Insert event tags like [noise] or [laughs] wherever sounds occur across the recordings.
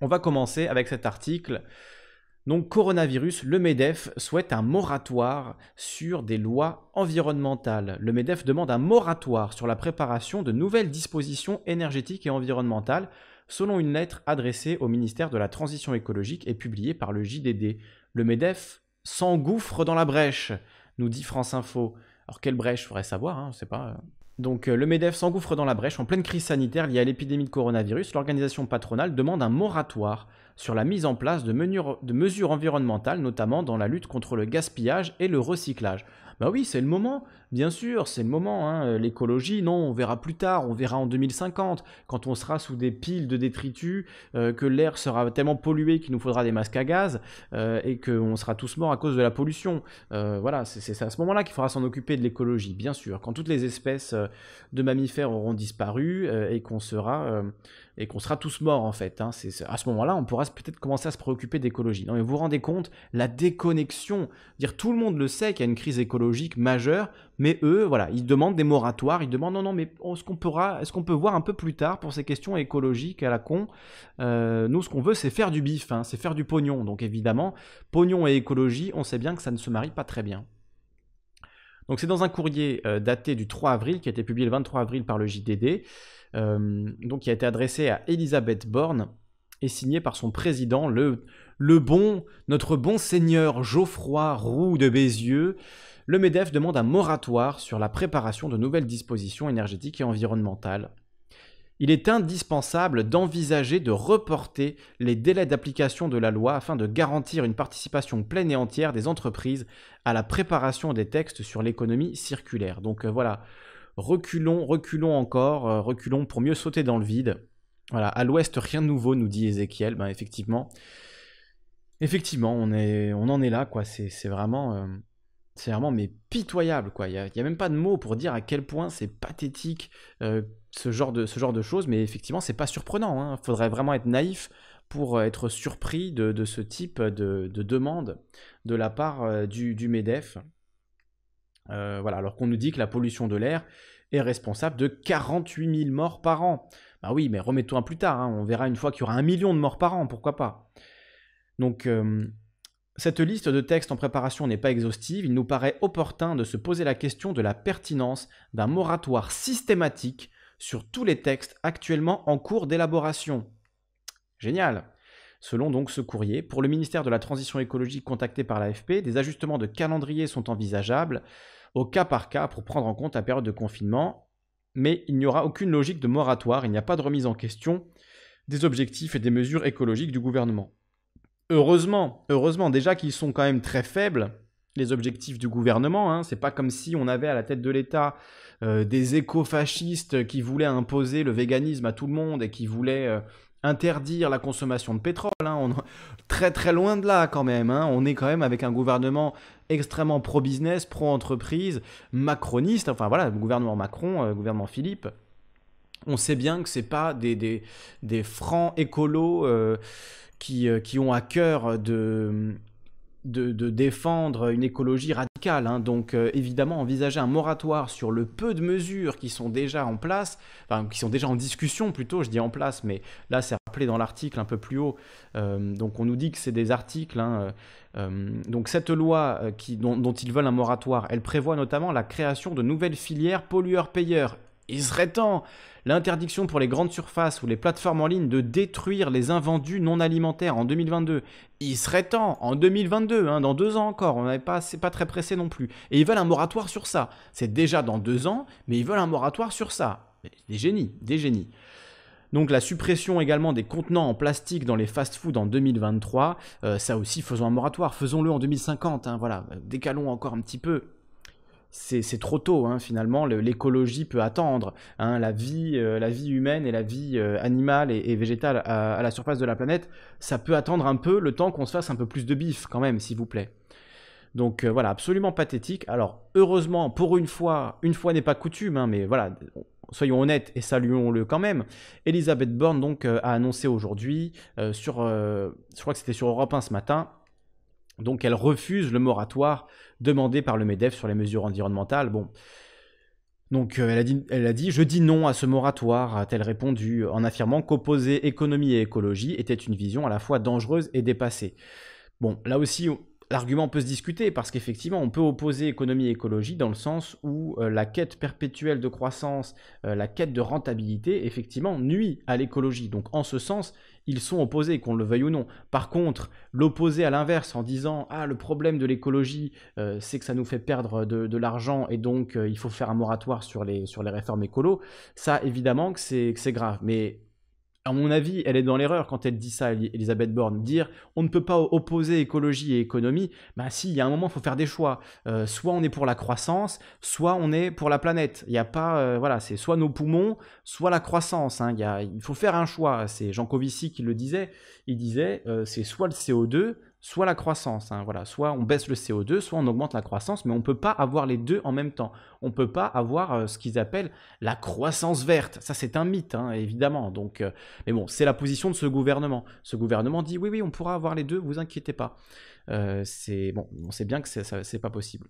On va commencer avec cet article. Donc coronavirus, le MEDEF souhaite un moratoire sur des lois environnementales. Le MEDEF demande un moratoire sur la préparation de nouvelles dispositions énergétiques et environnementales, selon une lettre adressée au ministère de la Transition écologique et publiée par le JDD. Le MEDEF s'engouffre dans la brèche, nous dit France Info. Alors quelle brèche, faudrait savoir, hein, pas. Euh. Donc euh, le MEDEF s'engouffre dans la brèche en pleine crise sanitaire liée à l'épidémie de coronavirus. L'organisation patronale demande un moratoire sur la mise en place de, mesures environnementales, notamment dans la lutte contre le gaspillage et le recyclage. Bah oui, c'est le moment, bien sûr, c'est le moment. Hein. L'écologie, non, on verra plus tard, on verra en 2050, quand on sera sous des piles de détritus, euh, que l'air sera tellement pollué qu'il nous faudra des masques à gaz euh, et qu'on sera tous morts à cause de la pollution. Euh, voilà, c'est à ce moment-là qu'il faudra s'en occuper de l'écologie, bien sûr, quand toutes les espèces de mammifères auront disparu et qu'on sera et qu'on sera tous morts en fait. Hein. C'est, à ce moment-là, on pourra peut-être commencer à se préoccuper d'écologie. Non, mais vous vous rendez compte, la déconnexion. Dire tout le monde le sait qu'il y a une crise écologique majeure, mais eux, voilà, ils demandent des moratoires, ils demandent non, non, mais est-ce qu'on est-ce peut voir un peu plus tard pour ces questions écologiques à la con euh, Nous, ce qu'on veut, c'est faire du bif, hein, c'est faire du pognon. Donc évidemment, pognon et écologie, on sait bien que ça ne se marie pas très bien. Donc c'est dans un courrier euh, daté du 3 avril qui a été publié le 23 avril par le JDD. Euh, donc qui a été adressé à Elisabeth Borne et signé par son président, le, le bon, notre bon seigneur Geoffroy Roux de Bézieux. Le MEDEF demande un moratoire sur la préparation de nouvelles dispositions énergétiques et environnementales. Il est indispensable d'envisager de reporter les délais d'application de la loi afin de garantir une participation pleine et entière des entreprises à la préparation des textes sur l'économie circulaire. Donc euh, voilà, Reculons, reculons encore, euh, reculons pour mieux sauter dans le vide. Voilà, à l'ouest, rien de nouveau, nous dit Ézéchiel. Ben, effectivement, effectivement, on, est, on en est là, quoi. C'est vraiment, euh, c'est vraiment, mais pitoyable, quoi. Il n'y a, même pas de mots pour dire à quel point c'est pathétique euh, ce, genre de, ce genre de choses, mais effectivement, c'est pas surprenant. Il hein. faudrait vraiment être naïf pour être surpris de, ce type de, demande de la part du MEDEF. Euh, voilà, alors qu'on nous dit que la pollution de l'air est responsable de 48 000 morts par an. Bah oui, mais remettons un plus tard, hein, on verra une fois qu'il y aura un million de morts par an, pourquoi pas. Donc, euh, cette liste de textes en préparation n'est pas exhaustive, il nous paraît opportun de se poser la question de la pertinence d'un moratoire systématique sur tous les textes actuellement en cours d'élaboration. Génial Selon donc ce courrier, pour le ministère de la Transition écologique contacté par l'AFP, des ajustements de calendrier sont envisageables au cas par cas pour prendre en compte la période de confinement, mais il n'y aura aucune logique de moratoire, il n'y a pas de remise en question des objectifs et des mesures écologiques du gouvernement. Heureusement, heureusement déjà qu'ils sont quand même très faibles, les objectifs du gouvernement. Hein, c'est pas comme si on avait à la tête de l'État euh, des éco-fascistes qui voulaient imposer le véganisme à tout le monde et qui voulaient euh, interdire la consommation de pétrole. Hein. très très loin de là quand même. Hein. on est quand même avec un gouvernement extrêmement pro-business, pro-entreprise, macroniste. Enfin voilà, gouvernement Macron, euh, gouvernement Philippe. On sait bien que ce n'est pas des, des, francs écolos euh, qui, euh, qui ont à cœur de de, défendre une écologie radicale. Hein. Donc euh, évidemment, envisager un moratoire sur le peu de mesures qui sont déjà en place, enfin qui sont déjà en discussion plutôt, je dis en place, mais là c'est rappelé dans l'article un peu plus haut. Euh, donc on nous dit que c'est des articles. Hein, euh, donc cette loi dont, dont, ils veulent un moratoire, elle prévoit notamment la création de nouvelles filières pollueurs-payeurs il serait temps L'interdiction pour les grandes surfaces ou les plateformes en ligne de détruire les invendus non alimentaires en 2022. Il serait temps, en 2022, hein, dans deux ans encore, on n'est pas, pas très pressé non plus. Et ils veulent un moratoire sur ça. C'est déjà dans deux ans, mais ils veulent un moratoire sur ça. Des génies, des génies. Donc la suppression également des contenants en plastique dans les fast-foods en 2023, euh, ça aussi faisons un moratoire, faisons-le en 2050, hein, voilà, décalons encore un petit peu, c'est trop tôt hein, finalement. L'écologie peut attendre. Hein, euh, la vie, humaine et la vie euh, animale et, végétale à, la surface de la planète, ça peut attendre un peu le temps qu'on se fasse un peu plus de bif quand même, s'il vous plaît. Donc euh, voilà, absolument pathétique. Alors heureusement, pour une fois, une fois n'est pas coutume, hein, mais voilà, soyons honnêtes et saluons-le quand même. Elisabeth Borne donc a annoncé aujourd'hui sur, je crois que c'était sur Europe 1 ce matin donc elle refuse le moratoire demandé par le MEDEF sur les mesures environnementales. Bon. Donc euh, elle a, dit, elle a dit Je dis non à ce moratoire, a-t-elle répondu, en affirmant qu'opposer économie et écologie était une vision à la fois dangereuse et dépassée. Bon, là aussi, l'argument peut se discuter, parce qu'effectivement, on peut opposer économie et écologie dans le sens où euh, la quête perpétuelle de croissance, euh, la quête de rentabilité, effectivement, nuit à l'écologie. Donc en ce sens, ils sont opposés, qu'on le veuille ou non. Par contre, l'opposer à l'inverse en disant Ah, le problème de l'écologie, euh, c'est que ça nous fait perdre de, l'argent et donc euh, il faut faire un moratoire sur les, sur les réformes écolo, ça évidemment que c'est grave. Mais à mon avis, elle est dans l'erreur quand elle dit ça, Elisabeth Borne. Dire on ne peut pas opposer écologie et économie, ben si, il y a un moment, il faut faire des choix. Euh, soit on est pour la croissance, soit on est pour la planète. Il n'y a pas, euh, voilà, c'est soit nos poumons, soit la croissance. Hein. Il, il faut faire un choix. C'est Covici qui le disait. Il disait euh, c'est soit le CO2, soit la croissance, hein, voilà, soit on baisse le CO2, soit on augmente la croissance, mais on ne peut pas avoir les deux en même temps. On ne peut pas avoir euh, ce qu'ils appellent la croissance verte. Ça, c'est un mythe, hein, évidemment. Donc, euh, mais bon, c'est la position de ce gouvernement. Ce gouvernement dit oui, oui, on pourra avoir les deux, vous inquiétez pas. Euh, c'est bon, on sait bien que c'est pas possible.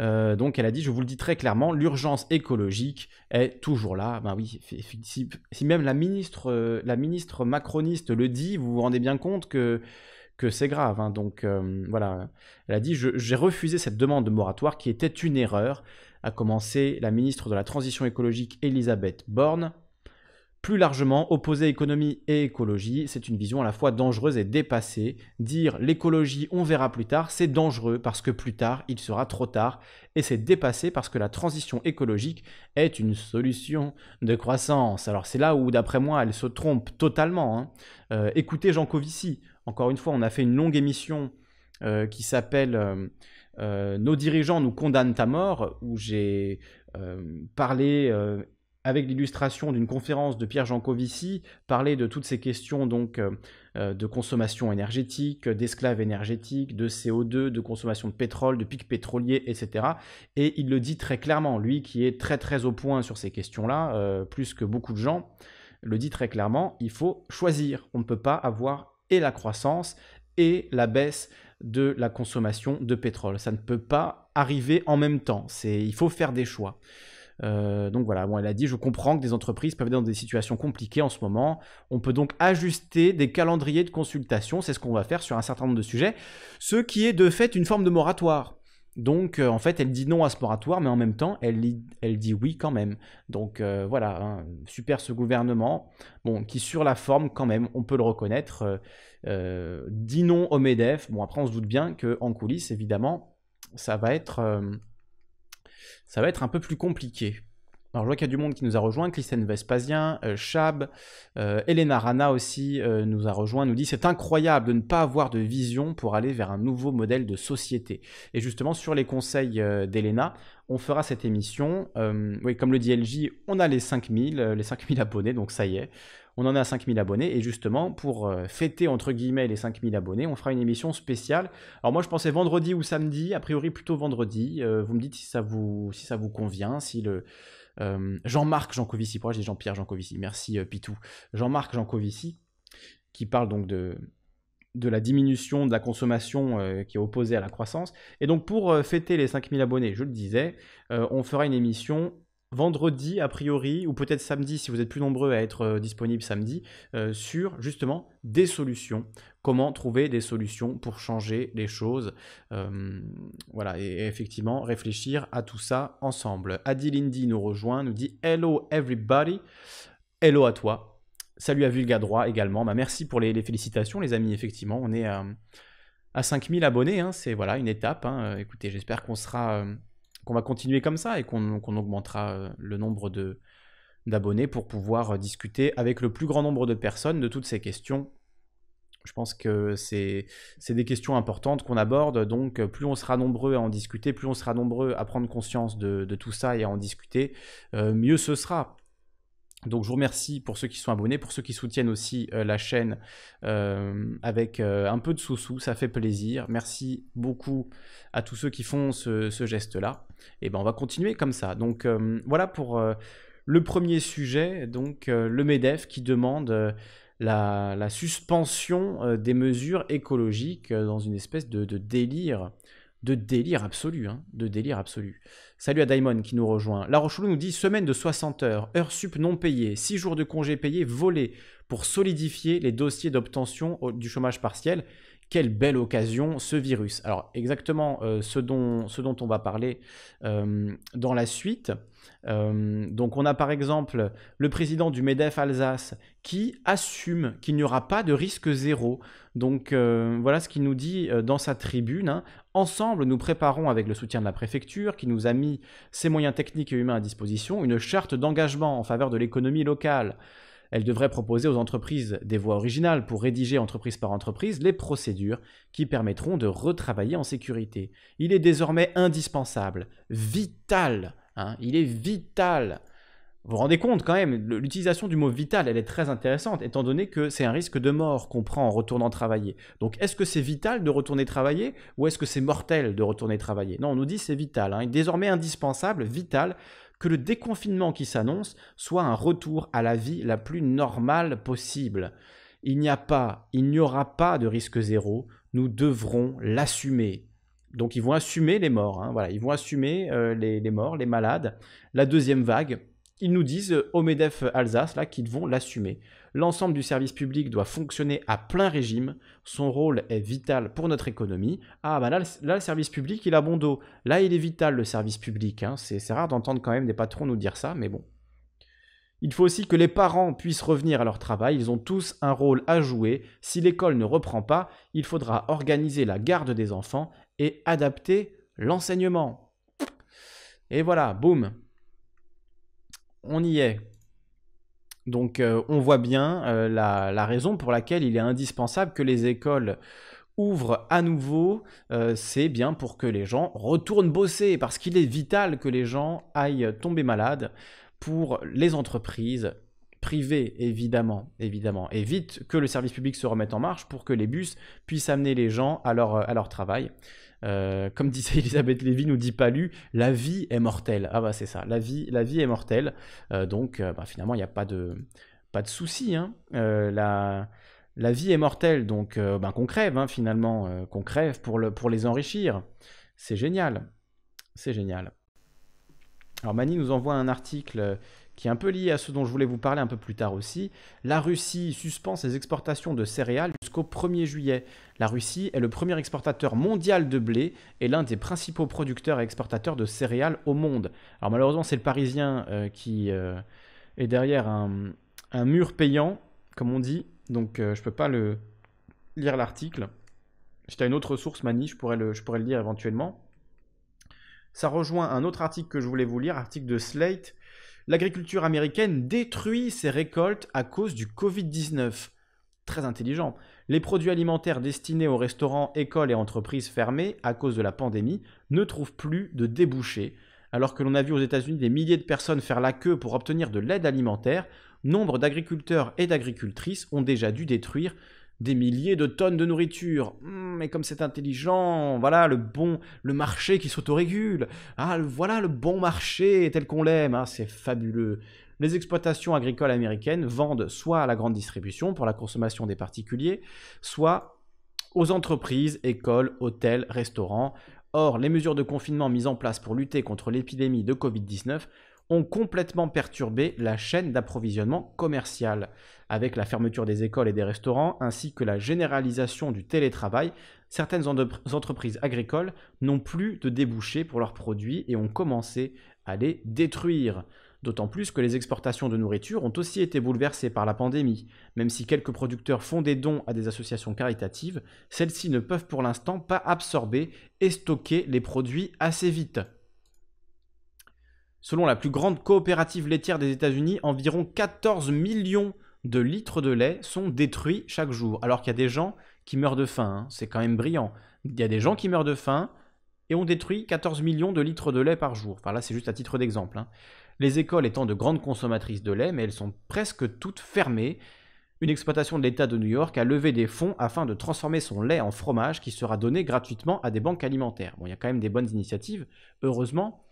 Euh, donc elle a dit, je vous le dis très clairement, l'urgence écologique est toujours là. Ben oui, si, même euh, la ministre, macroniste le dit, vous vous rendez bien compte que, c'est grave. Hein. Donc euh, voilà, elle a dit, j'ai refusé cette demande de moratoire qui était une erreur, a commencé la ministre de la Transition écologique Elisabeth Borne. Plus largement, opposer économie et écologie, c'est une vision à la fois dangereuse et dépassée. Dire l'écologie, on verra plus tard, c'est dangereux parce que plus tard, il sera trop tard. Et c'est dépassé parce que la transition écologique est une solution de croissance. Alors c'est là où, d'après moi, elle se trompe totalement. Hein. Euh, écoutez Jean Covici. Encore une fois, on a fait une longue émission euh, qui s'appelle euh, Nos dirigeants nous condamnent à mort, où j'ai parlé avec l'illustration d'une conférence de Pierre Jancovici, parler de toutes ces questions donc euh, euh, de consommation énergétique, d'esclaves énergétiques, de CO2, de consommation de pétrole, de pics pétroliers, etc. Et il le dit très clairement, lui qui est très très au point sur ces questions-là, euh, plus que beaucoup de gens, le dit très clairement, il faut choisir. On ne peut pas avoir et la croissance et la baisse de la consommation de pétrole. Ça ne peut pas arriver en même temps. Il faut faire des choix. Euh, donc voilà, bon, elle a dit, je comprends que des entreprises peuvent être dans des situations compliquées en ce moment. On peut donc ajuster des calendriers de consultation, c'est ce qu'on va faire sur un certain nombre de sujets, ce qui est de fait une forme de moratoire. Donc euh, en fait, elle dit non à ce moratoire, mais en même temps, elle, dit oui quand même. Donc euh, voilà, hein, super ce gouvernement, bon, qui sur la forme quand même, on peut le reconnaître, dit non au MEDEF. Bon, après, on se doute bien qu'en coulisses, évidemment, ça va être ça va être un peu plus compliqué. Alors je vois qu'il y a du monde qui nous a rejoint, Christine Vespasien, euh, Chab, euh, Elena Rana aussi euh, nous a rejoint, nous dit c'est incroyable de ne pas avoir de vision pour aller vers un nouveau modèle de société. Et justement sur les conseils d'Elena, on fera cette émission. oui, comme le dit LJ, on a les 5000, les 5000 abonnés, donc ça y est on en est a 5000 abonnés et justement pour euh, fêter entre guillemets les 5000 abonnés, on fera une émission spéciale. Alors moi je pensais vendredi ou samedi, a priori plutôt vendredi. Euh, vous me dites si ça vous si ça vous convient, si le euh, Jean-Marc Jancovici, pourquoi je dis Jean-Pierre Jancovici Merci Pitou. Jean-Marc Jancovici qui parle donc de de la diminution de la consommation qui est opposée à la croissance. Et donc pour fêter les 5000 abonnés, je le disais, on fera une émission vendredi a priori, ou peut-être samedi si vous êtes plus nombreux à être euh, disponible samedi, euh, sur justement des solutions. Comment trouver des solutions pour changer les choses. Euh, voilà, et, effectivement, réfléchir à tout ça ensemble. Adi Lindy nous rejoint, nous dit Hello everybody, hello à toi. Salut à Vulga Droit également. Bah, merci pour les, félicitations, les amis. Effectivement, on est à 5000 abonnés. Hein. C'est voilà, une étape. Hein. Écoutez, j'espère qu'on sera qu'on va continuer comme ça et qu'on augmentera euh, le nombre d'abonnés pour pouvoir euh, discuter avec le plus grand nombre de personnes de toutes ces questions. Je pense que c'est des questions importantes qu'on aborde, donc euh, plus on sera nombreux à en discuter, plus on sera nombreux à prendre conscience de, tout ça et à en discuter, mieux ce sera. Donc je vous remercie pour ceux qui sont abonnés, pour ceux qui soutiennent aussi la chaîne avec un peu de sous-sous, ça fait plaisir. Merci beaucoup à tous ceux qui font ce, ce geste-là. Et ben on va continuer comme ça. Donc euh, voilà pour euh, le premier sujet, donc euh, le MEDEF qui demande la, suspension des mesures écologiques dans une espèce de, délire de délire absolu, hein, de délire absolu. Salut à Daimon qui nous rejoint. La Rochelou nous dit semaine de 60 heures, heures sup non payées, 6 jours de congés payés volés pour solidifier les dossiers d'obtention du chômage partiel quelle belle occasion ce virus. Alors exactement euh, ce, dont, ce dont on va parler euh, dans la suite. Euh, donc on a par exemple le président du MEDEF Alsace qui assume qu'il n'y aura pas de risque zéro. Donc voilà ce qu'il nous dit dans sa tribune. Hein. Ensemble, nous préparons avec le soutien de la préfecture qui nous a mis ses moyens techniques et humains à disposition une charte d'engagement en faveur de l'économie locale. Elle devrait proposer aux entreprises des voies originales pour rédiger entreprise par entreprise les procédures qui permettront de retravailler en sécurité. Il est désormais indispensable, vital, hein, il est vital. Vous vous rendez compte quand même, l'utilisation du mot vital, elle est très intéressante, étant donné que c'est un risque de mort qu'on prend en retournant travailler. Donc est-ce que c'est vital de retourner travailler ou est-ce que c'est mortel de retourner travailler Non, on nous dit c'est vital, hein. désormais indispensable, vital que le déconfinement qui s'annonce soit un retour à la vie la plus normale possible. Il n'y a pas, il n'y aura pas de risque zéro, nous devrons l'assumer. Donc ils vont assumer les morts, hein, voilà, ils vont assumer euh, les, morts, les malades. La deuxième vague, ils nous disent au euh, MEDEF Alsace là qu'ils vont l'assumer. L'ensemble du service public doit fonctionner à plein régime. Son rôle est vital pour notre économie. Ah, bah là, le service public, il a bon dos. Là, il est vital, le service public. Hein. C'est rare d'entendre quand même des patrons nous dire ça, mais bon. Il faut aussi que les parents puissent revenir à leur travail, ils ont tous un rôle à jouer. Si l'école ne reprend pas, il faudra organiser la garde des enfants et adapter l'enseignement. Et voilà, boum. On y est. Donc euh, on voit bien euh, la, raison pour laquelle il est indispensable que les écoles ouvrent à nouveau, euh, c'est bien pour que les gens retournent bosser, parce qu'il est vital que les gens aillent tomber malades pour les entreprises privées, évidemment, évidemment, et vite que le service public se remette en marche pour que les bus puissent amener les gens à leur travail. Euh, comme disait [laughs] Elisabeth Lévy, nous dit Palu, la vie est mortelle. Ah bah c'est ça, la vie, la vie est mortelle. Euh, donc euh, bah, finalement, il n'y a pas de, pas de souci. Hein. la, vie est mortelle, donc ben qu'on crève hein, finalement, qu'on crève pour, le, pour les enrichir. C'est génial, c'est génial. Alors Mani nous envoie un article qui est un peu lié à ce dont je voulais vous parler un peu plus tard aussi. La Russie suspend ses exportations de céréales jusqu'au 1er juillet. La Russie est le premier exportateur mondial de blé et l'un des principaux producteurs et exportateurs de céréales au monde. Alors malheureusement, c'est le Parisien euh, qui euh, est derrière un, mur payant, comme on dit, donc euh, je ne peux pas le lire l'article. J'étais une autre source, Mani, je pourrais le, je pourrais le lire éventuellement. Ça rejoint un autre article que je voulais vous lire, article de Slate, L'agriculture américaine détruit ses récoltes à cause du Covid-19. Très intelligent. Les produits alimentaires destinés aux restaurants, écoles et entreprises fermées à cause de la pandémie ne trouvent plus de débouchés. Alors que l'on a vu aux États-Unis des milliers de personnes faire la queue pour obtenir de l'aide alimentaire, nombre d'agriculteurs et d'agricultrices ont déjà dû détruire des milliers de tonnes de nourriture. Hmm, mais comme c'est intelligent, voilà le bon, le marché qui s'autorégule. Ah, voilà le bon marché tel qu'on l'aime, hein, c'est fabuleux. Les exploitations agricoles américaines vendent soit à la grande distribution pour la consommation des particuliers, soit aux entreprises, écoles, hôtels, restaurants. Or, les mesures de confinement mises en place pour lutter contre l'épidémie de Covid-19 ont complètement perturbé la chaîne d'approvisionnement commercial. Avec la fermeture des écoles et des restaurants, ainsi que la généralisation du télétravail, certaines entreprises agricoles n'ont plus de débouchés pour leurs produits et ont commencé à les détruire. D'autant plus que les exportations de nourriture ont aussi été bouleversées par la pandémie. Même si quelques producteurs font des dons à des associations caritatives, celles-ci ne peuvent pour l'instant pas absorber et stocker les produits assez vite. Selon la plus grande coopérative laitière des États-Unis, environ 14 millions de litres de lait sont détruits chaque jour, alors qu'il y a des gens qui meurent de faim. Hein. C'est quand même brillant. Il y a des gens qui meurent de faim et on détruit 14 millions de litres de lait par jour. Enfin là, c'est juste à titre d'exemple. Hein. Les écoles étant de grandes consommatrices de lait, mais elles sont presque toutes fermées. Une exploitation de l'État de New York a levé des fonds afin de transformer son lait en fromage qui sera donné gratuitement à des banques alimentaires. Bon, il y a quand même des bonnes initiatives, heureusement.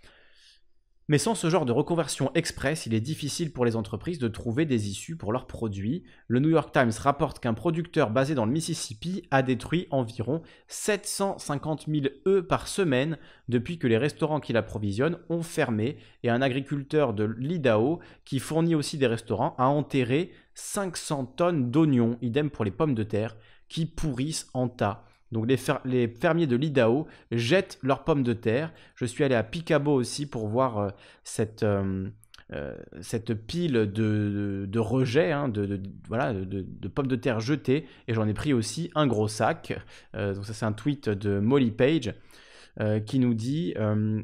Mais sans ce genre de reconversion express, il est difficile pour les entreprises de trouver des issues pour leurs produits. Le New York Times rapporte qu'un producteur basé dans le Mississippi a détruit environ 750 000 œufs par semaine depuis que les restaurants qui l'approvisionnent ont fermé et un agriculteur de l'Idaho, qui fournit aussi des restaurants, a enterré 500 tonnes d'oignons, idem pour les pommes de terre, qui pourrissent en tas. Donc les, fermiers de l'Idaho jettent leurs pommes de terre. Je suis allé à Picabo aussi pour voir euh, euh, euh, cette, pile de, de, rejets, hein, de, pommes de terre jetées. Et j'en ai pris aussi un gros sac. donc ça c'est un tweet de Molly Page qui nous dit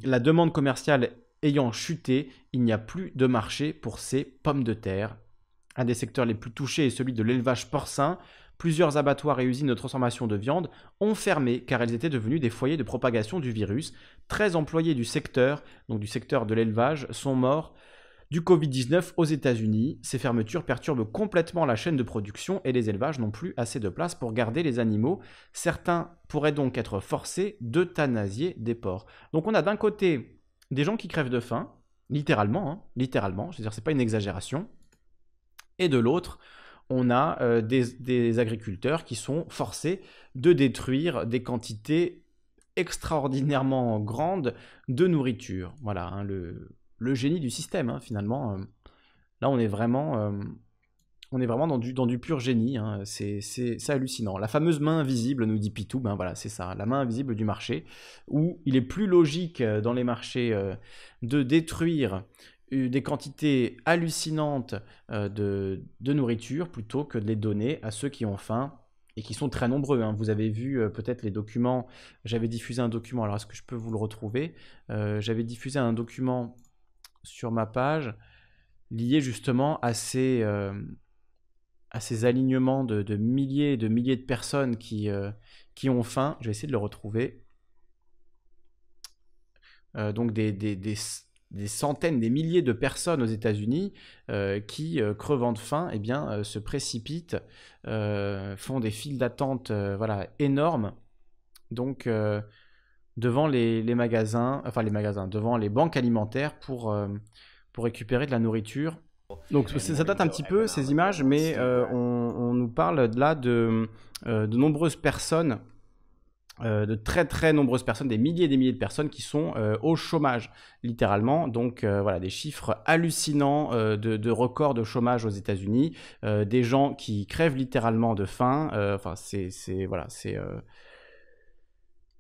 La demande commerciale ayant chuté, il n'y a plus de marché pour ces pommes de terre. Un des secteurs les plus touchés est celui de l'élevage porcin plusieurs abattoirs et usines de transformation de viande ont fermé car elles étaient devenues des foyers de propagation du virus. 13 employés du secteur, donc du secteur de l'élevage, sont morts du Covid-19 aux États-Unis. Ces fermetures perturbent complètement la chaîne de production et les élevages n'ont plus assez de place pour garder les animaux. Certains pourraient donc être forcés d'euthanasier des porcs. Donc on a d'un côté des gens qui crèvent de faim, littéralement, hein, littéralement, je veux dire c'est pas une exagération, et de l'autre, on a euh, des, agriculteurs qui sont forcés de détruire des quantités extraordinairement grandes de nourriture. Voilà, hein, le, génie du système, hein, finalement. Euh, là, on est vraiment, euh, on est vraiment dans, du, pur génie. Hein. c'est hallucinant. La fameuse main invisible, nous dit Pitou, ben voilà, c'est ça, la main invisible du marché, où il est plus logique dans les marchés de détruire des quantités hallucinantes euh, de, nourriture plutôt que de les donner à ceux qui ont faim et qui sont très nombreux. Hein. Vous avez vu euh, peut-être les documents, j'avais diffusé un document, alors est-ce que je peux vous le retrouver euh, J'avais diffusé un document sur ma page lié justement à ces, à ces alignements de, milliers et de milliers de personnes qui, qui ont faim. Je vais essayer de le retrouver. donc des des centaines, des milliers de personnes aux États-Unis euh, qui, euh, crevant de faim, eh bien, euh, se précipitent, font des files d'attente voilà, énormes. Donc, devant les, magasins, enfin les magasins, devant les banques alimentaires pour, pour récupérer de la nourriture. Donc ça date un petit peu ces images, mais on, nous parle là de, de nombreuses personnes euh, de très très nombreuses personnes, des milliers et des milliers de personnes qui sont euh, au chômage, littéralement. Donc euh, voilà, des chiffres hallucinants de, records de chômage aux États-Unis, des gens qui crèvent littéralement de faim. Enfin, c'est voilà, c'est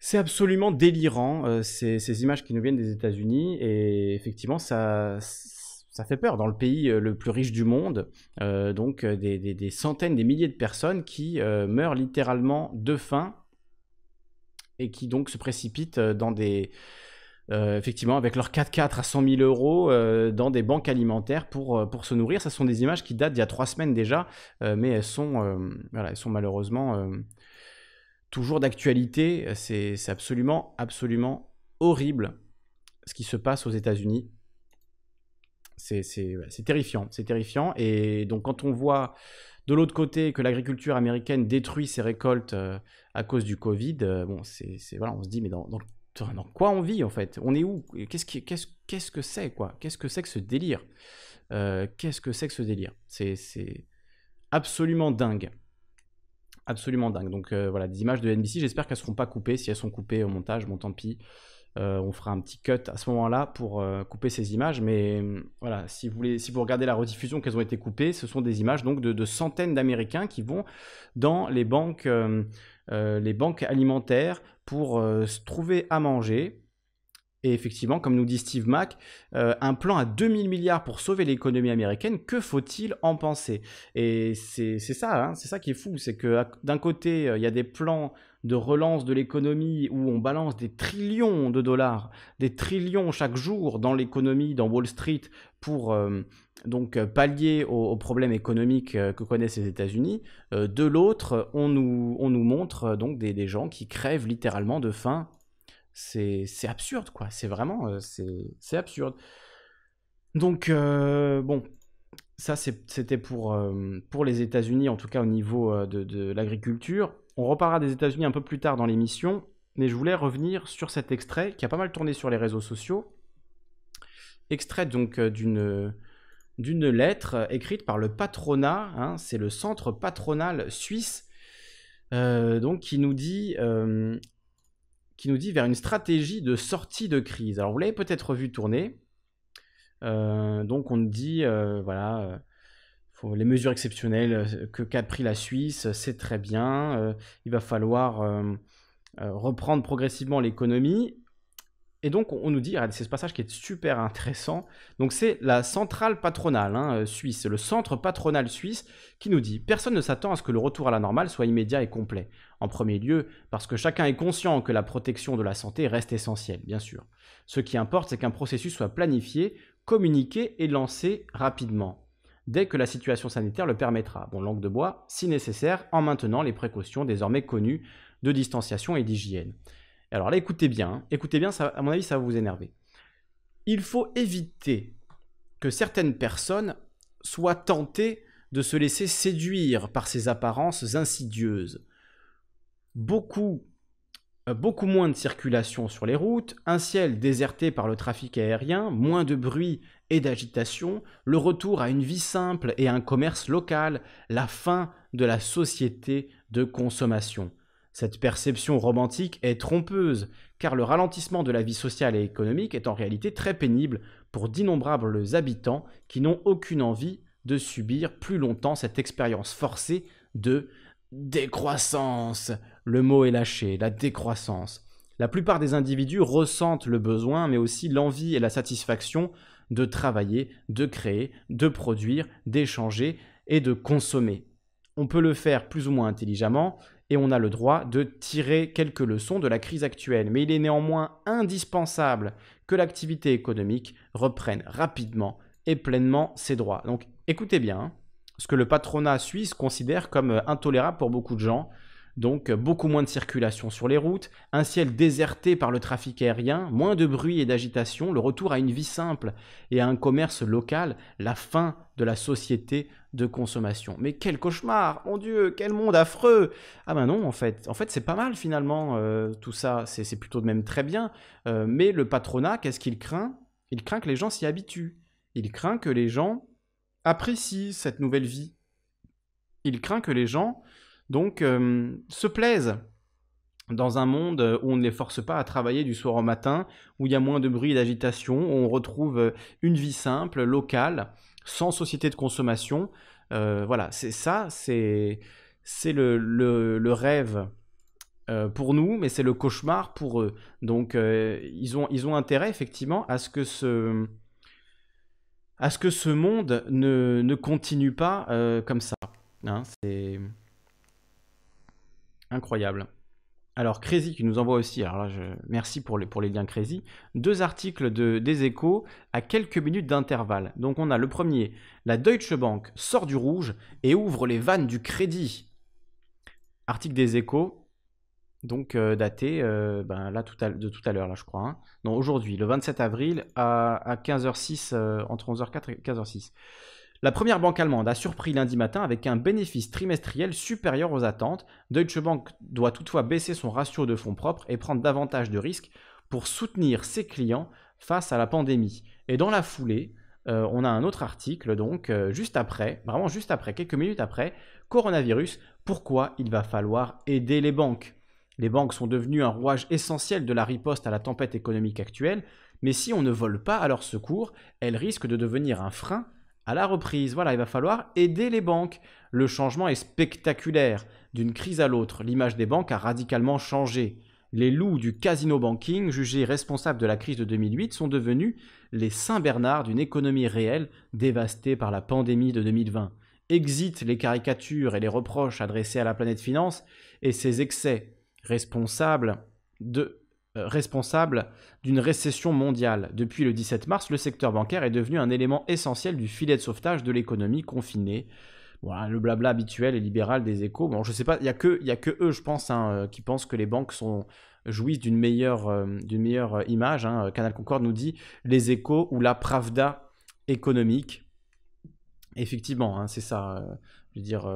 c'est absolument délirant ces, images qui nous viennent des États-Unis et effectivement ça fait peur dans le pays le plus riche du monde. donc des, centaines, des milliers de personnes qui meurent littéralement de faim et qui donc se précipitent euh, dans des, euh, effectivement, avec leurs 4x4 à 100 000 euros euh, dans des banques alimentaires pour, pour se nourrir. Ce sont des images qui datent d'il y a trois semaines déjà, mais elles sont, voilà, elles sont malheureusement toujours d'actualité. C'est absolument, absolument horrible ce qui se passe aux États-Unis. C'est terrifiant, c'est terrifiant. Et donc quand on voit de l'autre côté, que l'agriculture américaine détruit ses récoltes euh, à cause du Covid, euh, bon, c'est, voilà, on se dit, mais dans, quoi on vit en fait On est où qu'est-ce, qu'est-ce, que c'est quoi Qu'est-ce que c'est que ce délire euh, Qu'est-ce que c'est que ce délire c'est, c'est absolument dingue. Absolument dingue. Donc voilà, des images de NBC, j'espère qu'elles ne seront pas coupées. Si elles sont coupées au montage, bon tant pis. Euh, on fera un petit cut à ce moment-là pour euh, couper ces images. Mais mm, voilà, si vous, regardez la rediffusion qu'elles ont été coupées, ce sont des images donc de, centaines d'Américains qui vont dans les banques, euh, les banques alimentaires pour se trouver à manger, et effectivement, comme nous dit Steve Mac, euh, un plan à 2000 milliards pour sauver l'économie américaine, que faut-il en penser Et c'est ça, hein, c'est ça qui est fou, c'est que d'un côté, euh, il y a des plans de relance de l'économie où on balance des trillions de dollars, des trillions chaque jour dans l'économie, dans Wall Street, pour euh, donc pallier aux, problèmes économiques que connaissent les États-Unis. de l'autre, on nous, on nous montre donc des, des gens qui crèvent littéralement de faim c'est absurde, quoi. C'est vraiment. Euh, c'est absurde. Donc, euh, bon. Ça, c'était pour, euh, pour les États-Unis, en tout cas au niveau de, l'agriculture. On reparlera des États-Unis un peu plus tard dans l'émission, mais je voulais revenir sur cet extrait qui a pas mal tourné sur les réseaux sociaux. Extrait donc d'une d'une lettre écrite par le patronat, hein. c'est le centre patronal suisse, donc qui nous dit qui nous dit vers une stratégie de sortie de crise. Alors vous l'avez peut-être vu tourner. Euh, donc on dit, euh, voilà, euh, les mesures exceptionnelles que qu'a pris la Suisse, c'est très bien. il va falloir reprendre progressivement l'économie et donc, on nous dit, c'est ce passage qui est super intéressant. Donc, c'est la centrale patronale hein, euh, suisse, le centre patronal suisse, qui nous dit Personne ne s'attend à ce que le retour à la normale soit immédiat et complet. En premier lieu, parce que chacun est conscient que la protection de la santé reste essentielle, bien sûr. Ce qui importe, c'est qu'un processus soit planifié, communiqué et lancé rapidement, dès que la situation sanitaire le permettra. Bon, langue de bois, si nécessaire, en maintenant les précautions désormais connues de distanciation et d'hygiène. Alors là, écoutez bien, hein. écoutez bien, à mon avis, ça va vous énerver. Il faut éviter que certaines personnes soient tentées de se laisser séduire par ces apparences insidieuses. Beaucoup, euh, beaucoup moins de circulation sur les routes, un ciel déserté par le trafic aérien, moins de bruit et d'agitation, le retour à une vie simple et à un commerce local, la fin de la société de consommation. Cette perception romantique est trompeuse, car le ralentissement de la vie sociale et économique est en réalité très pénible pour d'innombrables habitants qui n'ont aucune envie de subir plus longtemps cette expérience forcée de décroissance. Le mot est lâché, la décroissance. La plupart des individus ressentent le besoin, mais aussi l'envie et la satisfaction de travailler, de créer, de produire, d'échanger et de consommer. On peut le faire plus ou moins intelligemment, et on a le droit de tirer quelques leçons de la crise actuelle. Mais il est néanmoins indispensable que l'activité économique reprenne rapidement et pleinement ses droits. Donc écoutez bien hein, ce que le patronat suisse considère comme euh, intolérable pour beaucoup de gens. Donc euh, beaucoup moins de circulation sur les routes, un ciel déserté par le trafic aérien, moins de bruit et d'agitation, le retour à une vie simple et à un commerce local, la fin de la société de consommation. Mais quel cauchemar Mon Dieu, quel monde affreux Ah ben non, en fait, en fait c'est pas mal finalement euh, tout ça, c'est plutôt de même très bien. Euh, mais le patronat, qu'est-ce qu'il craint Il craint que les gens s'y habituent. Il craint que les gens apprécient cette nouvelle vie. Il craint que les gens, donc, euh, se plaisent dans un monde où on ne les force pas à travailler du soir au matin, où il y a moins de bruit et d'agitation, où on retrouve une vie simple, locale sans société de consommation. Euh, voilà, c'est ça, c'est le, le, rêve euh, pour nous, mais c'est le cauchemar pour eux. Donc euh, ils, ont, ils ont intérêt effectivement à ce que ce, à ce, que ce monde ne, continue pas comme ça. Hein, c'est incroyable alors Crazy qui nous envoie aussi, alors là je, merci pour les, pour les liens Crazy, deux articles de, des échos à quelques minutes d'intervalle. Donc on a le premier, la Deutsche Bank sort du rouge et ouvre les vannes du crédit. Article des échos, donc euh, daté euh, ben, de tout à l'heure, là je crois. Hein. Non, aujourd'hui, le 27 avril à, 15h06, euh, entre 11h04 et 15h06. La première banque allemande a surpris lundi matin avec un bénéfice trimestriel supérieur aux attentes. Deutsche Bank doit toutefois baisser son ratio de fonds propres et prendre davantage de risques pour soutenir ses clients face à la pandémie. Et dans la foulée, euh, on a un autre article, donc euh, juste après, vraiment juste après, quelques minutes après, coronavirus, pourquoi il va falloir aider les banques. Les banques sont devenues un rouage essentiel de la riposte à la tempête économique actuelle, mais si on ne vole pas à leur secours, elles risquent de devenir un frein à la reprise. Voilà, il va falloir aider les banques. Le changement est spectaculaire. D'une crise à l'autre, l'image des banques a radicalement changé. Les loups du casino banking, jugés responsables de la crise de 2008, sont devenus les Saint-Bernard d'une économie réelle dévastée par la pandémie de 2020. Exit les caricatures et les reproches adressés à la planète finance et ses excès responsables de euh, responsable d'une récession mondiale. Depuis le 17 mars, le secteur bancaire est devenu un élément essentiel du filet de sauvetage de l'économie confinée. Voilà, hein, le blabla habituel et libéral des échos. Bon, je sais pas, il n'y a, que, a que eux, je pense, hein, euh, qui pensent que les banques sont, jouissent d'une meilleure, euh, meilleure image. Hein. Canal Concorde nous dit les échos ou la Pravda économique. Effectivement, c'est ça. je veux dire,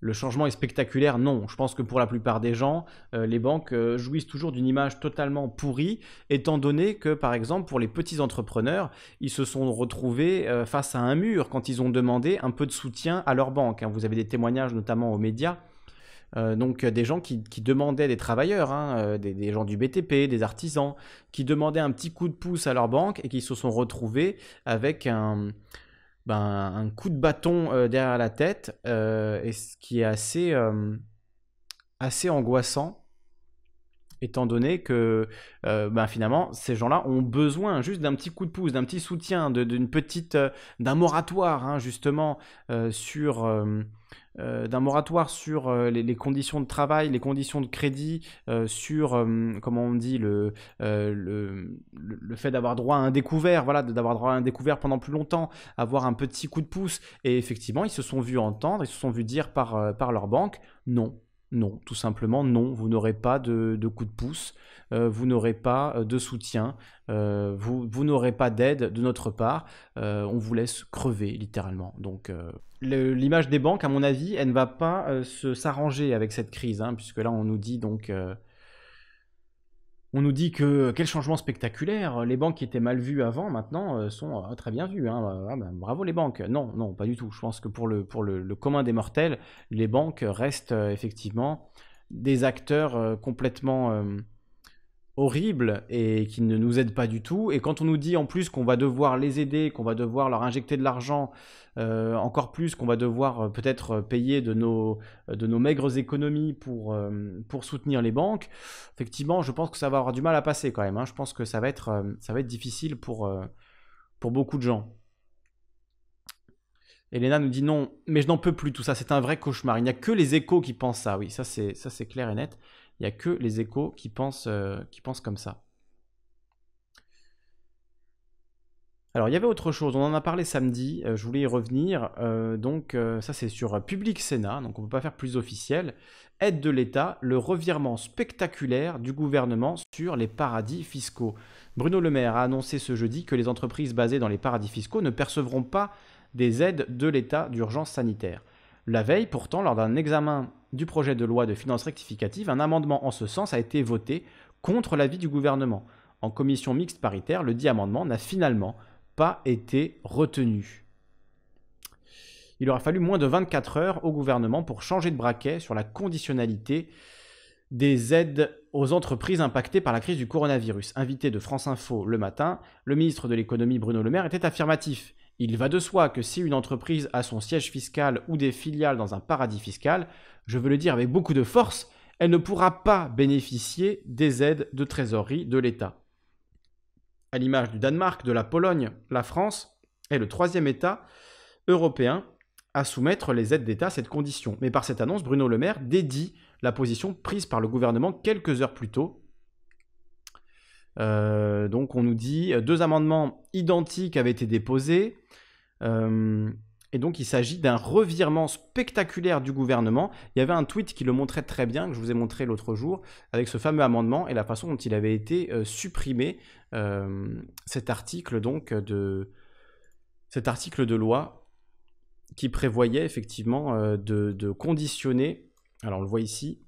le changement est spectaculaire, non. Je pense que pour la plupart des gens, euh, les banques euh, jouissent toujours d'une image totalement pourrie, étant donné que, par exemple, pour les petits entrepreneurs, ils se sont retrouvés euh, face à un mur quand ils ont demandé un peu de soutien à leur banque. Hein. Vous avez des témoignages, notamment aux médias, donc des gens qui, demandaient des travailleurs, hein, des, gens du BTP, des artisans, qui demandaient un petit coup de pouce à leur banque et qui se sont retrouvés avec un, ben, un coup de bâton euh, derrière la tête, euh, et ce qui est assez, euh, assez angoissant, étant donné que ben, finalement, ces gens-là ont besoin juste d'un petit coup de pouce, d'un petit soutien, d'une petite, d'un moratoire, hein, justement, sur, euh, d'un moratoire sur euh, les, conditions de travail, les conditions de crédit, euh, sur, comment on dit, le, le, fait d'avoir droit à un découvert, voilà, d'avoir droit à un découvert pendant plus longtemps, avoir un petit coup de pouce. Et effectivement, ils se sont vus entendre, ils se sont vus dire par, par leur banque, non, non, tout simplement non. Vous n'aurez pas de, de, coup de pouce, euh, vous n'aurez pas euh, de soutien, euh, vous, n'aurez pas d'aide de notre part. on vous laisse crever littéralement. Donc l'image des banques, à mon avis, elle ne va pas s'arranger avec cette crise, hein, puisque là on nous dit donc on nous dit que euh, quel changement spectaculaire, euh, les banques qui étaient mal vues avant maintenant euh, sont très bien vues. Hein. Ah, ben, bravo les banques. Non, non, pas du tout. Je pense que pour, le, pour le commun des mortels, les banques restent effectivement des acteurs complètement horrible et qui ne nous aide pas du tout. Et quand on nous dit en plus qu'on va devoir les aider, qu'on va devoir leur injecter de l'argent, euh, encore plus qu'on va devoir euh, peut-être euh, payer de nos, de nos maigres économies pour, pour soutenir les banques, effectivement, je pense que ça va avoir du mal à passer quand même. Hein. Je pense que ça va être, ça va être difficile pour, pour beaucoup de gens. Elena nous dit non, mais je n'en peux plus tout ça, c'est un vrai cauchemar. Il n'y a que les échos qui pensent ça, oui, ça c'est clair et net. Il n'y a que les échos qui pensent, euh, qui pensent comme ça. Alors, il y avait autre chose, on en a parlé samedi, euh, je voulais y revenir. Euh, donc, ça, c'est sur Public Sénat, donc on ne peut pas faire plus officiel. Aide de l'État, le revirement spectaculaire du gouvernement sur les paradis fiscaux. Bruno Le Maire a annoncé ce jeudi que les entreprises basées dans les paradis fiscaux ne percevront pas des aides de l'État d'urgence sanitaire. La veille, pourtant, lors d'un examen du projet de loi de finances rectificative, un amendement en ce sens a été voté contre l'avis du gouvernement. En commission mixte paritaire, le dit amendement n'a finalement pas été retenu. Il aura fallu moins de 24 heures au gouvernement pour changer de braquet sur la conditionnalité des aides aux entreprises impactées par la crise du coronavirus. Invité de France Info le matin, le ministre de l'économie Bruno Le Maire était affirmatif. Il va de soi que si une entreprise a son siège fiscal ou des filiales dans un paradis fiscal, je veux le dire avec beaucoup de force, elle ne pourra pas bénéficier des aides de trésorerie de l'État. À l'image du Danemark, de la Pologne, la France est le troisième État européen à soumettre les aides d'État à cette condition. Mais par cette annonce, Bruno Le Maire dédie la position prise par le gouvernement quelques heures plus tôt euh, donc on nous dit euh, deux amendements identiques avaient été déposés. Euh, et donc il s'agit d'un revirement spectaculaire du gouvernement. Il y avait un tweet qui le montrait très bien, que je vous ai montré l'autre jour, avec ce fameux amendement et la façon dont il avait été supprimé, cet article donc de cet article de loi qui prévoyait effectivement de, de conditionner, alors on le voit ici,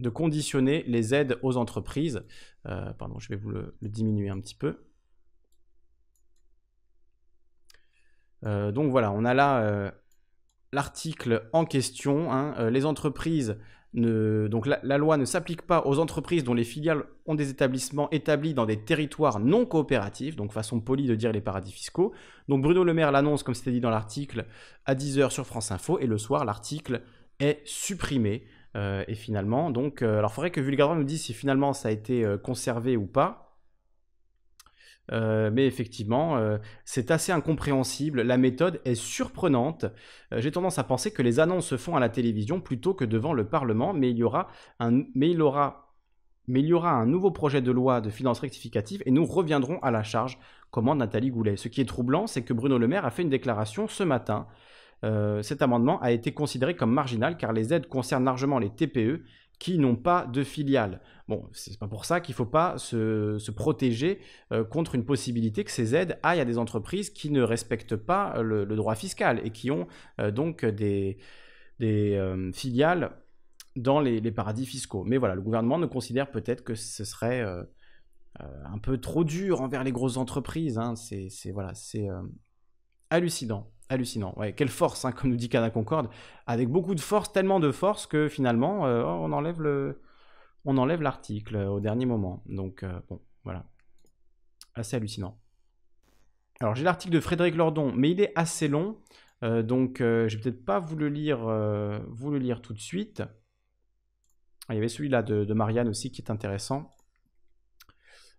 de conditionner les aides aux entreprises euh, pardon, je vais vous le, diminuer un petit peu. Euh, donc voilà, on a là euh, l'article en question. Hein. les entreprises donc la, la, loi ne s'applique pas aux entreprises dont les filiales ont des établissements établis dans des territoires non coopératifs, donc façon polie de dire les paradis fiscaux. Donc Bruno Le Maire l'annonce, comme c'était dit dans l'article, à 10h sur France Info, et le soir, l'article est supprimé. Euh, et finalement, donc, euh, Alors, il faudrait que Vulgaron nous dise si finalement ça a été euh, conservé ou pas. mais effectivement, c'est assez incompréhensible. La méthode est surprenante. J'ai tendance à penser que les annonces se font à la télévision plutôt que devant le Parlement, mais il y aura un, mais il un nouveau projet de loi de finances rectificatives et nous reviendrons à la charge, comment Nathalie Goulet. Ce qui est troublant, c'est que Bruno Le Maire a fait une déclaration ce matin euh, cet amendement a été considéré comme marginal car les aides concernent largement les TPE qui n'ont pas de filiales. » Bon, c'est pas pour ça qu'il ne faut pas se, protéger euh, contre une possibilité que ces aides aillent à des entreprises qui ne respectent pas le, droit fiscal et qui ont euh, donc des, filiales dans les, paradis fiscaux. Mais voilà, le gouvernement ne considère peut-être que ce serait un peu trop dur envers les grosses entreprises. Hein. C'est voilà, hallucinant. Hallucinant. Ouais, quelle force, hein, comme nous dit Cana Concorde. Avec beaucoup de force, tellement de force que finalement, euh, oh, on enlève le, on enlève l'article euh, au dernier moment. Donc euh, bon, voilà, assez hallucinant. Alors j'ai l'article de Frédéric Lordon, mais il est assez long, donc je vais peut-être pas vous le lire, vous le lire tout de suite. Ah, il y avait celui-là de, Marianne aussi qui est intéressant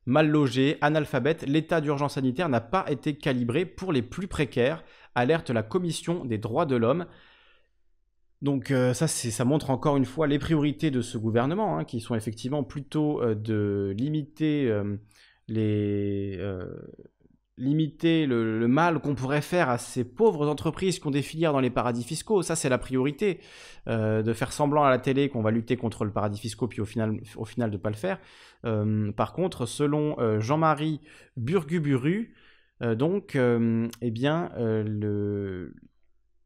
mal logé, analphabète, l'état d'urgence sanitaire n'a pas été calibré pour les plus précaires, alerte la Commission des droits de l'homme. Donc euh, ça, ça montre encore une fois les priorités de ce gouvernement, hein, qui sont effectivement plutôt euh, de limiter, euh, les, limiter le, mal qu'on pourrait faire à ces pauvres entreprises qui ont des filières dans les paradis fiscaux. Ça, c'est la priorité, de faire semblant à la télé qu'on va lutter contre le paradis fiscaux, puis au final, au final de ne pas le faire. par contre, selon Jean-Marie Burguburu, euh, donc, euh, eh bien, euh,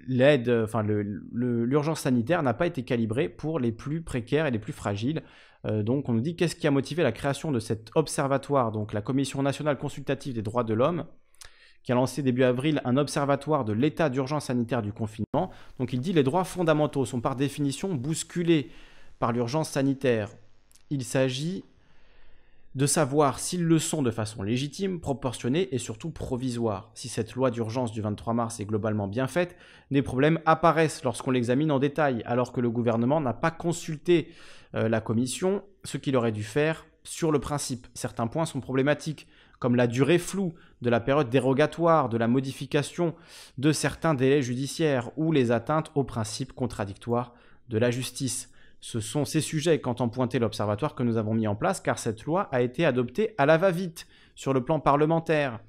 l'aide, enfin l'urgence sanitaire n'a pas été calibrée pour les plus précaires et les plus fragiles. donc on nous dit qu'est-ce qui a motivé la création de cet observatoire, donc la Commission nationale consultative des droits de l'homme, qui a lancé début avril un observatoire de l'état d'urgence sanitaire du confinement. Donc il dit les droits fondamentaux sont par définition bousculés par l'urgence sanitaire. Il s'agit de savoir s'ils le sont de façon légitime, proportionnée et surtout provisoire. Si cette loi d'urgence du 23 mars est globalement bien faite, des problèmes apparaissent lorsqu'on l'examine en détail, alors que le gouvernement n'a pas consulté euh, la commission, ce qu'il aurait dû faire sur le principe. Certains points sont problématiques, comme la durée floue de la période dérogatoire, de la modification de certains délais judiciaires ou les atteintes aux principes contradictoires de la justice. Ce sont ces sujets qu'entend pointer l'Observatoire que nous avons mis en place, car cette loi a été adoptée à la va-vite sur le plan parlementaire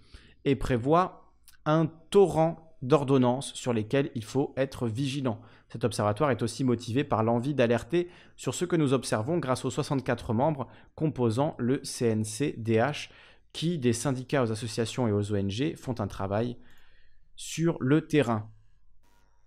et prévoit un torrent d'ordonnances sur lesquelles il faut être vigilant. Cet observatoire est aussi motivé par l'envie d'alerter sur ce que nous observons grâce aux 64 membres composant le CNCDH, qui, des syndicats aux associations et aux ONG, font un travail sur le terrain.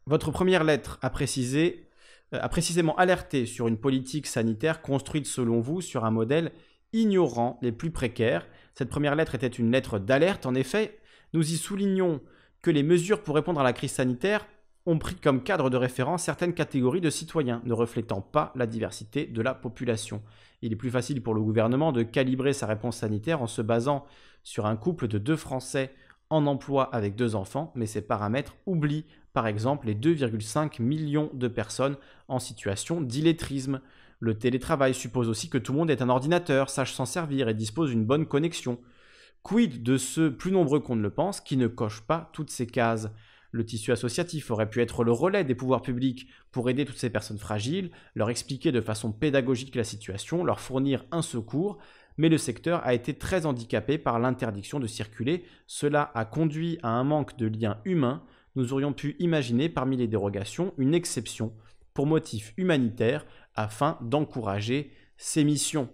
Votre première lettre a précisé euh, a précisément alerté sur une politique sanitaire construite selon vous sur un modèle ignorant les plus précaires. Cette première lettre était une lettre d'alerte, en effet. Nous y soulignons que les mesures pour répondre à la crise sanitaire ont pris comme cadre de référence certaines catégories de citoyens, ne reflétant pas la diversité de la population. Il est plus facile pour le gouvernement de calibrer sa réponse sanitaire en se basant sur un couple de deux Français en emploi avec deux enfants, mais ces paramètres oublient par exemple les 2,5 millions de personnes en situation d'illettrisme. Le télétravail suppose aussi que tout le monde ait un ordinateur, sache s'en servir et dispose d'une bonne connexion. Quid de ceux plus nombreux qu'on ne le pense qui ne cochent pas toutes ces cases le tissu associatif aurait pu être le relais des pouvoirs publics pour aider toutes ces personnes fragiles, leur expliquer de façon pédagogique la situation, leur fournir un secours, mais le secteur a été très handicapé par l'interdiction de circuler. Cela a conduit à un manque de liens humains nous aurions pu imaginer parmi les dérogations une exception pour motif humanitaire afin d'encourager ces missions.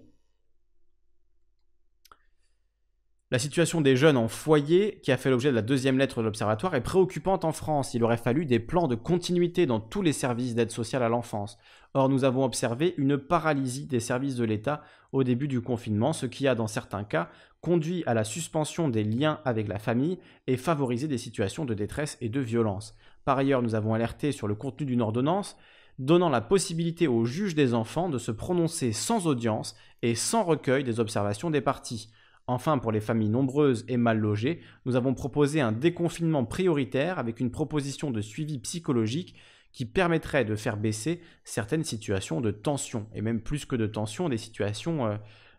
La situation des jeunes en foyer, qui a fait l'objet de la deuxième lettre de l'Observatoire, est préoccupante en France. Il aurait fallu des plans de continuité dans tous les services d'aide sociale à l'enfance. Or, nous avons observé une paralysie des services de l'État au début du confinement, ce qui a, dans certains cas, conduit à la suspension des liens avec la famille et favorisé des situations de détresse et de violence. Par ailleurs, nous avons alerté sur le contenu d'une ordonnance donnant la possibilité aux juge des enfants de se prononcer sans audience et sans recueil des observations des parties. Enfin, pour les familles nombreuses et mal logées, nous avons proposé un déconfinement prioritaire avec une proposition de suivi psychologique qui permettrait de faire baisser certaines situations de tension, et même plus que de tension, des situations euh,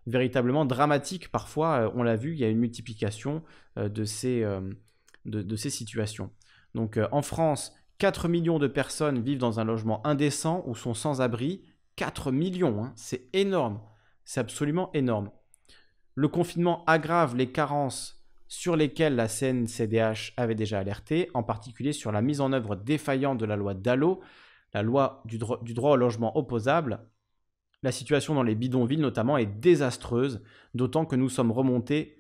véritablement dramatiques. Parfois, euh, on l'a vu, il y a une multiplication euh, de, ces, de, ces, situations. Donc en France, 4 millions de personnes vivent dans un logement indécent ou sont sans abri. 4 millions, hein, c'est énorme, c'est absolument énorme. Le confinement aggrave les carences sur lesquelles la CNCDH avait déjà alerté, en particulier sur la mise en œuvre défaillante de la loi DALLO, la loi du, droit au logement opposable. La situation dans les bidonvilles notamment est désastreuse, d'autant que nous sommes remontés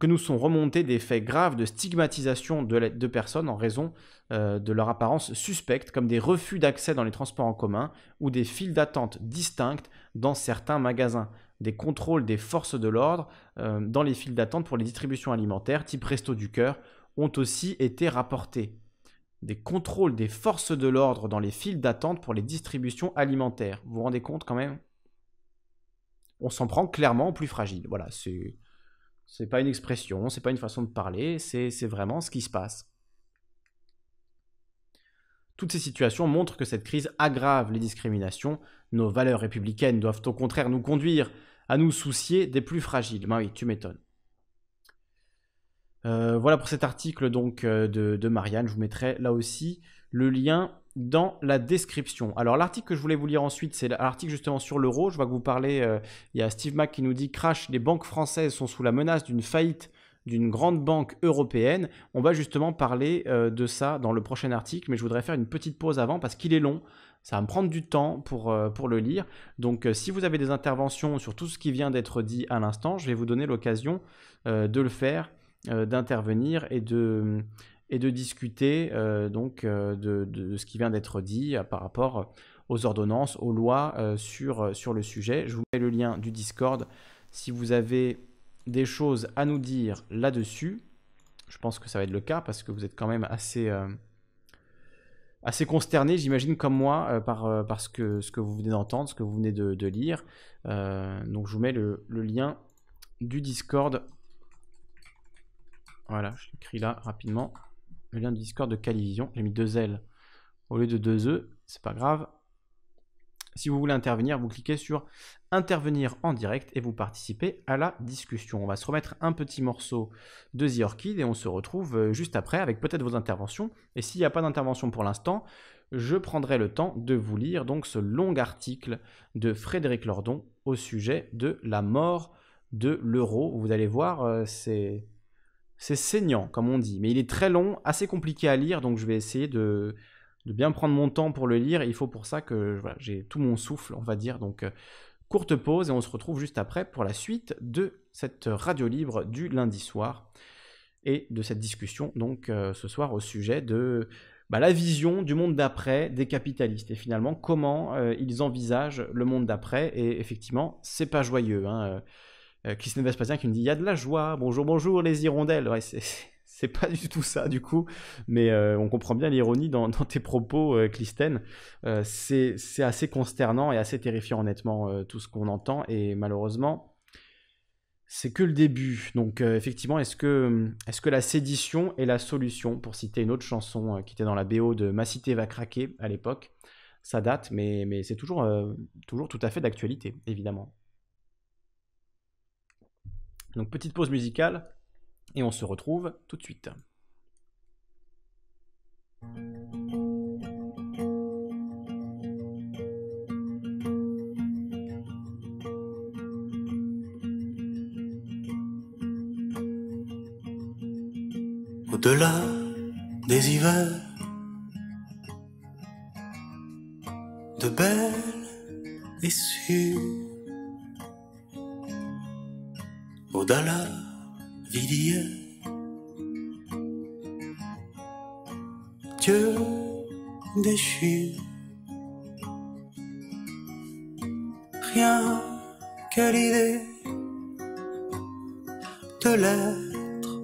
que nous sont remontés des faits graves de stigmatisation de, personnes en raison euh, de leur apparence suspecte, comme des refus d'accès dans les transports en commun ou des files d'attente distinctes dans certains magasins des contrôles des forces de l'ordre euh, dans les files d'attente pour les distributions alimentaires, type Resto du Cœur, ont aussi été rapportés. Des contrôles des forces de l'ordre dans les files d'attente pour les distributions alimentaires. Vous vous rendez compte quand même On s'en prend clairement aux plus fragiles. Voilà, c'est. C'est pas une expression, c'est pas une façon de parler, c'est vraiment ce qui se passe. Toutes ces situations montrent que cette crise aggrave les discriminations. Nos valeurs républicaines doivent au contraire nous conduire à nous soucier des plus fragiles. Ben oui, tu m'étonnes. Euh, voilà pour cet article donc euh, de, Marianne. Je vous mettrai là aussi le lien dans la description. Alors l'article que je voulais vous lire ensuite, c'est l'article justement sur l'euro. Je vois que vous parlez, euh, il y a Steve Mac qui nous dit crash, les banques françaises sont sous la menace d'une faillite d'une grande banque européenne. On va justement parler de ça dans le prochain article, mais je voudrais faire une petite pause avant parce qu'il est long. Ça va me prendre du temps pour, euh, pour le lire. Donc euh, si vous avez des interventions sur tout ce qui vient d'être dit à l'instant, je vais vous donner l'occasion euh, de le faire, d'intervenir et de, et de discuter donc de, ce qui vient d'être dit par rapport aux ordonnances, aux lois sur, sur le sujet. Je vous mets le lien du Discord si vous avez des choses à nous dire là-dessus. Je pense que ça va être le cas parce que vous êtes quand même assez, assez consterné, j'imagine, comme moi, euh, euh, par, ce, que, ce que vous venez d'entendre, ce que vous venez de, lire. Euh, donc je vous mets le, le lien du Discord. Voilà, je l'écris là rapidement. Le lien du Discord de Calivision. J'ai mis deux L au lieu de deux E, c'est pas grave. Si vous voulez intervenir, vous cliquez sur intervenir en direct et vous participez à la discussion. On va se remettre un petit morceau de The Orchid et on se retrouve euh, juste après avec peut-être vos interventions. Et s'il n'y a pas d'intervention pour l'instant, je prendrai le temps de vous lire donc ce long article de Frédéric Lordon au sujet de la mort de l'euro. Vous allez voir, euh, c'est c'est saignant comme on dit, mais il est très long, assez compliqué à lire, donc je vais essayer de de bien prendre mon temps pour le lire. Il faut pour ça que j'ai tout mon souffle, on va dire. Donc, euh, courte pause et on se retrouve juste après pour la suite de cette radio libre du lundi soir et de cette discussion donc euh, ce soir au sujet de bah, la vision du monde d'après des capitalistes et finalement comment euh, ils envisagent le monde d'après et effectivement c'est pas joyeux. Hein, se Christine Vespasien qui me dit il y a de la joie, bonjour bonjour les hirondelles, ouais, c'est c'est pas du tout ça du coup, mais euh, on comprend bien l'ironie dans, tes propos, euh, Clisten. Euh, c'est assez consternant et assez terrifiant honnêtement tout ce qu'on entend et malheureusement c'est que le début. Donc effectivement, est-ce que, est que la sédition est la solution Pour citer une autre chanson qui était dans la BO de Ma cité va craquer à l'époque, ça date, mais, mais c'est toujours, toujours tout à fait d'actualité, évidemment. Donc petite pause musicale et on se retrouve tout de suite. Au-delà des hivers, de belles issues au-delà Lydia. Dieu déchire rien que l'idée de l'être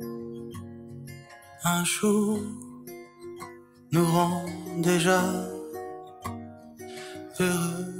un jour nous rend déjà heureux.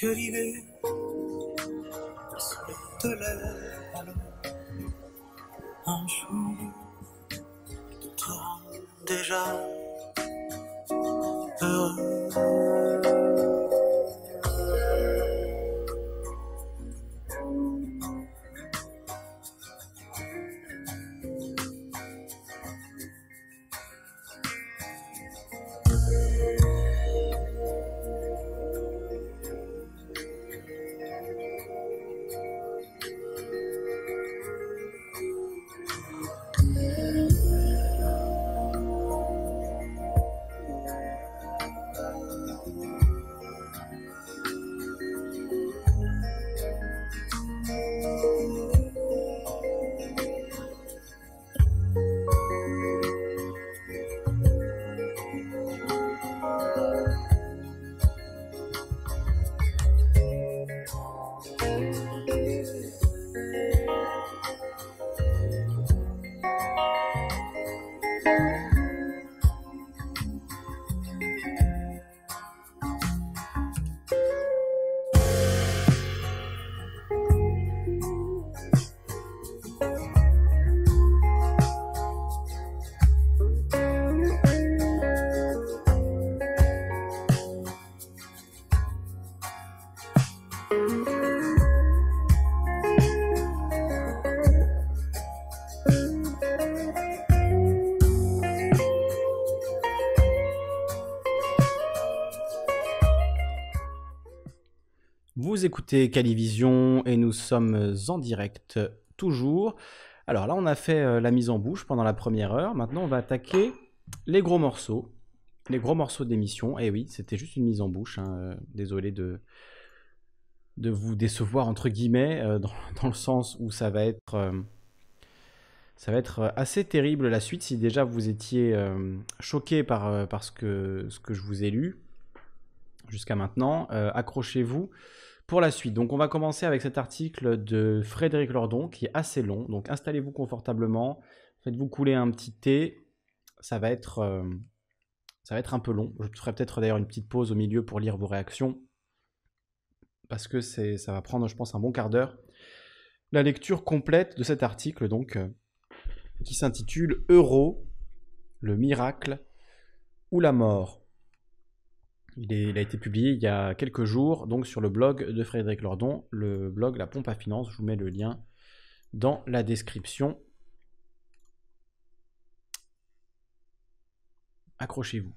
这里的。écoutez Calivision et nous sommes en direct toujours. Alors là, on a fait euh, la mise en bouche pendant la première heure. Maintenant, on va attaquer les gros morceaux. Les gros morceaux d'émission. Et eh oui, c'était juste une mise en bouche. Hein. Euh, désolé de, de vous décevoir, entre guillemets, euh, [laughs] dans, le sens où ça va être. ça va être assez terrible la suite si déjà vous étiez choqué par, que, ce que je vous ai lu jusqu'à maintenant. Accrochez-vous pour la suite. Donc on va commencer avec cet article de Frédéric Lordon qui est assez long. Donc installez-vous confortablement, faites-vous couler un petit thé. Ça va être, euh, ça va être un peu long. Je ferai peut-être d'ailleurs une petite pause au milieu pour lire vos réactions parce que c'est, ça va prendre, je pense, un bon quart d'heure. La lecture complète de cet article donc euh, qui s'intitule Euro, le miracle ou la mort. Il, a été publié il y a quelques jours, donc sur le blog de Frédéric Lordon, le blog La Pompe à Finance. Je vous mets le lien dans la description. Accrochez-vous.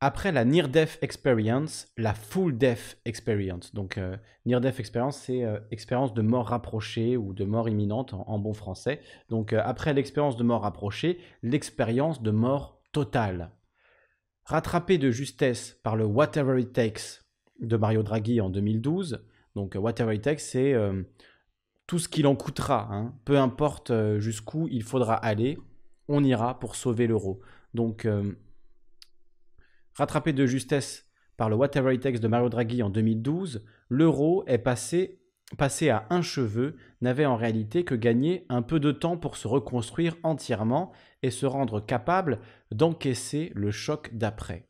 Après la Near Death Experience, la Full Death Experience. Donc, euh, Near Death Experience, c'est euh, expérience de mort rapprochée ou de mort imminente en, bon français. Donc, euh, après l'expérience de mort rapprochée, l'expérience de mort totale rattrapé de justesse par le Whatever It Takes de Mario Draghi en 2012. Donc euh, Whatever It Takes, c'est euh, tout ce qu'il en coûtera. Hein. Peu importe euh, jusqu'où il faudra aller, on ira pour sauver l'euro. Donc rattrapé de justesse par le Whatever It Takes de Mario Draghi en 2012, l'euro est passé passer à un cheveu, n'avait en réalité que gagné un peu de temps pour se reconstruire entièrement et se rendre capable d'encaisser le choc d'après,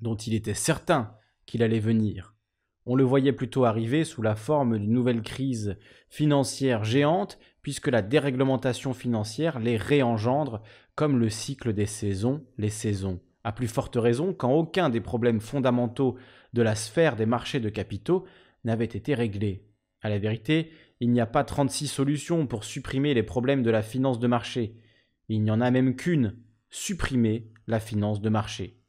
dont il était certain qu'il allait venir. On le voyait plutôt arriver sous la forme d'une nouvelle crise financière géante, puisque la déréglementation financière les réengendre comme le cycle des saisons, les saisons. À plus forte raison quand aucun des problèmes fondamentaux de la sphère des marchés de capitaux n'avait été réglé. À la vérité, il n'y a pas 36 solutions pour supprimer les problèmes de la finance de marché. Il n'y en a même qu'une, supprimer la finance de marché.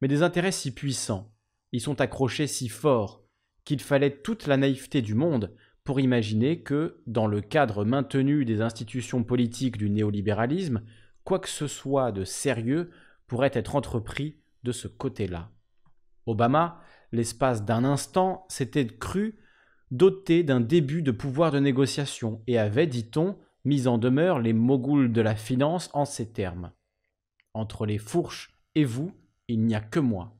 Mais des intérêts si puissants, ils sont accrochés si fort, qu'il fallait toute la naïveté du monde pour imaginer que, dans le cadre maintenu des institutions politiques du néolibéralisme, quoi que ce soit de sérieux pourrait être entrepris de ce côté-là. Obama l'espace d'un instant, s'était cru doté d'un début de pouvoir de négociation et avait, dit-on, mis en demeure les moguls de la finance en ces termes. Entre les fourches et vous, il n'y a que moi.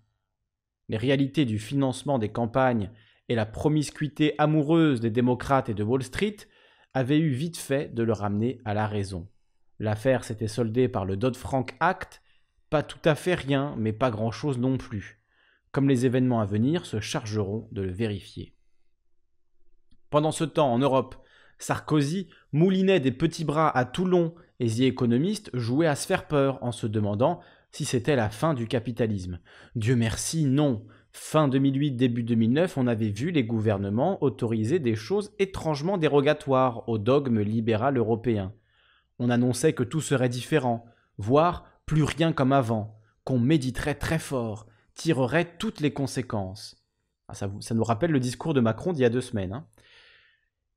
Les réalités du financement des campagnes et la promiscuité amoureuse des démocrates et de Wall Street avaient eu vite fait de le ramener à la raison. L'affaire s'était soldée par le Dodd-Frank Act, pas tout à fait rien, mais pas grand-chose non plus comme les événements à venir se chargeront de le vérifier. Pendant ce temps, en Europe, Sarkozy moulinait des petits bras à Toulon et les économistes jouaient à se faire peur en se demandant si c'était la fin du capitalisme. Dieu merci, non. Fin 2008, début 2009, on avait vu les gouvernements autoriser des choses étrangement dérogatoires au dogme libéral européen. On annonçait que tout serait différent, voire plus rien comme avant, qu'on méditerait très fort, tirerait toutes les conséquences. Ah, ça, nous rappelle le discours de Macron d'il y a deux semaines. Hein.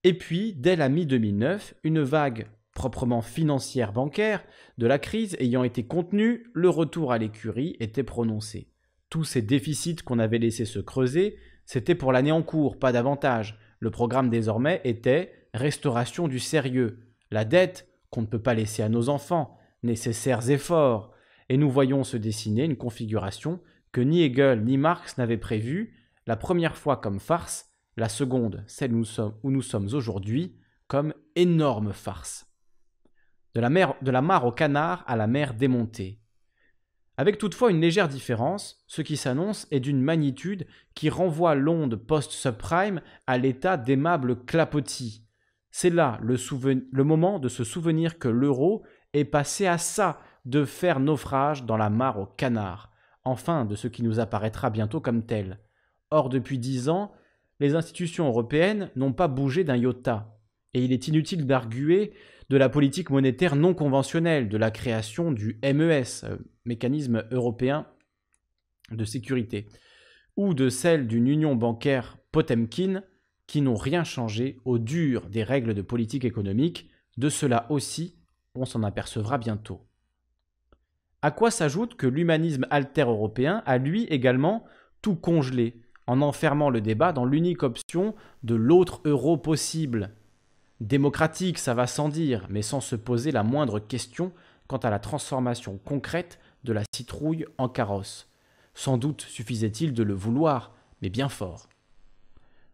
Et puis, dès la mi-2009, une vague proprement financière bancaire de la crise ayant été contenue, le retour à l'écurie était prononcé. Tous ces déficits qu'on avait laissés se creuser, c'était pour l'année en cours, pas davantage. Le programme désormais était restauration du sérieux, la dette qu'on ne peut pas laisser à nos enfants, nécessaires efforts, et nous voyons se dessiner une configuration que ni Hegel ni Marx n'avaient prévu, la première fois comme farce, la seconde, celle où nous sommes, aujourd'hui, comme énorme farce. De la, mer, de la mare au canard à la mer démontée. Avec toutefois une légère différence, ce qui s'annonce est d'une magnitude qui renvoie l'onde post-subprime à l'état d'aimable clapotis. C'est là le, le moment de se souvenir que l'euro est passé à ça de faire naufrage dans la mare au canard, enfin de ce qui nous apparaîtra bientôt comme tel. Or, depuis dix ans, les institutions européennes n'ont pas bougé d'un iota, et il est inutile d'arguer de la politique monétaire non conventionnelle, de la création du MES, euh, Mécanisme européen de sécurité, ou de celle d'une union bancaire Potemkin, qui n'ont rien changé au dur des règles de politique économique, de cela aussi on s'en apercevra bientôt. À quoi s'ajoute que l'humanisme alter-européen a lui également tout congelé, en enfermant le débat dans l'unique option de l'autre euro possible. Démocratique, ça va sans dire, mais sans se poser la moindre question quant à la transformation concrète de la citrouille en carrosse. Sans doute suffisait-il de le vouloir, mais bien fort.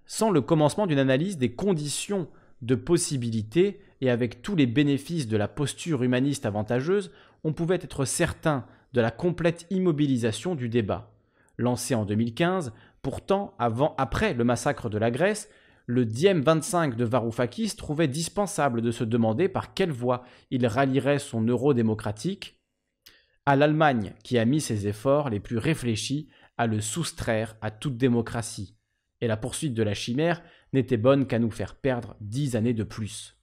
Sans le commencement d'une analyse des conditions de possibilité et avec tous les bénéfices de la posture humaniste avantageuse, on pouvait être certain de la complète immobilisation du débat. Lancé en 2015, pourtant, avant, après le massacre de la Grèce, le Diem 25 de Varoufakis trouvait dispensable de se demander par quelle voie il rallierait son euro-démocratique à l'Allemagne, qui a mis ses efforts les plus réfléchis à le soustraire à toute démocratie. Et la poursuite de la chimère n'était bonne qu'à nous faire perdre dix années de plus.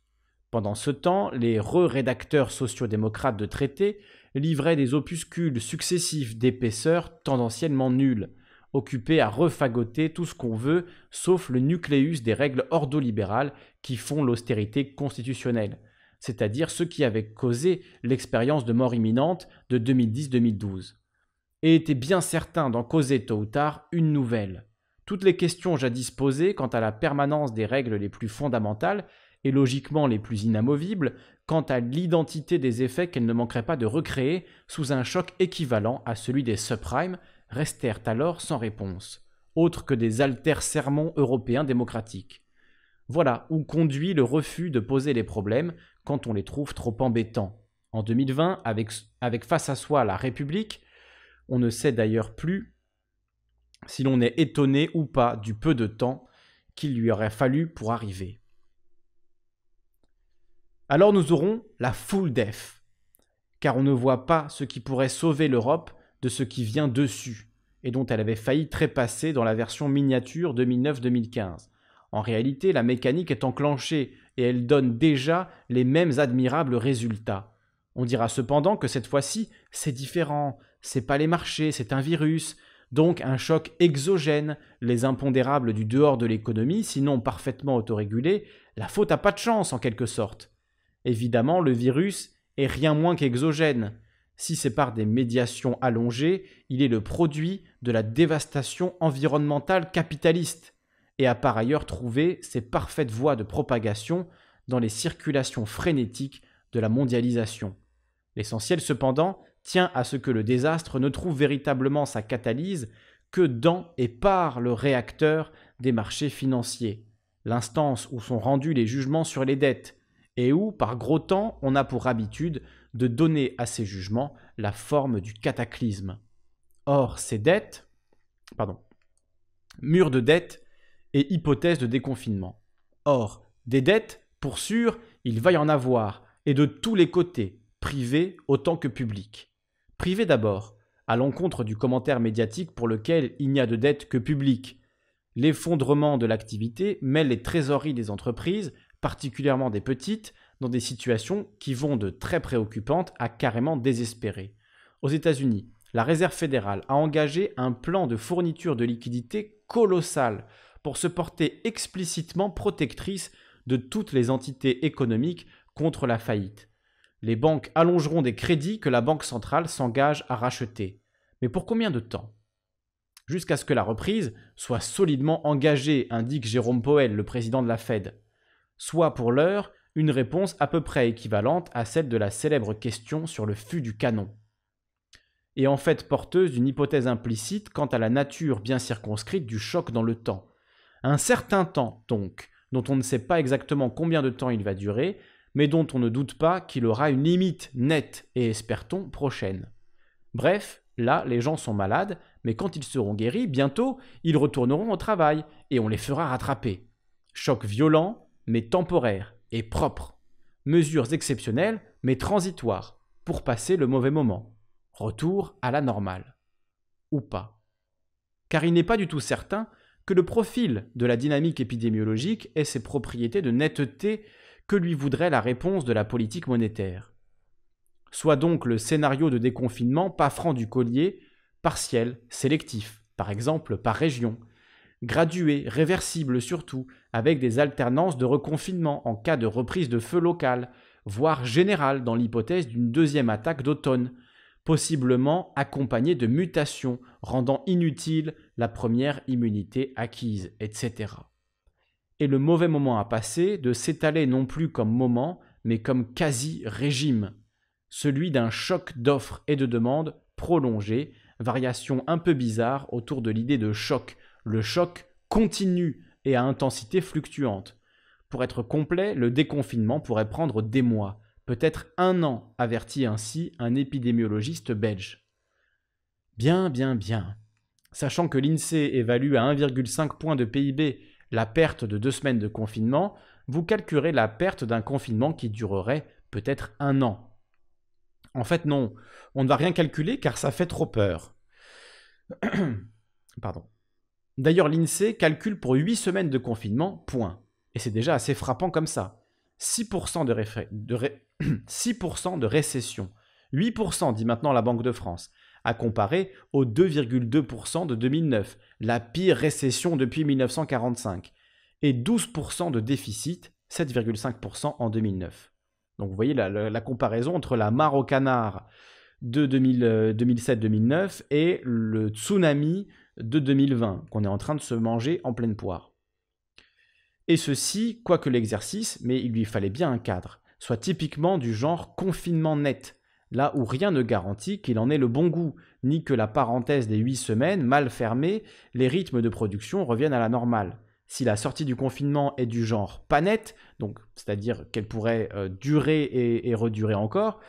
Pendant ce temps, les re-rédacteurs sociodémocrates de traités livraient des opuscules successifs d'épaisseur tendanciellement nulle, occupés à refagoter tout ce qu'on veut, sauf le nucléus des règles ordolibérales qui font l'austérité constitutionnelle, c'est-à-dire ce qui avait causé l'expérience de mort imminente de 2010-2012. Et étaient bien certains d'en causer tôt ou tard une nouvelle. Toutes les questions jadis posées quant à la permanence des règles les plus fondamentales et logiquement les plus inamovibles quant à l'identité des effets qu'elle ne manquerait pas de recréer sous un choc équivalent à celui des subprimes, restèrent alors sans réponse, autre que des alters sermons européens démocratiques. Voilà où conduit le refus de poser les problèmes quand on les trouve trop embêtants. En 2020, avec face à soi la République, on ne sait d'ailleurs plus si l'on est étonné ou pas du peu de temps qu'il lui aurait fallu pour arriver alors nous aurons la full def, car on ne voit pas ce qui pourrait sauver l'Europe de ce qui vient dessus, et dont elle avait failli trépasser dans la version miniature 2009-2015. En réalité, la mécanique est enclenchée et elle donne déjà les mêmes admirables résultats. On dira cependant que cette fois-ci, c'est différent, c'est pas les marchés, c'est un virus, donc un choc exogène, les impondérables du dehors de l'économie, sinon parfaitement autorégulés, la faute a pas de chance en quelque sorte. Évidemment, le virus est rien moins qu'exogène. Si c'est par des médiations allongées, il est le produit de la dévastation environnementale capitaliste et a par ailleurs trouvé ses parfaites voies de propagation dans les circulations frénétiques de la mondialisation. L'essentiel cependant tient à ce que le désastre ne trouve véritablement sa catalyse que dans et par le réacteur des marchés financiers, l'instance où sont rendus les jugements sur les dettes, et où, par gros temps, on a pour habitude de donner à ces jugements la forme du cataclysme. Or, ces dettes, pardon, murs de dettes et hypothèses de déconfinement. Or, des dettes, pour sûr, il va y en avoir, et de tous les côtés, privés autant que publics. Privés d'abord, à l'encontre du commentaire médiatique pour lequel il n'y a de dettes que publiques. L'effondrement de l'activité mêle les trésoreries des entreprises particulièrement des petites, dans des situations qui vont de très préoccupantes à carrément désespérées. Aux États-Unis, la Réserve fédérale a engagé un plan de fourniture de liquidités colossal pour se porter explicitement protectrice de toutes les entités économiques contre la faillite. Les banques allongeront des crédits que la Banque centrale s'engage à racheter. Mais pour combien de temps Jusqu'à ce que la reprise soit solidement engagée, indique Jérôme Powell, le président de la Fed soit pour l'heure une réponse à peu près équivalente à celle de la célèbre question sur le fût du canon, et en fait porteuse d'une hypothèse implicite quant à la nature bien circonscrite du choc dans le temps. Un certain temps, donc, dont on ne sait pas exactement combien de temps il va durer, mais dont on ne doute pas qu'il aura une limite nette et espère-t-on prochaine. Bref, là, les gens sont malades, mais quand ils seront guéris, bientôt, ils retourneront au travail, et on les fera rattraper. Choc violent, mais temporaires et propres. Mesures exceptionnelles, mais transitoires, pour passer le mauvais moment. Retour à la normale. Ou pas. Car il n'est pas du tout certain que le profil de la dynamique épidémiologique ait ses propriétés de netteté que lui voudrait la réponse de la politique monétaire. Soit donc le scénario de déconfinement pas franc du collier, partiel, sélectif, par exemple par région, graduée, réversible surtout, avec des alternances de reconfinement en cas de reprise de feu local, voire générale dans l'hypothèse d'une deuxième attaque d'automne, possiblement accompagnée de mutations rendant inutile la première immunité acquise, etc. Et le mauvais moment a passé de s'étaler non plus comme moment, mais comme quasi-régime, celui d'un choc d'offres et de demandes prolongé, variation un peu bizarre autour de l'idée de choc le choc continue et à intensité fluctuante. Pour être complet, le déconfinement pourrait prendre des mois, peut-être un an, avertit ainsi un épidémiologiste belge. Bien, bien, bien. Sachant que l'INSEE évalue à 1,5 point de PIB la perte de deux semaines de confinement, vous calculez la perte d'un confinement qui durerait peut-être un an. En fait, non, on ne va rien calculer car ça fait trop peur. [clears throat] Pardon. D'ailleurs, l'INSEE calcule pour 8 semaines de confinement, point. Et c'est déjà assez frappant comme ça. 6% de, de, 6 [clears throat] de récession, 8% dit maintenant la Banque de France, à comparer aux 2,2% de 2009, la pire récession depuis 1945, et 12% de déficit, 7,5% en 2009. Donc vous voyez la, comparaison entre la mare canard de 2007-2009 euh, et le tsunami de 2020, qu'on est en train de se manger en pleine poire. Et ceci, quoique l'exercice, mais il lui fallait bien un cadre, soit typiquement du genre confinement net, là où rien ne garantit qu'il en ait le bon goût, ni que la parenthèse des 8 semaines, mal fermée, les rythmes de production reviennent à la normale. Si la sortie du confinement est du genre pas net, donc c'est-à-dire qu'elle pourrait euh, durer et redurer encore,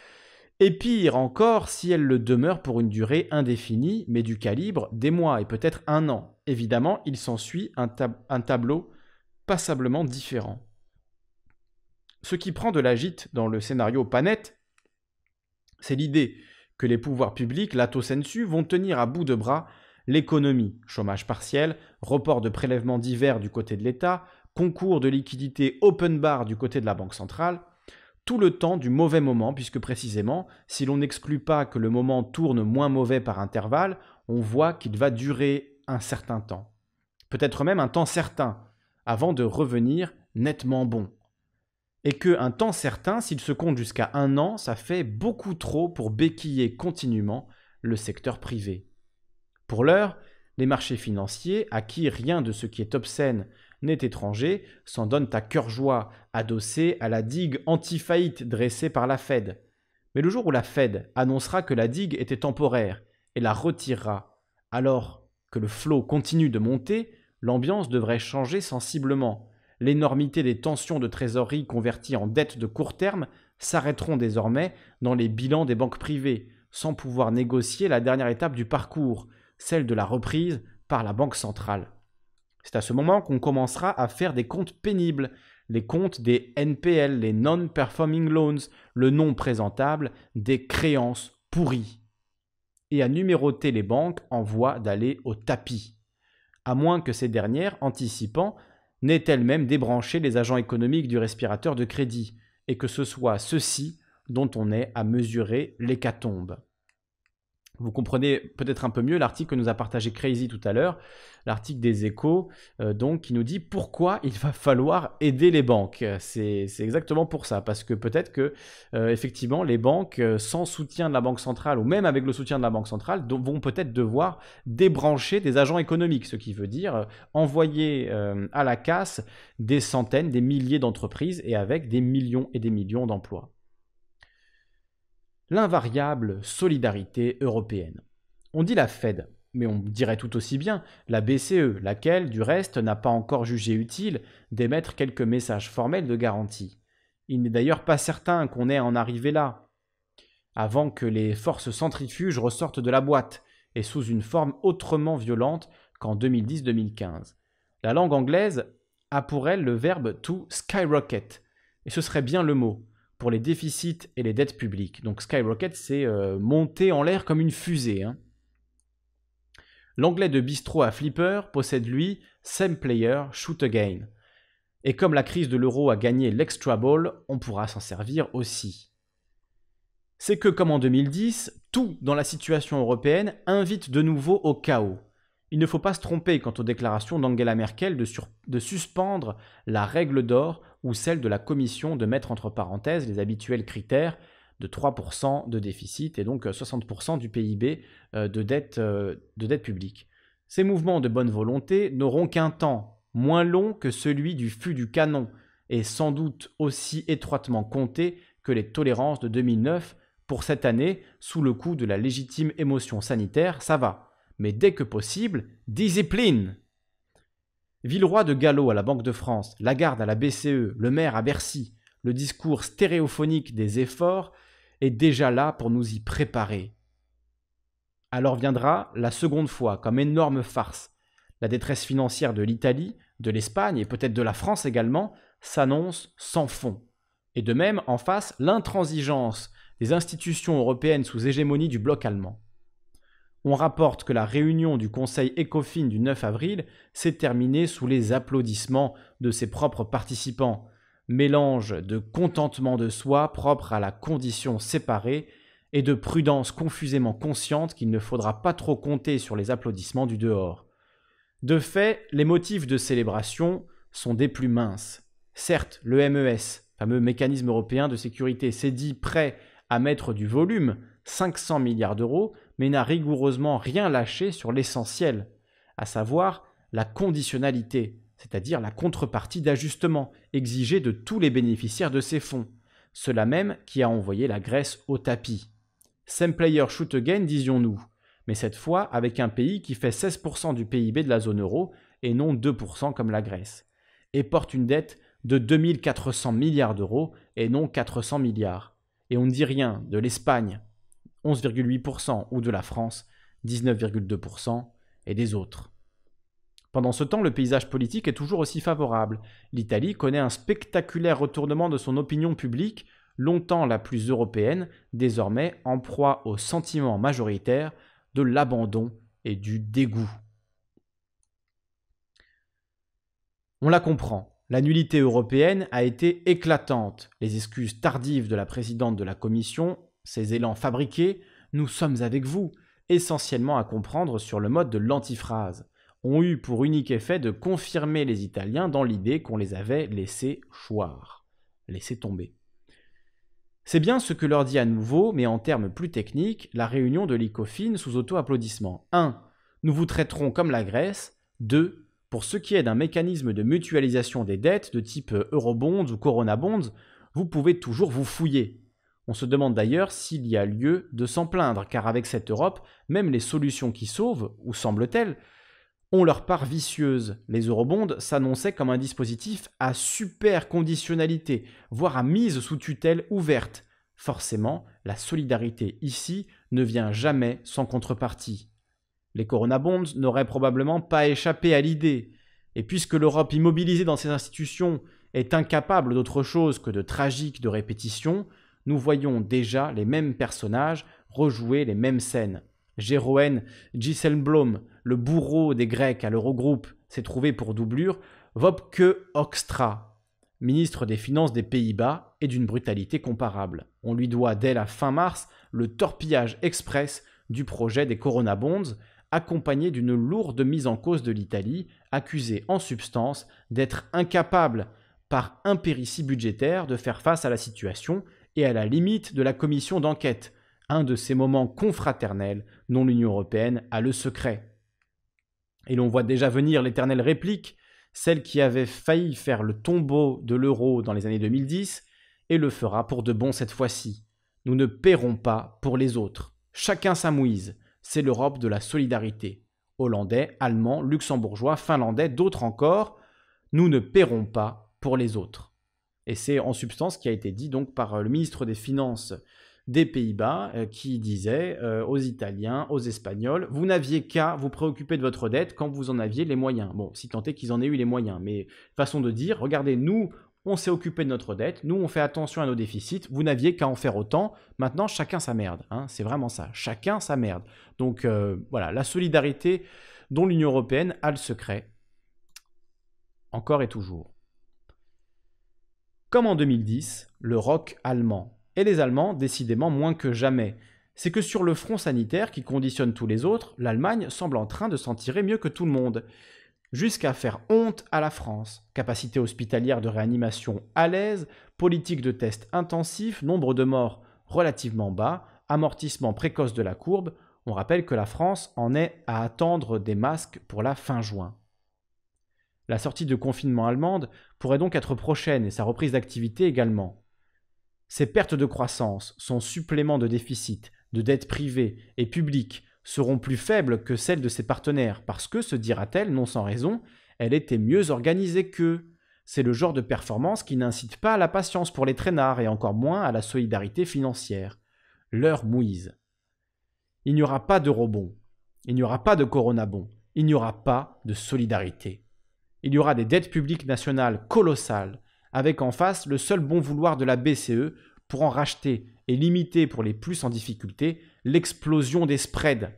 et pire encore si elle le demeure pour une durée indéfinie, mais du calibre des mois et peut-être un an. Évidemment, il s'ensuit un, un, tableau passablement différent. Ce qui prend de la l'agite dans le scénario Panet, c'est l'idée que les pouvoirs publics, lato sensu, vont tenir à bout de bras l'économie, chômage partiel, report de prélèvements divers du côté de l'État, concours de liquidités open bar du côté de la Banque centrale, tout le temps du mauvais moment, puisque précisément, si l'on n'exclut pas que le moment tourne moins mauvais par intervalle, on voit qu'il va durer un certain temps, peut-être même un temps certain, avant de revenir nettement bon. Et que un temps certain, s'il se compte jusqu'à un an, ça fait beaucoup trop pour béquiller continuellement le secteur privé. Pour l'heure, les marchés financiers, à qui rien de ce qui est obscène n'est étranger, s'en donne ta cœur joie, adossée à la digue anti-faillite dressée par la Fed. Mais le jour où la Fed annoncera que la digue était temporaire et la retirera, alors que le flot continue de monter, l'ambiance devrait changer sensiblement. L'énormité des tensions de trésorerie converties en dettes de court terme s'arrêteront désormais dans les bilans des banques privées, sans pouvoir négocier la dernière étape du parcours, celle de la reprise par la Banque centrale. C'est à ce moment qu'on commencera à faire des comptes pénibles, les comptes des NPL, les Non-Performing Loans, le non présentable des créances pourries, et à numéroter les banques en voie d'aller au tapis, à moins que ces dernières, anticipant, n'aient elles-mêmes débranché les agents économiques du respirateur de crédit, et que ce soit ceux-ci dont on est à mesurer l'hécatombe vous comprenez peut-être un peu mieux l'article que nous a partagé Crazy tout à l'heure, l'article des échos, euh, donc qui nous dit pourquoi il va falloir aider les banques. C'est exactement pour ça, parce que peut-être que euh, effectivement les banques, euh, sans soutien de la Banque centrale, ou même avec le soutien de la Banque centrale, vont peut-être devoir débrancher des agents économiques, ce qui veut dire envoyer à la casse des centaines, des milliers d'entreprises et avec des millions et des millions d'emplois l'invariable solidarité européenne. On dit la Fed, mais on dirait tout aussi bien la BCE, laquelle, du reste, n'a pas encore jugé utile d'émettre quelques messages formels de garantie. Il n'est d'ailleurs pas certain qu'on ait en arrivé là, avant que les forces centrifuges ressortent de la boîte, et sous une forme autrement violente qu'en 2010-2015. La langue anglaise a pour elle le verbe to skyrocket, et ce serait bien le mot, pour les déficits et les dettes publiques. Donc skyrocket, c'est euh, monter en l'air comme une fusée. Hein. L'anglais de bistrot à flipper possède lui same player, shoot again. Et comme la crise de l'euro a gagné l'extra ball, on pourra s'en servir aussi. C'est que comme en 2010, tout dans la situation européenne invite de nouveau au chaos. Il ne faut pas se tromper quant aux déclarations d'Angela Merkel de suspendre la règle d'or ou celle de la commission de mettre entre parenthèses les habituels critères de 3% de déficit et donc 60% euh, du PIB euh, de dette, euh, de dette publique. Ces mouvements de bonne volonté n'auront qu'un temps moins long que celui du fût du canon et sans doute aussi étroitement compté que les tolérances de 2009 pour cette année sous le coup de la légitime émotion sanitaire, ça va. Mais dès que possible, discipline Villeroy de Gallo à la Banque de France, Lagarde à la BCE, le maire à Bercy, le discours stéréophonique des efforts est déjà là pour nous y préparer. Alors viendra la seconde fois, comme énorme farce. La détresse financière de l'Italie, de l'Espagne et peut-être de la France également s'annonce sans fond. Et de même, en face, l'intransigeance des institutions européennes sous hégémonie du bloc allemand on rapporte que la réunion du Conseil ECOFIN du 9 avril s'est terminée sous les applaudissements de ses propres participants, mélange de contentement de soi propre à la condition séparée et de prudence confusément consciente qu'il ne faudra pas trop compter sur les applaudissements du dehors. De fait, les motifs de célébration sont des plus minces. Certes, le MES, fameux mécanisme européen de sécurité, s'est dit prêt à mettre du volume, 500 milliards d'euros, mais n'a rigoureusement rien lâché sur l'essentiel, à savoir la conditionnalité, c'est-à-dire la contrepartie d'ajustement exigée de tous les bénéficiaires de ces fonds, cela même qui a envoyé la Grèce au tapis. Same player shoot again, disions-nous, mais cette fois avec un pays qui fait 16% du PIB de la zone euro et non 2% comme la Grèce, et porte une dette de 2400 milliards d'euros et non 400 milliards. Et on ne dit rien de l'Espagne, 11,8%, ou de la France, 19,2%, et des autres. Pendant ce temps, le paysage politique est toujours aussi favorable. L'Italie connaît un spectaculaire retournement de son opinion publique, longtemps la plus européenne, désormais en proie au sentiment majoritaire de l'abandon et du dégoût. On la comprend. La nullité européenne a été éclatante. Les excuses tardives de la présidente de la Commission ces élans fabriqués, nous sommes avec vous, essentiellement à comprendre sur le mode de l'antiphrase, ont eu pour unique effet de confirmer les Italiens dans l'idée qu'on les avait laissés choir, laissés tomber. C'est bien ce que leur dit à nouveau, mais en termes plus techniques, la réunion de l'ICOFIN sous auto-applaudissement. 1. Nous vous traiterons comme la Grèce. 2. Pour ce qui est d'un mécanisme de mutualisation des dettes de type Eurobonds ou Coronabonds, vous pouvez toujours vous fouiller. On se demande d'ailleurs s'il y a lieu de s'en plaindre, car avec cette Europe, même les solutions qui sauvent, ou semblent-elles, ont leur part vicieuse. Les eurobonds s'annonçaient comme un dispositif à super conditionnalité, voire à mise sous tutelle ouverte. Forcément, la solidarité ici ne vient jamais sans contrepartie. Les coronabonds n'auraient probablement pas échappé à l'idée. Et puisque l'Europe immobilisée dans ses institutions est incapable d'autre chose que de tragique de répétition, nous voyons déjà les mêmes personnages rejouer les mêmes scènes. Jeroen Gisselblom, le bourreau des Grecs à l'Eurogroupe, s'est trouvé pour doublure Vopke Oxtra, ministre des Finances des Pays-Bas est d'une brutalité comparable. On lui doit dès la fin mars le torpillage express du projet des Corona Bonds, accompagné d'une lourde mise en cause de l'Italie, accusée en substance d'être incapable, par impéritie budgétaire, de faire face à la situation et à la limite de la commission d'enquête, un de ces moments confraternels dont l'Union européenne a le secret. Et l'on voit déjà venir l'éternelle réplique, celle qui avait failli faire le tombeau de l'euro dans les années 2010, et le fera pour de bon cette fois-ci. Nous ne paierons pas pour les autres. Chacun sa C'est l'Europe de la solidarité. Hollandais, Allemands, Luxembourgeois, Finlandais, d'autres encore. Nous ne paierons pas pour les autres. Et c'est en substance ce qui a été dit donc par euh, le ministre des Finances des Pays-Bas euh, qui disait euh, aux Italiens, aux Espagnols, vous n'aviez qu'à vous préoccuper de votre dette quand vous en aviez les moyens. Bon, si tant est qu'ils en aient eu les moyens, mais façon de dire, regardez, nous, on s'est occupé de notre dette, nous, on fait attention à nos déficits, vous n'aviez qu'à en faire autant, maintenant, chacun sa merde. Hein. C'est vraiment ça, chacun sa merde. Donc voilà, la solidarité dont l'Union européenne a le secret, encore et toujours. Comme en 2010, le rock allemand. Et les Allemands, décidément moins que jamais. C'est que sur le front sanitaire qui conditionne tous les autres, l'Allemagne semble en train de s'en tirer mieux que tout le monde. Jusqu'à faire honte à la France. Capacité hospitalière de réanimation à l'aise, politique de tests intensifs, nombre de morts relativement bas, amortissement précoce de la courbe, on rappelle que la France en est à attendre des masques pour la fin juin. La sortie de confinement allemande pourrait donc être prochaine et sa reprise d'activité également. Ses pertes de croissance, son supplément de déficit, de dettes privées et publiques seront plus faibles que celles de ses partenaires parce que, se dira-t-elle, non sans raison, elle était mieux organisée qu'eux. C'est le genre de performance qui n'incite pas à la patience pour les traînards et encore moins à la solidarité financière. L'heure mouise. Il n'y aura pas de rebond. Il n'y aura pas de coronabond. Il n'y aura pas de solidarité il y aura des dettes publiques nationales colossales, avec en face le seul bon vouloir de la BCE pour en racheter et limiter pour les plus en difficulté l'explosion des spreads.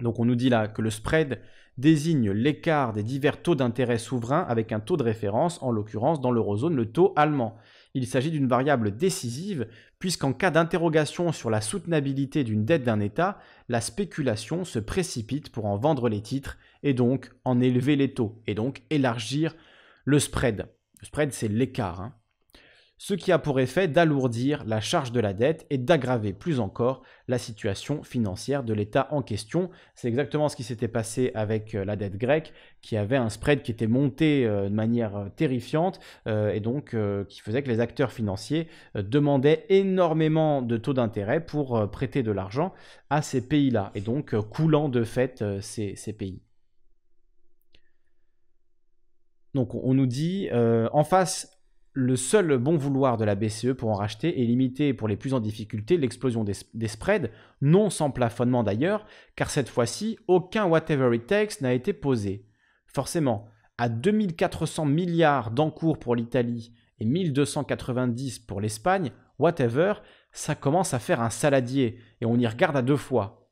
Donc on nous dit là que le spread désigne l'écart des divers taux d'intérêt souverains avec un taux de référence, en l'occurrence dans l'eurozone le taux allemand il s'agit d'une variable décisive, puisqu'en cas d'interrogation sur la soutenabilité d'une dette d'un État, la spéculation se précipite pour en vendre les titres et donc en élever les taux, et donc élargir le spread. Le spread, c'est l'écart. Hein ce qui a pour effet d'alourdir la charge de la dette et d'aggraver plus encore la situation financière de l'État en question. C'est exactement ce qui s'était passé avec euh, la dette grecque, qui avait un spread qui était monté euh, de manière euh, terrifiante et donc qui faisait que les acteurs financiers demandaient énormément de taux d'intérêt pour prêter de l'argent à ces pays-là, et donc coulant de fait ces, pays. Donc on nous dit, en face le seul bon vouloir de la BCE pour en racheter est limiter pour les plus en difficulté l'explosion des, spreads, non sans plafonnement d'ailleurs, car cette fois-ci, aucun whatever it takes n'a été posé. Forcément, à 2400 milliards d'encours pour l'Italie et 1290 pour l'Espagne, whatever, ça commence à faire un saladier et on y regarde à deux fois.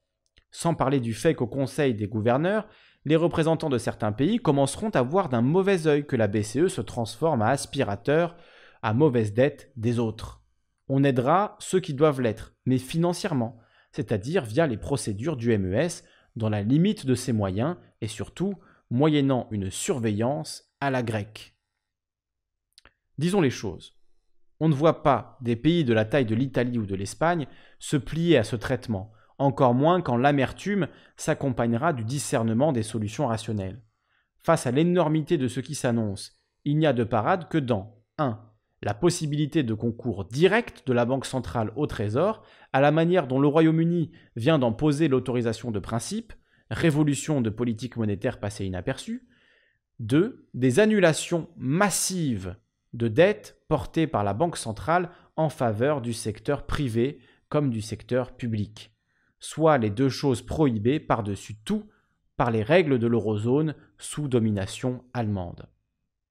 Sans parler du fait qu'au Conseil des gouverneurs, les représentants de certains pays commenceront à voir d'un mauvais œil que la BCE se transforme à aspirateur à mauvaise dette des autres. On aidera ceux qui doivent l'être, mais financièrement, c'est-à-dire via les procédures du MES, dans la limite de ses moyens et surtout moyennant une surveillance à la grecque. Disons les choses. On ne voit pas des pays de la taille de l'Italie ou de l'Espagne se plier à ce traitement, encore moins quand l'amertume s'accompagnera du discernement des solutions rationnelles. Face à l'énormité de ce qui s'annonce, il n'y a de parade que dans 1. La possibilité de concours direct de la Banque centrale au Trésor, à la manière dont le Royaume-Uni vient d'en poser l'autorisation de principe, révolution de politique monétaire passée inaperçue. 2. Des annulations massives de dettes portées par la Banque centrale en faveur du secteur privé comme du secteur public soit les deux choses prohibées par-dessus tout par les règles de l'eurozone sous domination allemande.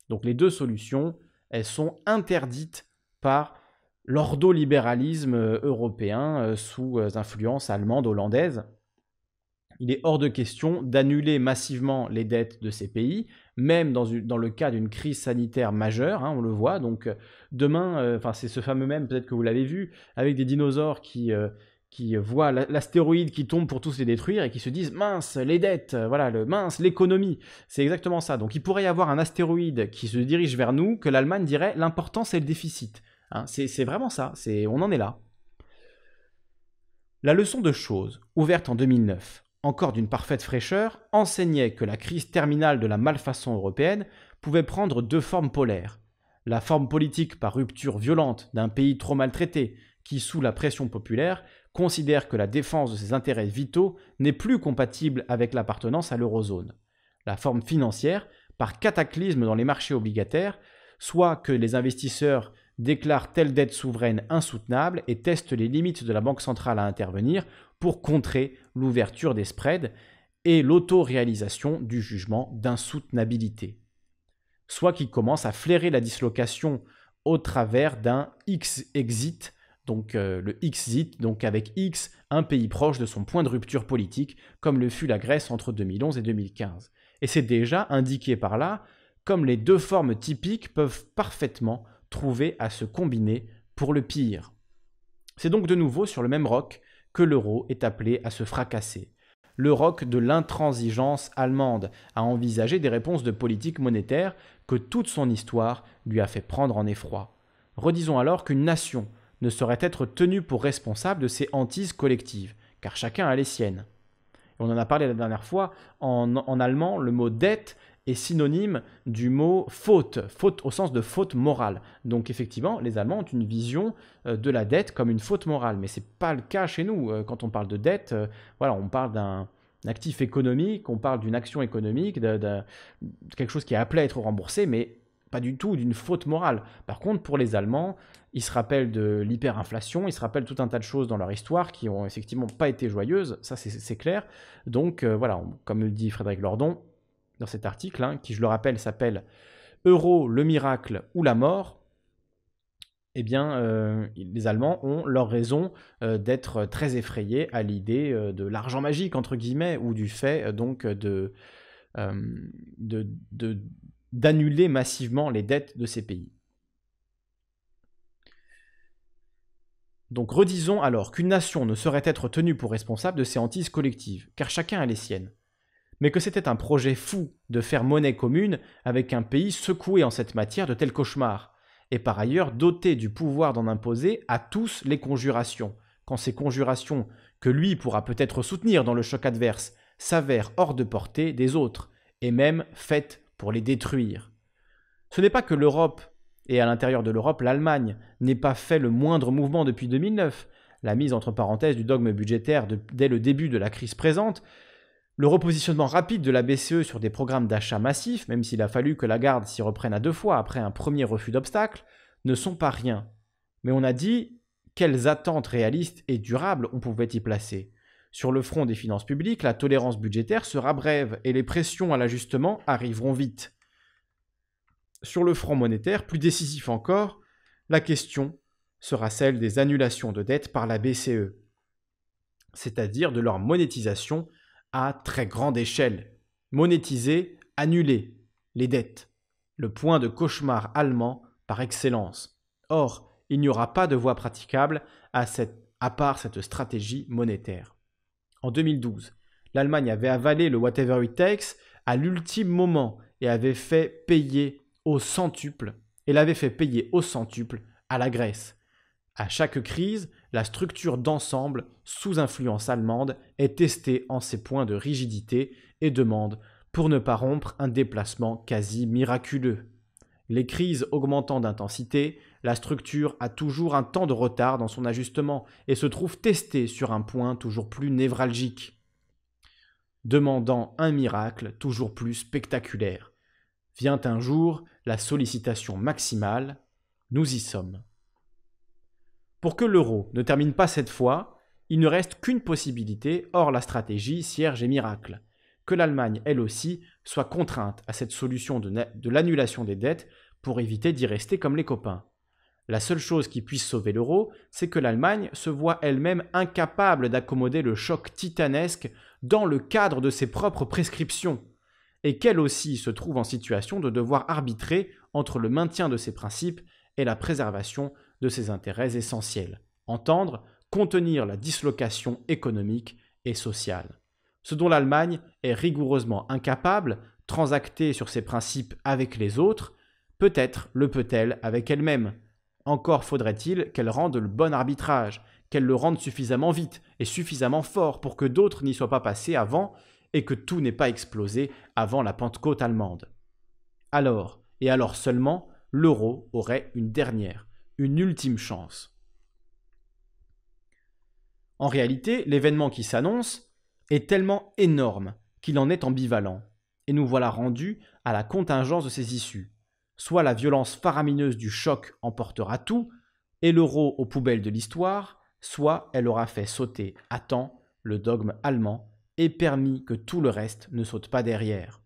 Donc les deux solutions, elles sont interdites par l'ordolibéralisme euh, européen euh, sous euh, influence allemande-hollandaise. Il est hors de question d'annuler massivement les dettes de ces pays, même dans, le cas d'une crise sanitaire majeure, hein, on le voit. Donc demain, c'est ce fameux même, peut-être que vous l'avez vu, avec des dinosaures qui qui voient l'astéroïde qui tombe pour tous les détruire et qui se disent mince les dettes, euh, voilà le mince l'économie. C'est exactement ça. Donc il pourrait y avoir un astéroïde qui se dirige vers nous que l'Allemagne dirait l'importance c'est le déficit. Hein, c'est vraiment ça. C'est on en est là. La leçon de choses, ouverte en 2009, encore d'une parfaite fraîcheur, enseignait que la crise terminale de la malfaçon européenne pouvait prendre deux formes polaires. La forme politique par rupture violente d'un pays trop maltraité, qui, sous la pression populaire, considère que la défense de ses intérêts vitaux n'est plus compatible avec l'appartenance à l'eurozone. La forme financière, par cataclysme dans les marchés obligataires, soit que les investisseurs déclarent telle dette souveraine insoutenable et testent les limites de la Banque centrale à intervenir pour contrer l'ouverture des spreads et l'autoréalisation du jugement d'insoutenabilité, soit qu'ils commencent à flairer la dislocation au travers d'un X-exit donc euh, le le zit donc avec X, un pays proche de son point de rupture politique, comme le fut la Grèce entre 2011 et 2015. Et c'est déjà indiqué par là comme les deux formes typiques peuvent parfaitement trouver à se combiner pour le pire. C'est donc de nouveau sur le même roc que l'euro est appelé à se fracasser. Le roc de l'intransigeance allemande a envisagé des réponses de politique monétaire que toute son histoire lui a fait prendre en effroi. Redisons alors qu'une nation ne saurait être tenu pour responsable de ces hantises collectives, car chacun a les siennes. on en a parlé la dernière fois, en, allemand, le mot dette est synonyme du mot faute, faute au sens de faute morale. Donc effectivement, les Allemands ont une vision euh, de la dette comme une faute morale, mais c'est pas le cas chez nous. Euh, quand on parle de dette, euh, voilà, on parle d'un actif économique, on parle d'une action économique, de quelque chose qui est appelé à être remboursé, mais pas du tout d'une faute morale. Par contre, pour les Allemands, ils se rappellent de l'hyperinflation, ils se rappellent tout un tas de choses dans leur histoire qui ont effectivement pas été joyeuses, ça c'est clair. Donc euh, voilà, comme le dit Frédéric Lordon dans cet article, hein, qui je le rappelle s'appelle Euro, le miracle ou la mort, eh bien, euh, les Allemands ont leur raison euh, d'être très effrayés à l'idée de l'argent magique, entre guillemets, ou du fait donc de, d'annuler massivement les dettes de ces pays. Donc redisons alors qu'une nation ne saurait être tenue pour responsable de ses hantises collectives, car chacun a les siennes, mais que c'était un projet fou de faire monnaie commune avec un pays secoué en cette matière de tels cauchemars, et par ailleurs doté du pouvoir d'en imposer à tous les conjurations, quand ces conjurations, que lui pourra peut-être soutenir dans le choc adverse, s'avèrent hors de portée des autres, et même faites pour les détruire. Ce n'est pas que l'Europe et à l'intérieur de l'Europe, l'Allemagne n'a pas fait le moindre mouvement depuis 2009. La mise entre parenthèses du dogme budgétaire dès le début de la crise présente, le repositionnement rapide de la BCE sur des programmes d'achat massifs, même s'il a fallu que la garde s'y reprenne à deux fois après un premier refus d'obstacle, ne sont pas rien. Mais on a dit quelles attentes réalistes et durables on pouvait y placer. Sur le front des finances publiques, la tolérance budgétaire sera brève et les pressions à l'ajustement arriveront vite. Sur le front monétaire, plus décisif encore, la question sera celle des annulations de dettes par la BCE, c'est-à-dire de leur monétisation à très grande échelle. Monétiser, annuler les dettes, le point de cauchemar allemand par excellence. Or, il n'y aura pas de voie praticable à, cette, à part cette stratégie monétaire. En 2012, l'Allemagne avait avalé le whatever it takes à l'ultime moment et avait fait payer au centuple et l'avait fait payer au centuple à la Grèce. À chaque crise, la structure d'ensemble sous influence allemande est testée en ses points de rigidité et demande pour ne pas rompre un déplacement quasi miraculeux. Les crises augmentant d'intensité, la structure a toujours un temps de retard dans son ajustement et se trouve testée sur un point toujours plus névralgique, demandant un miracle toujours plus spectaculaire. Vient un jour la sollicitation maximale, nous y sommes. Pour que l'euro ne termine pas cette fois, il ne reste qu'une possibilité hors la stratégie cierge et miracle, que l'Allemagne, elle aussi, soit contrainte à cette solution de, de l'annulation des dettes pour éviter d'y rester comme les copains. La seule chose qui puisse sauver l'euro, c'est que l'Allemagne se voit elle-même incapable d'accommoder le choc titanesque dans le cadre de ses propres prescriptions et qu'elle aussi se trouve en situation de devoir arbitrer entre le maintien de ses principes et la préservation de ses intérêts essentiels. Entendre, contenir la dislocation économique et sociale. Ce dont l'Allemagne est rigoureusement incapable, transacter sur ses principes avec les autres, peut-être le peut-elle avec elle-même. Encore faudrait-il qu'elle rende le bon arbitrage, qu'elle le rende suffisamment vite et suffisamment fort pour que d'autres n'y soient pas passés avant et que tout n'est pas explosé avant la Pentecôte allemande. Alors, et alors seulement, l'euro aurait une dernière, une ultime chance. En réalité, l'événement qui s'annonce est tellement énorme qu'il en est ambivalent, et nous voilà rendus à la contingence de ses issues. Soit la violence faramineuse du choc emportera tout, et l'euro aux poubelles de l'histoire, soit elle aura fait sauter à temps le dogme allemand et permis que tout le reste ne saute pas derrière.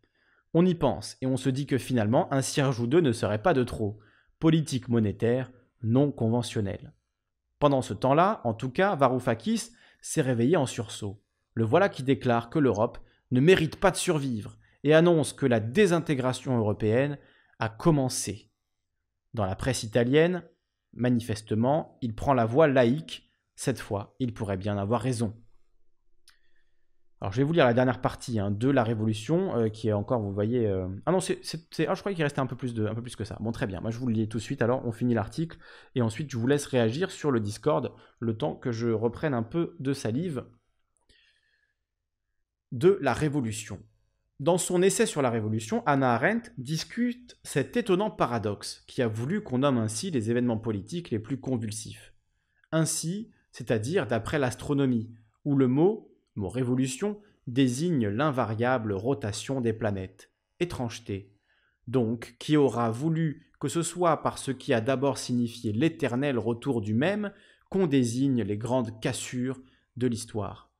On y pense et on se dit que finalement un cierge ou deux ne serait pas de trop. Politique monétaire non conventionnelle. Pendant ce temps-là, en tout cas, Varoufakis s'est réveillé en sursaut. Le voilà qui déclare que l'Europe ne mérite pas de survivre et annonce que la désintégration européenne a commencé. Dans la presse italienne, manifestement, il prend la voie laïque. Cette fois, il pourrait bien avoir raison. Alors je vais vous lire la dernière partie hein, de la Révolution, euh, qui est encore, vous voyez... Euh, ah non, c'est, ah, je croyais qu'il restait un peu, plus de, un peu plus que ça. Bon, très bien, moi je vous le lis tout de suite, alors on finit l'article, et ensuite je vous laisse réagir sur le Discord, le temps que je reprenne un peu de salive de la Révolution. Dans son essai sur la Révolution, Anna Arendt discute cet étonnant paradoxe qui a voulu qu'on nomme ainsi les événements politiques les plus convulsifs. Ainsi, c'est-à-dire d'après l'astronomie, où le mot mot révolution désigne l'invariable rotation des planètes, étrangeté. Donc, qui aura voulu que ce soit par ce qui a d'abord signifié l'éternel retour du même qu'on désigne les grandes cassures de l'histoire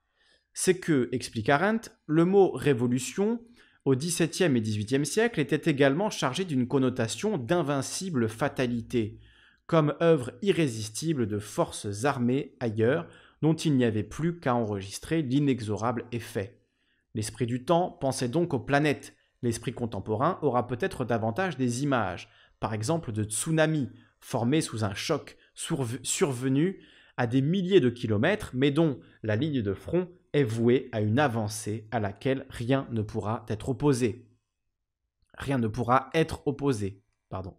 C'est que, explique Arendt, le mot révolution au XVIIe et XVIIIe siècle était également chargé d'une connotation d'invincible fatalité, comme œuvre irrésistible de forces armées ailleurs dont il n'y avait plus qu'à enregistrer l'inexorable effet. L'esprit du temps pensait donc aux planètes. L'esprit contemporain aura peut-être davantage des images, par exemple de tsunamis, formés sous un choc survenu à des milliers de kilomètres, mais dont la ligne de front est vouée à une avancée à laquelle rien ne pourra être opposé. Rien ne pourra être opposé, pardon.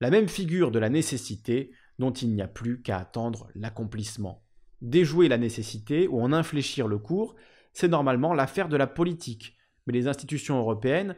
La même figure de la nécessité dont il n'y a plus qu'à attendre l'accomplissement. Déjouer la nécessité ou en infléchir le cours, c'est normalement l'affaire de la politique, mais les institutions européennes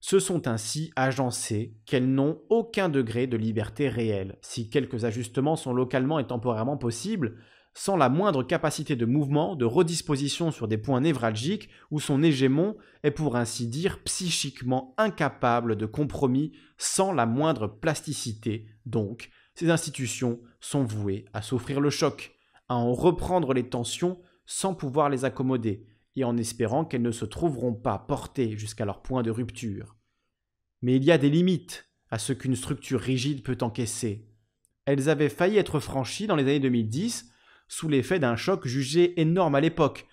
se sont ainsi agencées qu'elles n'ont aucun degré de liberté réelle, si quelques ajustements sont localement et temporairement possibles, sans la moindre capacité de mouvement, de redisposition sur des points névralgiques où son hégémon est pour ainsi dire psychiquement incapable de compromis sans la moindre plasticité. Donc, ces institutions sont vouées à souffrir le choc à en reprendre les tensions sans pouvoir les accommoder, et en espérant qu'elles ne se trouveront pas portées jusqu'à leur point de rupture. Mais il y a des limites à ce qu'une structure rigide peut encaisser. Elles avaient failli être franchies dans les années 2010 sous l'effet d'un choc jugé énorme à l'époque,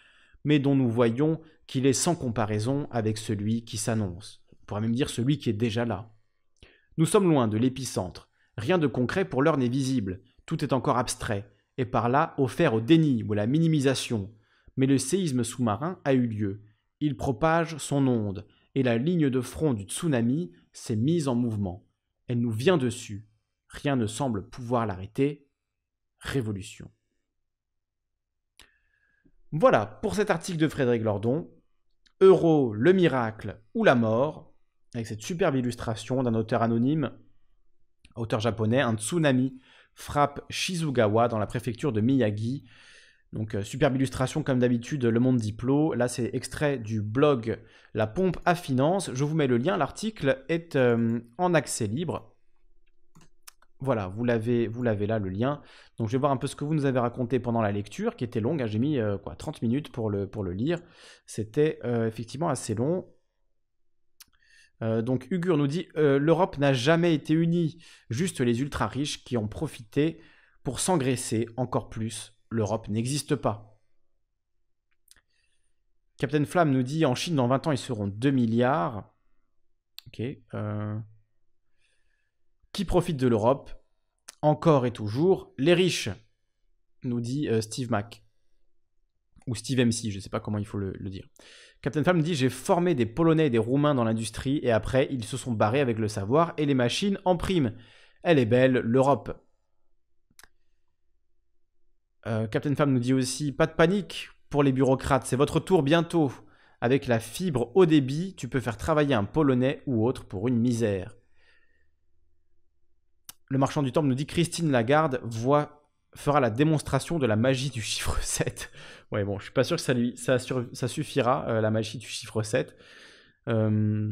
mais dont nous voyons qu'il est sans comparaison avec celui qui s'annonce. On pourrait même dire celui qui est déjà là. Nous sommes loin de l'épicentre. Rien de concret pour l'heure n'est visible. Tout est encore abstrait et par là offert au déni ou à la minimisation, mais le séisme sous-marin a eu lieu. Il propage son onde, et la ligne de front du tsunami s'est mise en mouvement. Elle nous vient dessus. Rien ne semble pouvoir l'arrêter. Révolution. Voilà pour cet article de Frédéric Lordon. Euro, le miracle ou la mort, avec cette superbe illustration d'un auteur anonyme, auteur japonais, un tsunami frappe Shizugawa dans la préfecture de Miyagi. Donc, euh, superbe illustration comme d'habitude, Le Monde Diplo. Là, c'est extrait du blog La pompe à finance. Je vous mets le lien. L'article est euh, en accès libre. Voilà, vous l'avez, vous l'avez là, le lien. Donc, je vais voir un peu ce que vous nous avez raconté pendant la lecture, qui était longue. Hein. J'ai mis euh, quoi, 30 minutes pour le, pour le lire. C'était effectivement assez long. Euh, donc Ugur nous dit euh, l'Europe n'a jamais été unie, juste les ultra riches qui ont profité pour s'engraisser encore plus. L'Europe n'existe pas. Captain Flam nous dit en Chine dans 20 ans ils seront 2 milliards. Ok. Euh, qui profite de l'Europe Encore et toujours les riches, nous dit Steve Mack ou Steve MC, je ne sais pas comment il faut le dire. Captain Femme dit J'ai formé des Polonais et des Roumains dans l'industrie et après, ils se sont barrés avec le savoir et les machines en prime. Elle est belle, l'Europe. Euh, Captain Femme nous dit aussi Pas de panique pour les bureaucrates, c'est votre tour bientôt. Avec la fibre au débit, tu peux faire travailler un Polonais ou autre pour une misère. Le marchand du temple nous dit Christine Lagarde voit fera la démonstration de la magie du chiffre 7. [laughs] Ouais, bon, je suis pas sûr que ça, lui, ça, suffira, euh, la magie du chiffre 7. Euh,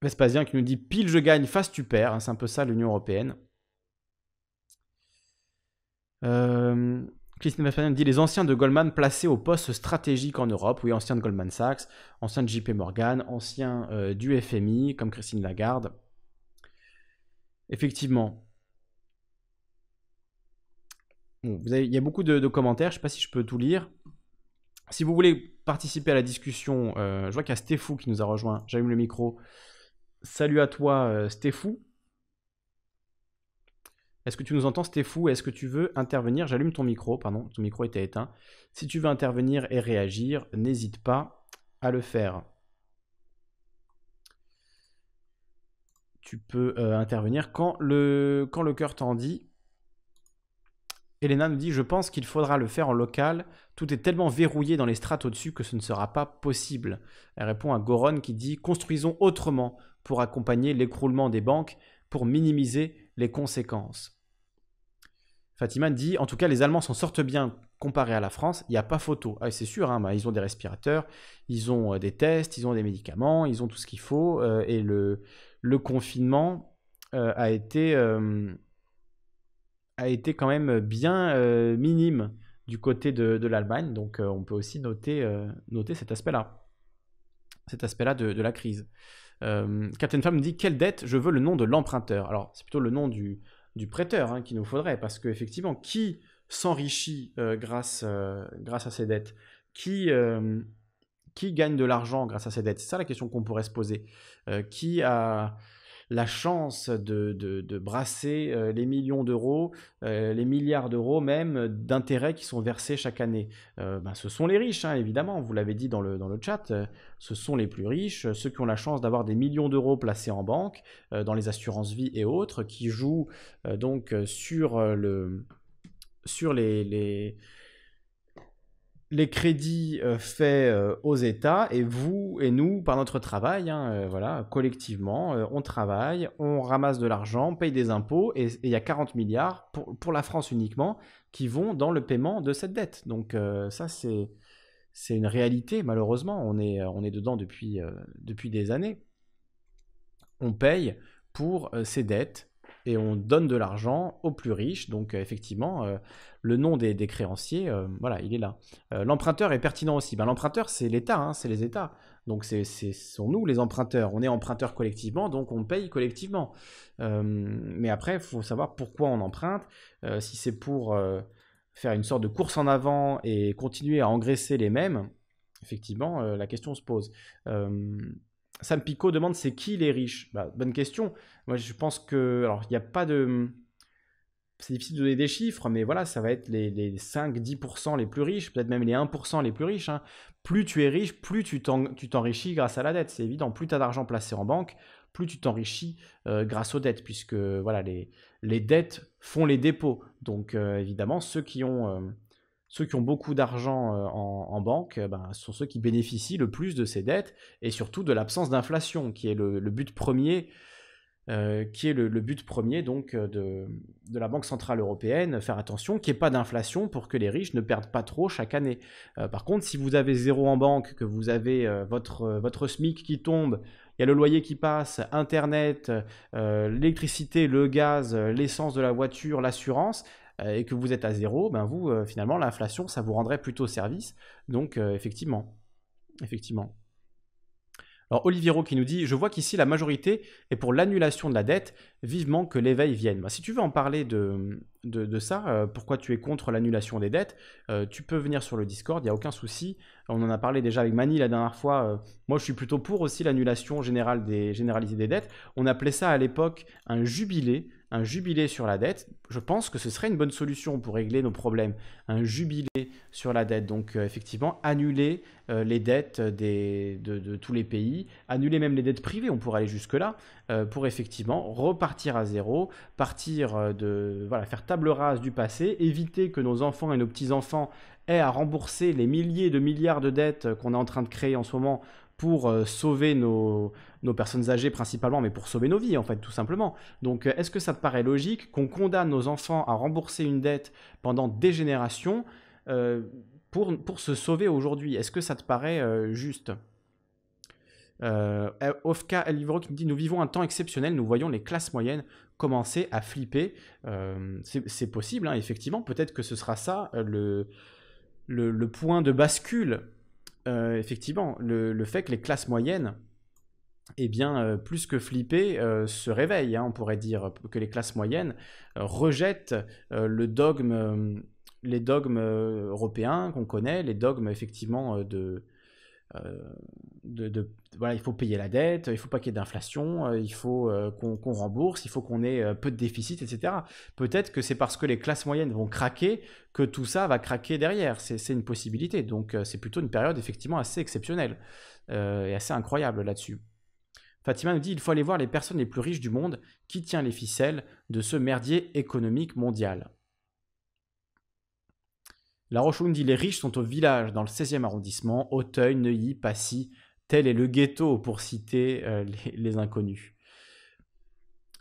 Vespasien qui nous dit pile je gagne, face tu perds. Hein, c'est un peu ça l'Union Européenne. Euh, Christine Vespasien dit les anciens de Goldman placés au poste stratégique en Europe. Oui, anciens de Goldman Sachs, anciens de JP Morgan, anciens du FMI, comme Christine Lagarde. Effectivement il y a beaucoup de, commentaires, je ne sais pas si je peux tout lire. Si vous voulez participer à la discussion, euh, je vois qu'il y a Stéphou qui nous a rejoint. J'allume le micro. Salut à toi, euh, Stéphou. Est-ce que tu nous entends, Stéphou Est-ce que tu veux intervenir J'allume ton micro, pardon, ton micro était éteint. Si tu veux intervenir et réagir, n'hésite pas à le faire. Tu peux euh, intervenir quand le cœur t'en dit. Elena nous dit Je pense qu'il faudra le faire en local. Tout est tellement verrouillé dans les strates au-dessus que ce ne sera pas possible. Elle répond à Goron qui dit Construisons autrement pour accompagner l'écroulement des banques, pour minimiser les conséquences. Fatima dit En tout cas, les Allemands s'en sortent bien comparé à la France. Il n'y a pas photo. Ah, c'est sûr, hein, bah, ils ont des respirateurs, ils ont euh, des tests, ils ont des médicaments, ils ont tout ce qu'il faut. Euh, et le, le confinement euh, a été a été quand même euh, bien euh, minime du côté de, l'Allemagne. Donc euh, on peut aussi noter, noter cet aspect-là. Cet aspect-là de, la crise. Captain Femme dit Quelle dette Je veux le nom de l'emprunteur. Alors c'est plutôt le nom du, du prêteur hein, qu'il nous faudrait, parce qu'effectivement, qui s'enrichit grâce, grâce à ses dettes qui, qui gagne de l'argent grâce à ses dettes C'est ça la question qu'on pourrait se poser. qui a la chance de, brasser euh, les millions d'euros, euh, les milliards d'euros même d'intérêts qui sont versés chaque année. Euh, ben, ce sont les riches, hein, évidemment, vous l'avez dit dans le, dans le chat, ce sont les plus riches, ceux qui ont la chance d'avoir des millions d'euros placés en banque, dans les assurances-vie et autres, qui jouent donc sur, le, sur les les crédits euh, faits euh, aux États et vous et nous, par notre travail, hein, euh, voilà, collectivement, on travaille, on ramasse de l'argent, on paye des impôts et il y a 40 milliards pour, pour, la France uniquement qui vont dans le paiement de cette dette. Donc ça, c'est c'est une réalité malheureusement. On est on est dedans depuis depuis des années. On paye pour ces dettes et on donne de l'argent aux plus riches. Donc euh, effectivement, euh, le nom des, créanciers, euh, voilà, il est là. l'emprunteur est pertinent aussi. Ben, l'emprunteur, c'est l'État, hein, c'est les États. Donc c'est, sont nous les emprunteurs. On est emprunteurs collectivement, donc on paye collectivement. mais après, il faut savoir pourquoi on emprunte. si c'est pour faire une sorte de course en avant et continuer à engraisser les mêmes, effectivement, la question se pose. Sam Pico demande c'est qui les riches bah, Bonne question. Moi, je pense que. Alors, il n'y a pas de. C'est difficile de donner des chiffres, mais voilà, ça va être les, 5-10% les plus riches, peut-être même les 1% les plus riches. Hein. Plus tu es riche, plus tu t'enrichis grâce à la dette, c'est évident. Plus tu as d'argent placé en banque, plus tu t'enrichis euh, grâce aux dettes, puisque voilà, les, les dettes font les dépôts. Donc, euh, évidemment, ceux qui ont. Euh, ceux qui ont beaucoup d'argent euh, en, banque euh, ben, sont ceux qui bénéficient le plus de ces dettes et surtout de l'absence d'inflation, qui est le, but premier. Euh, qui est le, but premier donc de, la Banque centrale européenne, faire attention qu'il n'y ait pas d'inflation pour que les riches ne perdent pas trop chaque année. par contre, si vous avez zéro en banque, que vous avez votre, votre SMIC qui tombe, il y a le loyer qui passe, Internet, l'électricité, le gaz, l'essence de la voiture, l'assurance, euh, et que vous êtes à zéro, ben vous, euh, finalement, l'inflation, ça vous rendrait plutôt service. Donc, euh, effectivement. Effectivement. Alors Oliviero qui nous dit, je vois qu'ici la majorité est pour l'annulation de la dette, vivement que l'éveil vienne. Bah, si tu veux en parler de, ça, pourquoi tu es contre l'annulation des dettes, tu peux venir sur le Discord, il n'y a aucun souci. On en a parlé déjà avec Mani la dernière fois. moi je suis plutôt pour aussi l'annulation générale des, généralisée des dettes. On appelait ça à l'époque un jubilé un jubilé sur la dette, je pense que ce serait une bonne solution pour régler nos problèmes. Un jubilé sur la dette, donc euh, effectivement annuler euh, les dettes des, de, tous les pays, annuler même les dettes privées, on pourrait aller jusque-là, euh, pour effectivement repartir à zéro, partir de, voilà, faire table rase du passé, éviter que nos enfants et nos petits-enfants aient à rembourser les milliers de milliards de dettes qu'on est en train de créer en ce moment pour sauver nos, nos personnes âgées principalement, mais pour sauver nos vies, en fait, tout simplement. Donc, euh, est-ce que ça te paraît logique qu'on condamne nos enfants à rembourser une dette pendant des générations euh, pour, pour se sauver aujourd'hui Est-ce que ça te paraît euh, juste euh, Ofka Elivro qui me dit Nous vivons un temps exceptionnel, nous voyons les classes moyennes commencer à flipper. c'est possible, hein, effectivement. Peut-être que ce sera ça le, le, point de bascule. effectivement, le, fait que les classes moyennes eh bien, euh, plus que flipper, euh, se réveille. Hein, on pourrait dire, que les classes moyennes euh, rejettent le dogme, les dogmes européens qu'on connaît, les dogmes effectivement de, de, il faut payer la dette, il faut pas qu'il y ait d'inflation, il faut qu'on rembourse, il faut qu'on ait peu de déficit, etc. Peut-être que c'est parce que les classes moyennes vont craquer que tout ça va craquer derrière. C'est une possibilité. Donc c'est plutôt une période effectivement assez exceptionnelle et assez incroyable là-dessus. Fatima nous dit il faut aller voir les personnes les plus riches du monde qui tient les ficelles de ce merdier économique mondial. La Roche nous dit les riches sont au village dans le 16e arrondissement, Auteuil, Neuilly, Passy, tel est le ghetto pour citer euh, les, inconnus.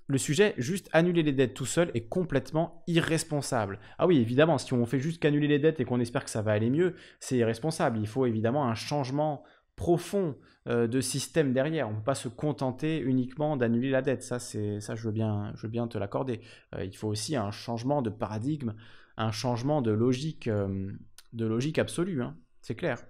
Le sujet, juste annuler les dettes tout seul, est complètement irresponsable. Ah oui, évidemment, si on fait juste annuler les dettes et qu'on espère que ça va aller mieux, c'est irresponsable. Il faut évidemment un changement profond euh, de système derrière. On ne peut pas se contenter uniquement d'annuler la dette. Ça, c'est ça, je veux bien, je veux bien te l'accorder. Euh, il faut aussi un changement de paradigme, un changement de logique, euh, de logique absolue. Hein. C'est clair.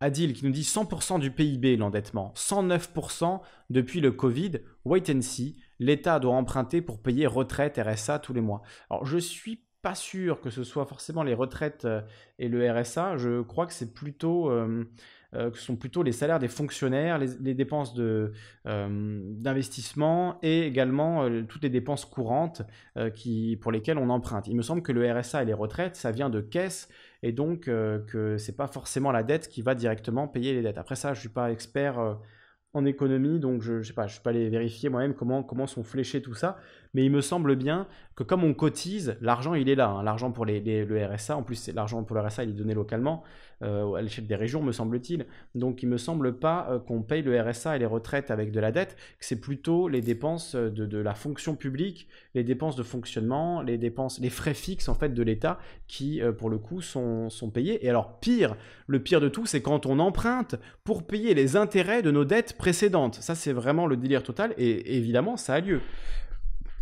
Adil qui nous dit 100% du PIB l'endettement, 109% depuis le Covid. Wait and see. L'État doit emprunter pour payer retraite, RSA tous les mois. Alors je suis pas sûr que ce soit forcément les retraites euh, et le RSA. Je crois que c'est plutôt euh, euh, que ce sont plutôt les salaires des fonctionnaires, les, dépenses d'investissement et également toutes les dépenses courantes qui, pour lesquelles on emprunte. Il me semble que le RSA et les retraites, ça vient de caisse et donc que c'est pas forcément la dette qui va directement payer les dettes. Après ça, je suis pas expert en économie, donc je ne sais pas, je ne suis pas allé vérifier moi-même comment, comment sont fléchés tout ça mais il me semble bien que comme on cotise, l'argent il est là. Hein. l'argent pour le RSA, en plus l'argent pour le RSA il est donné localement, euh, à l'échelle des régions me semble-t-il. Donc il me semble pas euh, qu'on paye le RSA et les retraites avec de la dette, que c'est plutôt les dépenses de, la fonction publique, les dépenses de fonctionnement, les dépenses, les frais fixes en fait de l'État qui euh, pour le coup sont payés. Et alors pire, le pire de tout c'est quand on emprunte pour payer les intérêts de nos dettes précédentes. Ça c'est vraiment le délire total et évidemment ça a lieu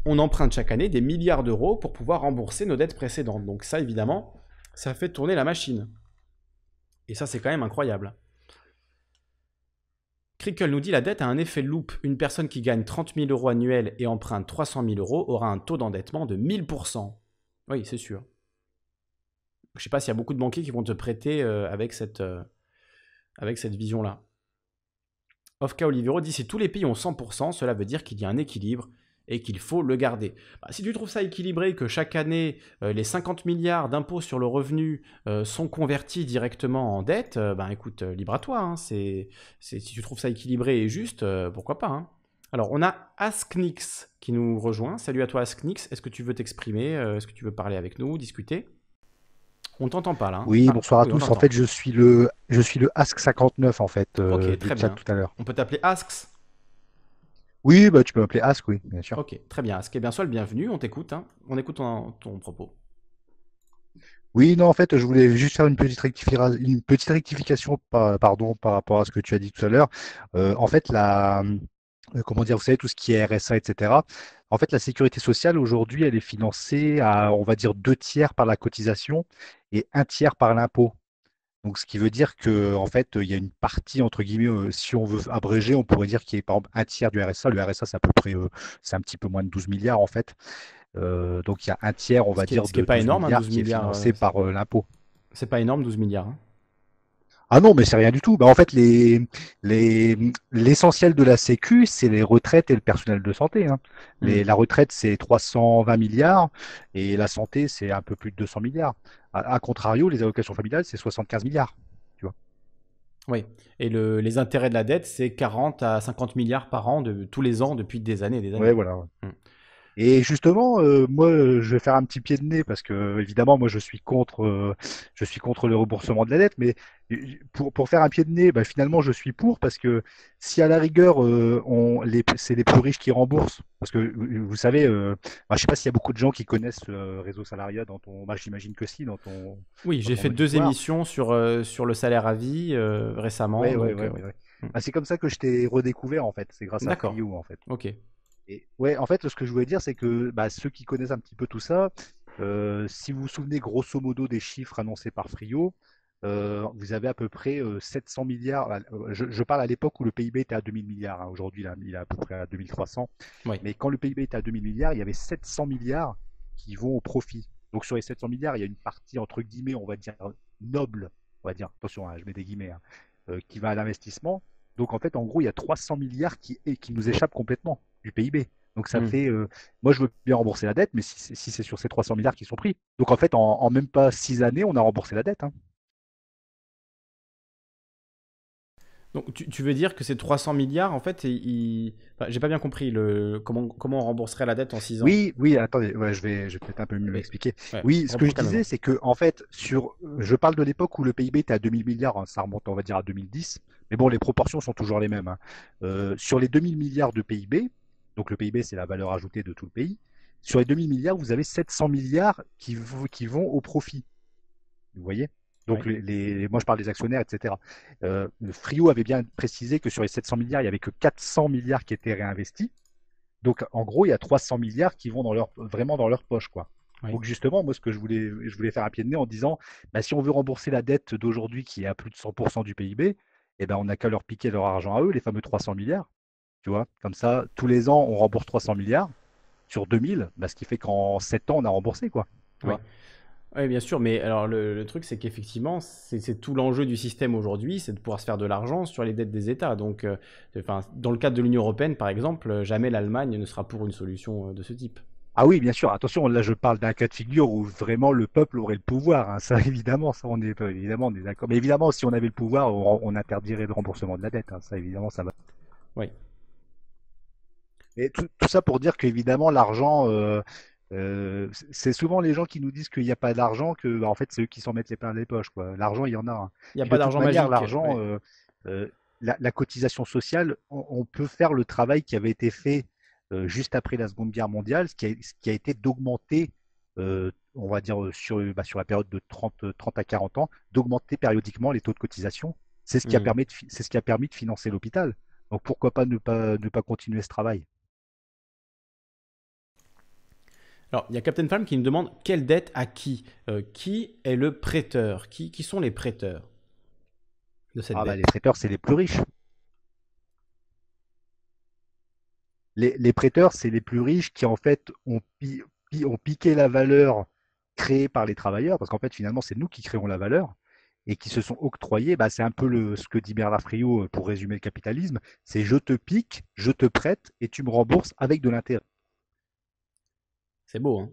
on emprunte chaque année des milliards d'euros pour pouvoir rembourser nos dettes précédentes. Donc ça, évidemment, ça fait tourner la machine. Et ça, c'est quand même incroyable. Crickle nous dit la dette a un effet loop. Une personne qui gagne 30 000 euros annuels et emprunte 300 000 euros aura un taux d'endettement de 1000%. Oui, c'est sûr. Je ne sais pas s'il y a beaucoup de banquiers qui vont te prêter euh, avec cette, euh, avec cette vision-là. Ofka Olivero dit si tous les pays ont 100%, cela veut dire qu'il y a un équilibre et qu'il faut le garder. Bah, si tu trouves ça équilibré, que chaque année, euh, les 50 milliards d'impôts sur le revenu euh, sont convertis directement en dette, euh, ben bah, écoute, libre à toi. Hein. c'est, si tu trouves ça équilibré et juste, pourquoi pas. Hein. Alors, on a Asknix qui nous rejoint. Salut à toi Asknix, est-ce que tu veux t'exprimer Est-ce que tu veux parler avec nous, discuter on t'entend pas là. Hein. Oui, ah, bonsoir à tous. En fait, je suis le, je suis le Ask 59 en fait. ok, très bien. On peut t'appeler Asks. Oui, bah, tu peux m'appeler Ask, oui, bien sûr. Ok, très bien. Ask, et bien, sûr le bienvenu, on t'écoute, hein. on écoute ton, propos. Oui, non, en fait, je voulais juste faire une petite, une petite rectification par, pardon, par rapport à ce que tu as dit tout à l'heure. Euh, en fait, la, euh, comment dire, vous savez, tout ce qui est RSA, etc. En fait, la sécurité sociale, aujourd'hui, elle est financée à, on va dire, deux tiers par la cotisation et un tiers par l'impôt. Donc, ce qui veut dire que, en fait, il y a une partie entre guillemets, euh, si on veut abréger, on pourrait dire qu'il y a par exemple un tiers du RSA. Le RSA, c'est à peu près, euh, c'est un petit peu moins de 12 milliards en fait. Euh, donc, il y a un tiers, on va dire, ce de qui est pas énorme, hein, est par l'impôt. C'est pas énorme, 12 milliards. Hein. Ah non, mais c'est rien du tout. Bah, en fait, les, les, l'essentiel de la Sécu, c'est les retraites et le personnel de santé. Hein. Hmm. La retraite, c'est 320 milliards et la santé, c'est un peu plus de 200 milliards. A, contrario, les allocations familiales, c'est 75 milliards. Tu vois. Oui, et les intérêts de la dette, c'est 40 à 50 milliards par an, de, tous les ans, depuis des années des années. Oui, voilà. Mm. Et justement, euh, moi, je vais faire un petit pied de nez parce que, évidemment, moi, je suis contre, euh, je suis contre le remboursement de la dette, mais euh, pour, pour faire un pied de nez, bah, finalement, je suis pour parce que si à la rigueur, les, c'est les plus riches qui remboursent, parce que vous savez, bah, je ne sais pas s'il y a beaucoup de gens qui connaissent le réseau salariat dans ton, bah, j'imagine que si, dans ton. Oui, j'ai fait deux émissions sur, sur le salaire à vie récemment. c'est comme ça que je t'ai redécouvert en fait, c'est grâce à Rio en fait. Ok ouais, en fait, ce que je voulais dire, c'est que bah, ceux qui connaissent un petit peu tout ça, euh, si vous vous souvenez grosso modo des chiffres annoncés par Frio, euh, vous avez à peu près 700 euh, milliards. Je, parle à l'époque où le PIB était à 2000 milliards. Hein. Aujourd'hui, il est à peu près à 2300. Mais quand le PIB était à 2000 milliards, il y avait 700 milliards qui vont au profit. Donc sur les 700 milliards, il y a une partie entre guillemets, on va dire noble, on va dire, attention, hein, je mets des guillemets, hein, qui va à l'investissement. Donc en fait, en gros, il y a 300 milliards qui, qui nous échappent complètement du PIB. Donc ça hmm. fait, euh, moi je veux bien rembourser la dette, mais si, c'est sur ces 300 milliards qui sont pris. Donc en fait, en, même pas six années, on a remboursé la dette. Hein. Donc tu, veux dire que ces 300 milliards, en fait, j'ai pas bien compris le... comment, comment on rembourserait la dette en 6 ans. Oui, oui, attendez, je vais, peut-être un peu mieux m'expliquer oui, ce que je disais, c'est que en fait, sur, euh, je parle de l'époque où le PIB était à 2000 milliards, hein, ça remonte on va dire à 2010, mais bon, les proportions sont toujours les mêmes. Hein. Euh, sur les 2000 milliards de PIB, donc le PIB, c'est la valeur ajoutée de tout le pays. Sur les demi-milliards, vous avez 700 milliards qui, vont au profit. Vous voyez donc, les, moi, je parle des actionnaires, etc. Euh, Frio avait bien précisé que sur les 700 milliards, il n'y avait que 400 milliards qui étaient réinvestis. Donc, en gros, il y a 300 milliards qui vont vraiment dans leur poche. Quoi. Donc, justement, moi, ce que je voulais, je voulais faire un pied de nez en disant bah, si on veut rembourser la dette d'aujourd'hui qui est à plus de 100% du PIB, eh ben, on n'a qu'à leur piquer leur argent à eux, les fameux 300 milliards. Tu vois, comme ça, tous les ans, on rembourse 300 milliards sur 2000, bah, ce qui fait qu'en 7 ans, on a remboursé, quoi. oui. bien sûr, mais alors le, truc, c'est qu'effectivement, c'est tout l'enjeu du système aujourd'hui, c'est de pouvoir se faire de l'argent sur les dettes des États. Donc, euh, enfin, dans le cadre de l'Union européenne, par exemple, jamais l'Allemagne ne sera pour une solution euh, de ce type. Ah oui, bien sûr. Attention, là, je parle d'un cas de figure où vraiment le peuple aurait le pouvoir. Hein. Ça, [laughs] évidemment, ça, on est évidemment, d'accord. Mais évidemment, si on avait le pouvoir, on, interdirait le remboursement de la dette. Hein. Ça, évidemment, ça va. Oui tout, ça pour dire qu'évidemment, l'argent, euh, euh, c'est souvent les gens qui nous disent qu'il n'y a pas d'argent que, bah, en fait, c'est eux qui s'en mettent les pleins les poches. L'argent, il y en a. Hein. Il n'y a pas d'argent magique. L'argent, euh, la, la, cotisation sociale, on, peut faire le travail qui avait été fait juste après la Seconde Guerre mondiale, ce qui a, été d'augmenter on va dire sur, bah, sur la période de 30, 30 à 40 ans, d'augmenter périodiquement les taux de cotisation. C'est ce, qui a mmh. permis de, c'est ce qui a permis de financer l'hôpital. Donc pourquoi pas ne pas, ne pas continuer ce travail Alors, il y a Captain femme qui nous demande quelle dette à qui euh, Qui est le prêteur qui, qui, sont les prêteurs de cette ah, bah, Les prêteurs, c'est les plus riches. Les, prêteurs, c'est les plus riches qui, en fait, ont, ont piqué la valeur créée par les travailleurs, parce qu'en fait, finalement, c'est nous qui créons la valeur et qui se sont octroyés, bah, c'est un peu le, ce que dit Bernard Friot euh, pour résumer le capitalisme, c'est je te pique, je te prête et tu me rembourses avec de l'intérêt. C'est beau, hein.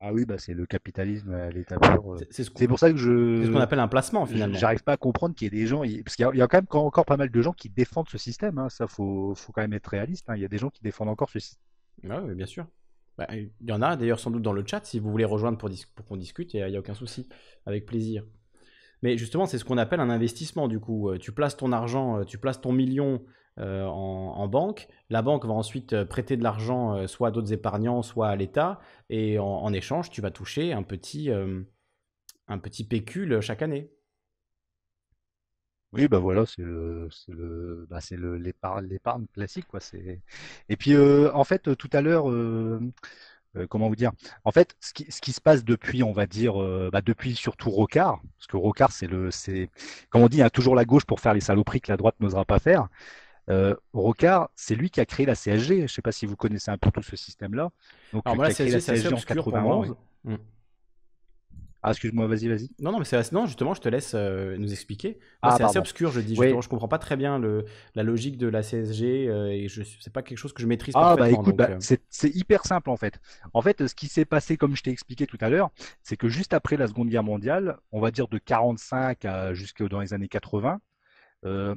ah oui, bah c'est le capitalisme à l'état euh. C'est pour ça que je. ce qu'on appelle un placement finalement. J'arrive pas à comprendre qu'il y ait des gens. Parce qu'il y, a quand même encore pas mal de gens qui défendent ce système. Hein. Ça, faut, faut quand même être réaliste. Hein. Il y a des gens qui défendent encore ce système. Ah oui, bien sûr. Bah, il y en a d'ailleurs sans doute dans le chat. Si vous voulez rejoindre pour, qu'on discute, il n'y a, aucun souci. Avec plaisir. Mais justement, c'est ce qu'on appelle un investissement. Du coup, euh, tu places ton argent, euh, tu places ton million euh, en, banque. La banque va ensuite euh, prêter de l'argent euh, soit à d'autres épargnants, soit à l'État. Et en, échange, tu vas toucher un petit, un petit pécule chaque année. Oui, bah voilà, c'est le, c'est le, bah l'épargne, classique, quoi. C'est et puis en fait tout à l'heure, comment vous dire En fait, ce qui, se passe depuis, on va dire, bah depuis surtout Rocard, parce que Rocard, c'est le, c'est, comme on dit, il y a toujours la gauche pour faire les saloperies que la droite n'osera pas faire. Euh, Rocard, c'est lui qui a créé la CSG. Je ne sais pas si vous connaissez un peu tout ce système-là. Donc, Alors, moi, la mm. Ah, excuse-moi, vas-y, vas-y. Non, non, mais c'est non, justement, je te laisse euh, nous expliquer. Ah, c'est assez obscur, je dis. Je Je comprends pas très bien la logique de la CSG euh, et je c'est pas quelque chose que je maîtrise ah, bah écoute, bah, c'est hyper simple en fait. En fait, ce qui s'est passé, comme je t'ai expliqué tout à l'heure, c'est que juste après la Seconde Guerre mondiale, on va dire de 45 à jusqu'à dans les années 80, euh,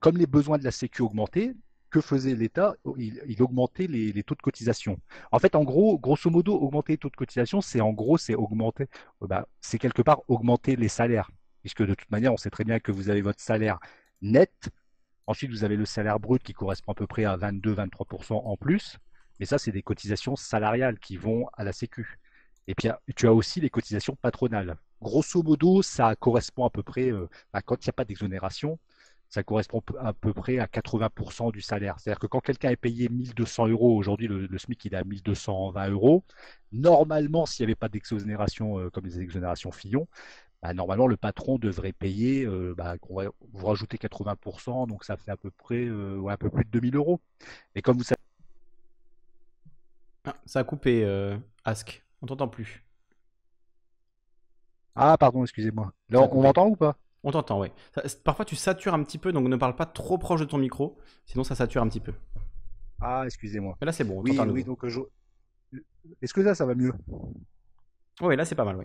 comme les besoins de la Sécu augmentaient, que faisait l'État il, augmentait les, taux de cotisation. En fait, en gros, grosso modo, augmenter les taux de cotisation, c'est en gros, c'est augmenter, euh, bah, c'est quelque part augmenter les salaires, puisque de toute manière, on sait très bien que vous avez votre salaire net, ensuite vous avez le salaire brut qui correspond à peu près à 22-23% en plus, mais ça, c'est des cotisations salariales qui vont à la Sécu. Et puis, tu as aussi les cotisations patronales. Grosso modo, ça correspond à peu près, euh, bah, quand il n'y a pas d'exonération, ça correspond à peu près à 80% du salaire. C'est-à-dire que quand quelqu'un est payé 1200 euros, aujourd'hui le, SMIC il est à 1220 euros, normalement s'il n'y avait pas d'exonération euh, comme les exonérations Fillon, bah, normalement le patron devrait payer, euh, bah, vous rajoutez 80%, donc ça fait à peu près euh, un peu plus de 2000 euros. Et comme vous savez... Ah, ça a coupé, Ask, on t'entend plus. Ah pardon, excusez-moi. Là, on m'entend ou pas on t'entend, oui. parfois, tu satures un petit peu, donc ne parle pas trop proche de ton micro, sinon ça sature un petit peu. Ah, excusez-moi. là, c'est bon. oui, oui, donc Est-ce que ça, ça va mieux Oui, là, c'est pas mal, oui.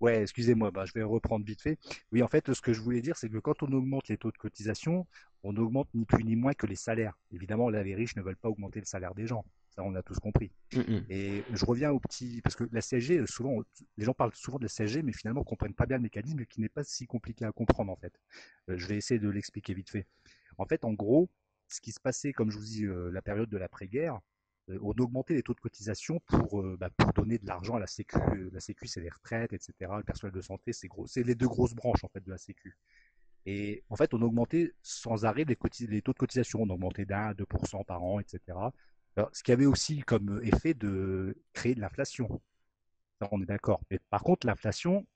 Ouais, excusez-moi, bah, je vais reprendre vite fait. Oui, en fait, ce que je voulais dire, c'est que quand on augmente les taux de cotisation, on augmente ni plus ni moins que les salaires. Évidemment, là, les riches ne veulent pas augmenter le salaire des gens. Ça, on a tous compris. Mm, mm. Et je reviens au petit. Parce que la CSG, euh, souvent, les gens parlent souvent de la CSG, mais finalement, ne comprennent pas bien le mécanisme qui n'est pas si compliqué à comprendre, en fait. Euh, je vais essayer de l'expliquer vite fait. En fait, en gros, ce qui se passait, comme je vous dis, euh, la période de l'après-guerre, on augmentait les taux de cotisation pour, bah, pour donner de l'argent à la Sécu. La Sécu, c'est les retraites, etc. Le personnel de santé, c'est les deux grosses branches en fait de la Sécu. Et en fait, on augmentait sans arrêt les, les taux de cotisation. On augmentait d'un à 2% par an, etc ce qui avait aussi comme effet de créer de l'inflation. On est d'accord. Mais par contre, l'inflation,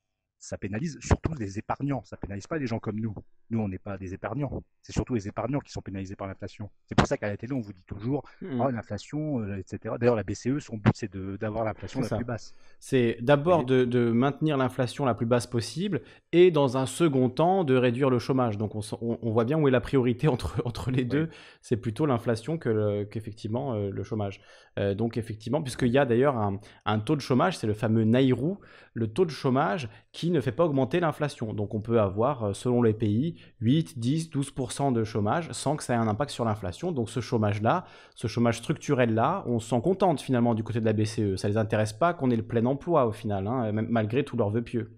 ça pénalise surtout les épargnants, ça pénalise pas les gens comme nous. Nous, on n'est pas des épargnants. C'est surtout les épargnants qui sont pénalisés par l'inflation. C'est pour ça qu'à la télé, on vous dit toujours hmm. ah, l'inflation, euh, etc. D'ailleurs, la BCE, son but, c'est d'avoir l'inflation la plus basse. C'est d'abord de, maintenir l'inflation la plus basse possible et dans un second temps, de réduire le chômage. Donc, on, voit bien où est la priorité [laughs] entre, entre les deux. C'est plutôt l'inflation qu'effectivement que, le euh, chômage. Euh, donc effectivement, puisqu'il y a d'ailleurs un, taux de chômage, c'est le fameux Nairou, le taux de chômage qui ne fait pas augmenter l'inflation. Donc on peut avoir, euh, selon les pays, 8, 10, 12% de chômage sans que ça ait un impact sur l'inflation. Donc ce chômage-là, ce chômage structurel-là, on s'en contente finalement du côté de la BCE. Ça ne les intéresse pas qu'on ait le plein emploi au final, hein, malgré tous leurs vœux pieux.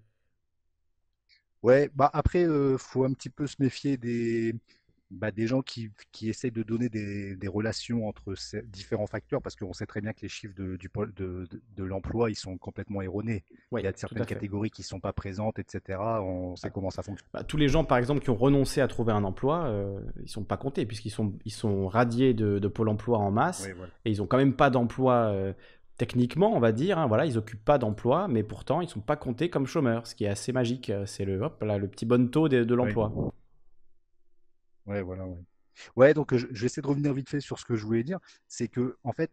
Ouais, bah après, il euh, faut un petit peu se méfier des, bah, des gens qui, qui essayent de donner des, relations entre différents facteurs, parce qu'on sait très bien que les chiffres de, du, de, de, l'emploi, ils sont complètement erronés. Il y a certaines catégories qui ne sont pas présentes, etc. On sait à ah. comment ça fonctionne. Bah, tous les gens, par exemple, qui ont renoncé à trouver un emploi, euh, ils ne sont pas comptés, puisqu'ils sont, ils sont radiés de, Pôle emploi en masse, et ils n'ont quand même pas d'emploi. Euh, techniquement, on va dire, hein, voilà, ils occupent pas d'emploi, mais pourtant ils ne sont pas comptés comme chômeurs, ce qui est assez magique. Euh, c'est le hop là, le petit bon taux de, l'emploi. Ouais, voilà. Ouais, donc je, vais essayer de revenir vite fait sur ce que je voulais dire. C'est que, en fait,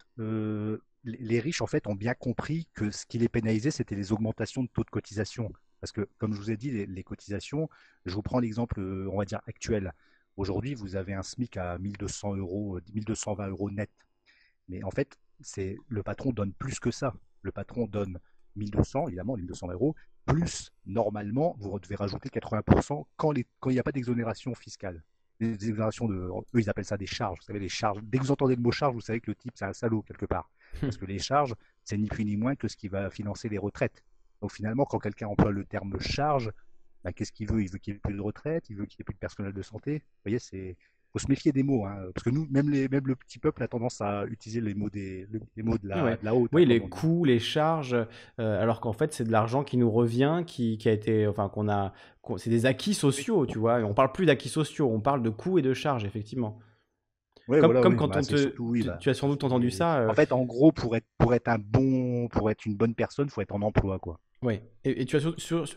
les riches, en fait, ont bien compris que ce qui les pénalisait, c'était les augmentations de taux de cotisation. Parce que, comme je vous ai dit, les, cotisations, je vous prends l'exemple, on va dire, actuel. Aujourd'hui, vous avez un SMIC à 1200 euros, 1220 euros net. Mais en fait, c'est le patron donne plus que ça. Le patron donne 1200, évidemment, 1200 euros, plus, normalement, vous devez rajouter 80% quand il n'y a pas d'exonération fiscale des exonérations de, eux ils appellent ça des charges. Vous savez les charges. Dès que vous entendez le mot charge, vous savez que le type c'est un salaud quelque part. Hmm. Parce que les charges, c'est ni plus ni moins que ce qui va financer les retraites. Donc finalement, quand quelqu'un emploie le terme charge, bah, qu'est-ce qu'il veut Il veut qu'il n'y ait plus de retraite, il veut qu'il n'y ait plus de personnel de santé. Vous voyez, c'est faut se méfier des mots, hein, parce que nous, même, les, même le petit peuple a tendance à utiliser les mots, des, mots de, la, haute. Oui, hein, les coûts, les charges, euh, alors qu'en fait, c'est de l'argent qui nous revient, qui, a été, enfin, qu'on a, c'est des acquis sociaux, tu vois. On parle plus d'acquis sociaux, on parle de coûts et de charges, effectivement. comme, oui, quand bah, on oui, bah, tu, as sans doute entendu ça. Euh, en fait, en gros, pour être, pour être un bon, pour être une bonne personne, faut être en emploi, quoi. Oui, et, tu as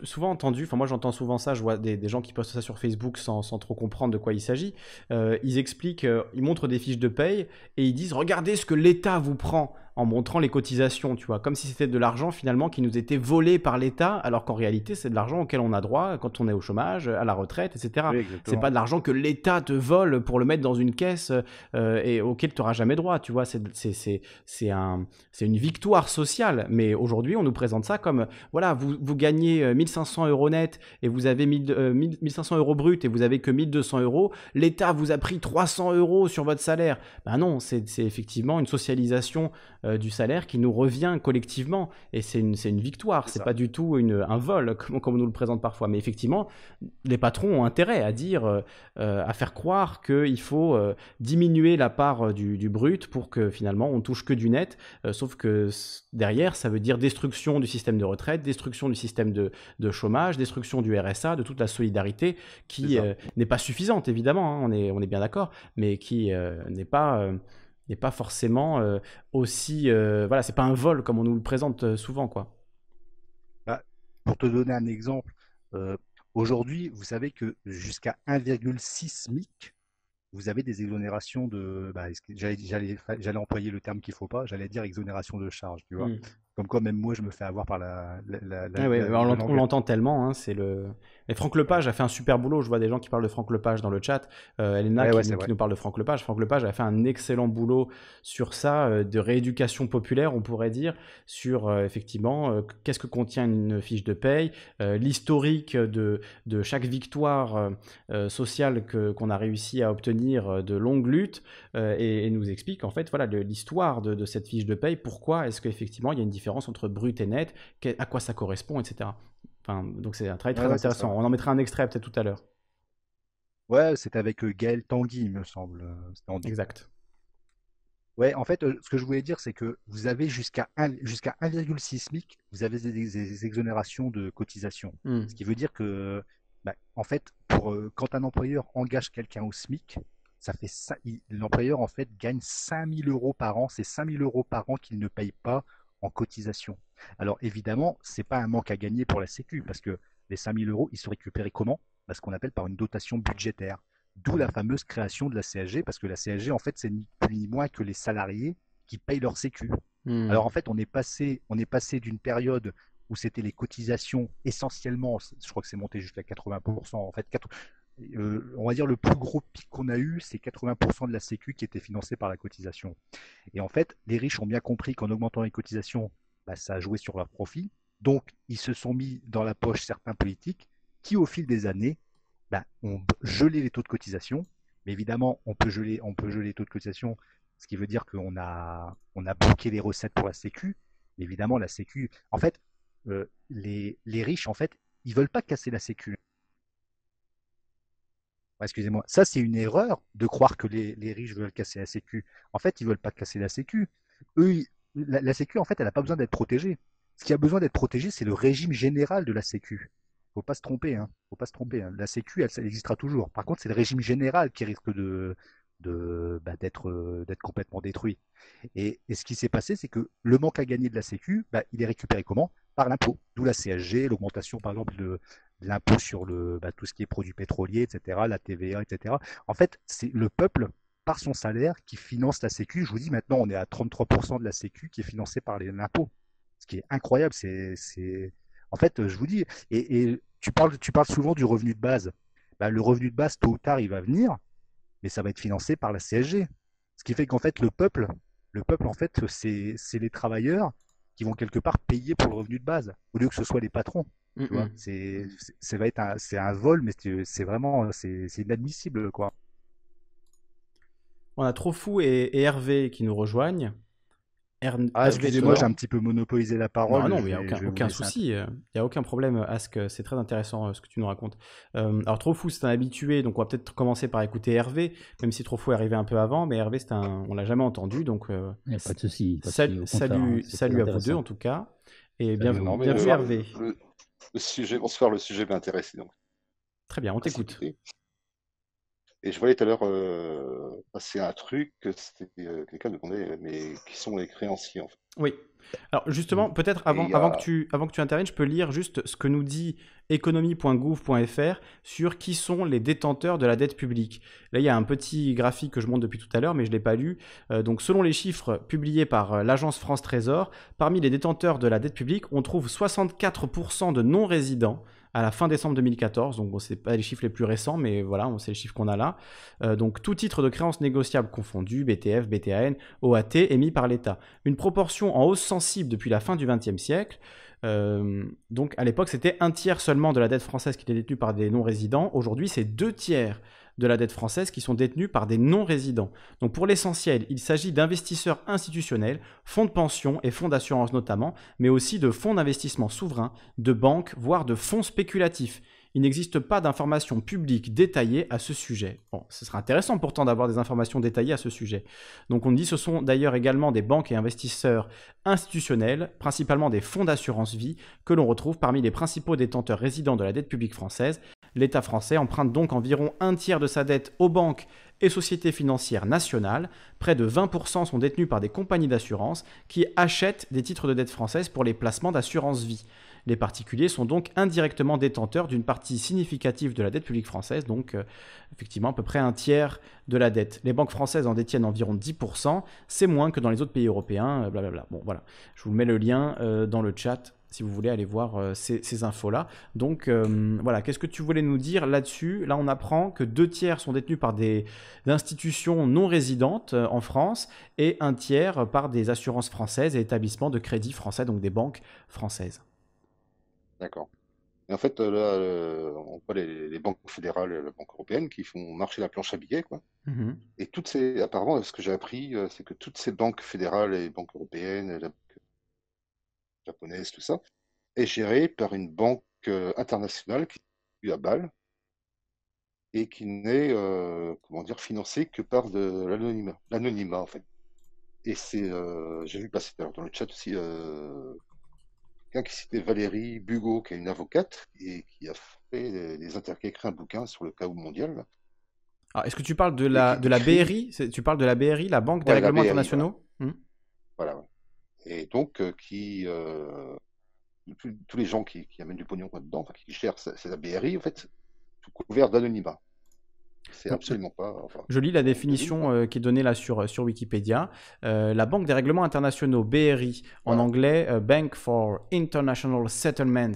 souvent entendu, enfin moi j'entends souvent ça, je vois des, gens qui postent ça sur Facebook sans, sans trop comprendre de quoi il s'agit, euh, ils expliquent, euh, ils montrent des fiches de paye et ils disent regardez ce que l'État vous prend en montrant les cotisations, tu vois, comme si c'était de l'argent finalement qui nous était volé par l'État, alors qu'en réalité c'est de l'argent auquel on a droit quand on est au chômage, à la retraite, etc. c'est pas de l'argent que l'État te vole pour le mettre dans une caisse euh, et auquel tu n'auras jamais droit, tu vois, c'est un, une victoire sociale, mais aujourd'hui on nous présente ça comme voilà, vous, vous gagnez 1500 euh, euros net et vous avez 1500 euh, euros brut et vous avez que 1200 euros, l'État vous a pris 300 euros sur votre salaire. Ben non, c'est effectivement une socialisation euh, du salaire qui nous revient collectivement et c'est une, une, victoire, c'est pas du tout un vol [laughs] comme, on nous le présente parfois. Mais effectivement, les patrons ont intérêt à dire, à faire croire qu'il faut diminuer la part du, du, brut pour que finalement on touche que du net, sauf que derrière ça veut dire destruction du système de retraite destruction du système de, chômage, destruction du RSA, de toute la solidarité qui euh, n'est pas suffisante, évidemment, hein, on, est, on est bien d'accord, mais qui euh, n'est pas euh, n'est pas forcément aussi. voilà, c'est pas un vol comme on nous le présente souvent, quoi. Bah, pour te donner un exemple, aujourd'hui, vous savez que jusqu'à 1,6 mic, vous avez des exonérations de. Bah, j'allais employer le terme qu'il faut pas, j'allais dire exonération de charges, tu vois. Mmh. Comme quoi, même moi, je me fais avoir par la. on l'entend tellement. Hein, c'est le. Et Franck Lepage a fait un super boulot. Je vois des gens qui parlent de Franck Lepage dans le chat. Euh, Elena qui, qui nous parle de Franck Lepage. Franck Lepage a fait un excellent boulot sur ça, euh, de rééducation populaire, on pourrait dire, sur euh, effectivement qu'est-ce que contient une fiche de paye, l'historique de, de chaque victoire sociale que, qu'on a réussi à obtenir de longues luttes, et, nous explique en fait voilà l'histoire de, de cette fiche de paye. Pourquoi est-ce qu'effectivement il y a une différence différence entre brut et net, à quoi ça correspond, etc. donc c'est un travail très intéressant. On en mettra un extrait peut-être tout à l'heure. Ouais, c'est avec euh, Gaël Tanguy, me semble. En... Euh, exact. Ouais, en fait, euh, ce que je voulais dire, c'est que vous avez jusqu'à jusqu'à 1,6 SMIC, vous avez des, exonérations de cotisation. Hmm. Ce qui veut dire que, bah, en fait, pour, quand un employeur engage quelqu'un au SMIC, ça fait l'employeur en fait gagne 5000 euros par an. C'est 5000 euros par an qu'il ne paye pas en cotisation. Alors évidemment, ce n'est pas un manque à gagner pour la Sécu, parce que les 5000 euros, ils sont récupérés comment parce bah, qu'on appelle par une dotation budgétaire. D'où la fameuse création de la CAG, parce que la CAG, en fait, c'est ni plus ni moins que les salariés qui payent leur Sécu. Hmm. Alors en fait, on est passé, on est passé d'une période où c'était les cotisations essentiellement, je crois que c'est monté jusqu'à 80%, en fait, 4, euh, on va dire le plus gros pic qu'on a eu, c'est 80% de la Sécu qui était financée par la cotisation. Et en fait, les riches ont bien compris qu'en augmentant les cotisations, bah, ça a joué sur leur profit. Donc, ils se sont mis dans la poche certains politiques qui, au fil des années, bah, ont gelé les taux de cotisation. Mais évidemment, on peut geler, on peut geler les taux de cotisation, ce qui veut dire qu'on a, on a bloqué les recettes pour la Sécu. Mais évidemment, la Sécu, en fait, euh, les, les riches, en fait, ils veulent pas casser la Sécu excusez-moi, ça c'est une erreur de croire que les, riches veulent casser la Sécu. En fait, ils veulent pas casser la Sécu. Eux, la, Sécu, en fait, elle n'a pas besoin d'être protégée. Ce qui a besoin d'être protégé, c'est le régime général de la Sécu. Faut pas se tromper, hein. Faut pas se tromper. Hein. La Sécu, elle, existera toujours. Par contre, c'est le régime général qui risque de bah, euh, d'être complètement détruit. Et, ce qui s'est passé, c'est que le manque à gagner de la Sécu, bah, il est récupéré comment Par l'impôt. D'où la CSG, l'augmentation par exemple de, l'impôt sur le, bah, tout ce qui est produits pétroliers, etc., la TVA, etc. En fait, c'est le peuple par son salaire qui finance la Sécu. Je vous dis maintenant, on est à 33% de la Sécu qui est financée par les impôts. Ce qui est incroyable, c'est, en fait, je vous dis, et, tu, parles, tu parles souvent du revenu de base. Bah, le revenu de base, tôt ou tard, il va venir, mais ça va être financé par la CSG. Ce qui fait qu'en fait, le peuple, le peuple, en fait, c'est les travailleurs qui vont quelque part payer pour le revenu de base, au lieu que ce soit les patrons. Mm, mm. c'est, va être un, c'est un vol, mais c'est vraiment, c'est, inadmissible, quoi. On a Trofou et, et Hervé qui nous rejoignent. Ah, moi j'ai un petit peu monopolisé la parole. Non, il n'y a aucun, souci, il euh, n'y a aucun problème, à ce que c'est très intéressant euh, ce que tu nous racontes. Euh, alors, Trofou, c'est un habitué, donc on va peut-être commencer par écouter Hervé, même si Trofou est arrivé un peu avant, mais Hervé, c'est un, on l'a jamais entendu, donc... a pas de souci. salut, hein, salut à vous deux, en tout cas. Et bienvenue, Bienvenue. Le, sujet, bonsoir, le sujet m'intéresse. Donc. Très bien, on t'écoute. Et je voyais tout à l'heure euh, passer un truc, c'était euh, quelqu'un me demandait, euh, mais qui sont les créanciers en fait. Oui, alors justement, peut-être avant, que tu, avant interviennes, je peux lire juste ce que nous dit économie.gouv.fr sur qui sont les détenteurs de la dette publique. Là, il y a un petit graphique que je montre depuis tout à l'heure, mais je ne l'ai pas lu. Euh, donc selon les chiffres publiés par euh, l'agence France Trésor, parmi les détenteurs de la dette publique, on trouve 64% de non-résidents, à la fin décembre 2014. Donc, ce n'est pas les chiffres les plus récents, mais voilà, c'est les chiffres qu'on a là. Euh, donc, tout titre de créance négociable confondu, BTF, BTAN, OAT, émis par l'État. Une proportion en hausse sensible depuis la fin du XXe siècle. Euh, donc, à l'époque, c'était un tiers seulement de la dette française qui était détenue par des non-résidents. Aujourd'hui, c'est deux tiers de la dette française qui sont détenues par des non-résidents. Donc pour l'essentiel, il s'agit d'investisseurs institutionnels, fonds de pension et fonds d'assurance notamment, mais aussi de fonds d'investissement souverains, de banques, voire de fonds spéculatifs il n'existe pas d'informations publiques détaillées à ce sujet. Bon, ce serait intéressant pourtant d'avoir des informations détaillées à ce sujet. Donc on dit ce sont d'ailleurs également des banques et investisseurs institutionnels, principalement des fonds d'assurance vie, que l'on retrouve parmi les principaux détenteurs résidents de la dette publique française. L'État français emprunte donc environ un tiers de sa dette aux banques et sociétés financières nationales. Près de 20% sont détenus par des compagnies d'assurance qui achètent des titres de dette française pour les placements d'assurance vie. Les particuliers sont donc indirectement détenteurs d'une partie significative de la dette publique française, donc euh, effectivement à peu près un tiers de la dette. Les banques françaises en détiennent environ 10%, c'est moins que dans les autres pays européens, euh, blablabla. Bon voilà, je vous mets le lien euh, dans le chat si vous voulez aller voir ces, infos-là. Donc voilà, qu'est-ce que tu voulais nous dire là-dessus Là, on apprend que deux tiers sont détenus par des institutions non résidentes en France et un tiers par des assurances françaises et établissements de crédit français, donc des banques françaises. D'accord. Et en fait, là, euh, on voit les, banques fédérales, et la Banque européenne, qui font marcher la planche à billets, quoi. Mhm. Et toutes ces, apparemment, ce que j'ai appris, euh, c'est que toutes ces banques fédérales et banques européennes, la banque japonaise, tout ça, est gérée par une banque euh, internationale qui est à Bâle et qui n'est, comment dire, financée que par de l'anonymat, l'anonymat en fait. Et c'est, j'ai vu passer dans le chat aussi, quelqu'un qui citait Valérie Bugot, qui est une avocate et qui a fait des qui a écrit un bouquin sur le chaos mondial. Ah, est-ce que tu parles de la, de la BRI Tu parles de la BRI, la Banque des Règlements Internationaux Voilà. Hmm. Et donc, euh, qui. Euh, tous, les gens qui, amènent du pognon dedans qui gèrent, c'est la BRI, en fait, tout couvert d'anonymat. C'est absolument pas. je lis la définition euh, qui est donnée là sur, euh, sur Wikipédia. Euh, la Banque des règlements internationaux, BRI, en anglais Bank for International Settlements,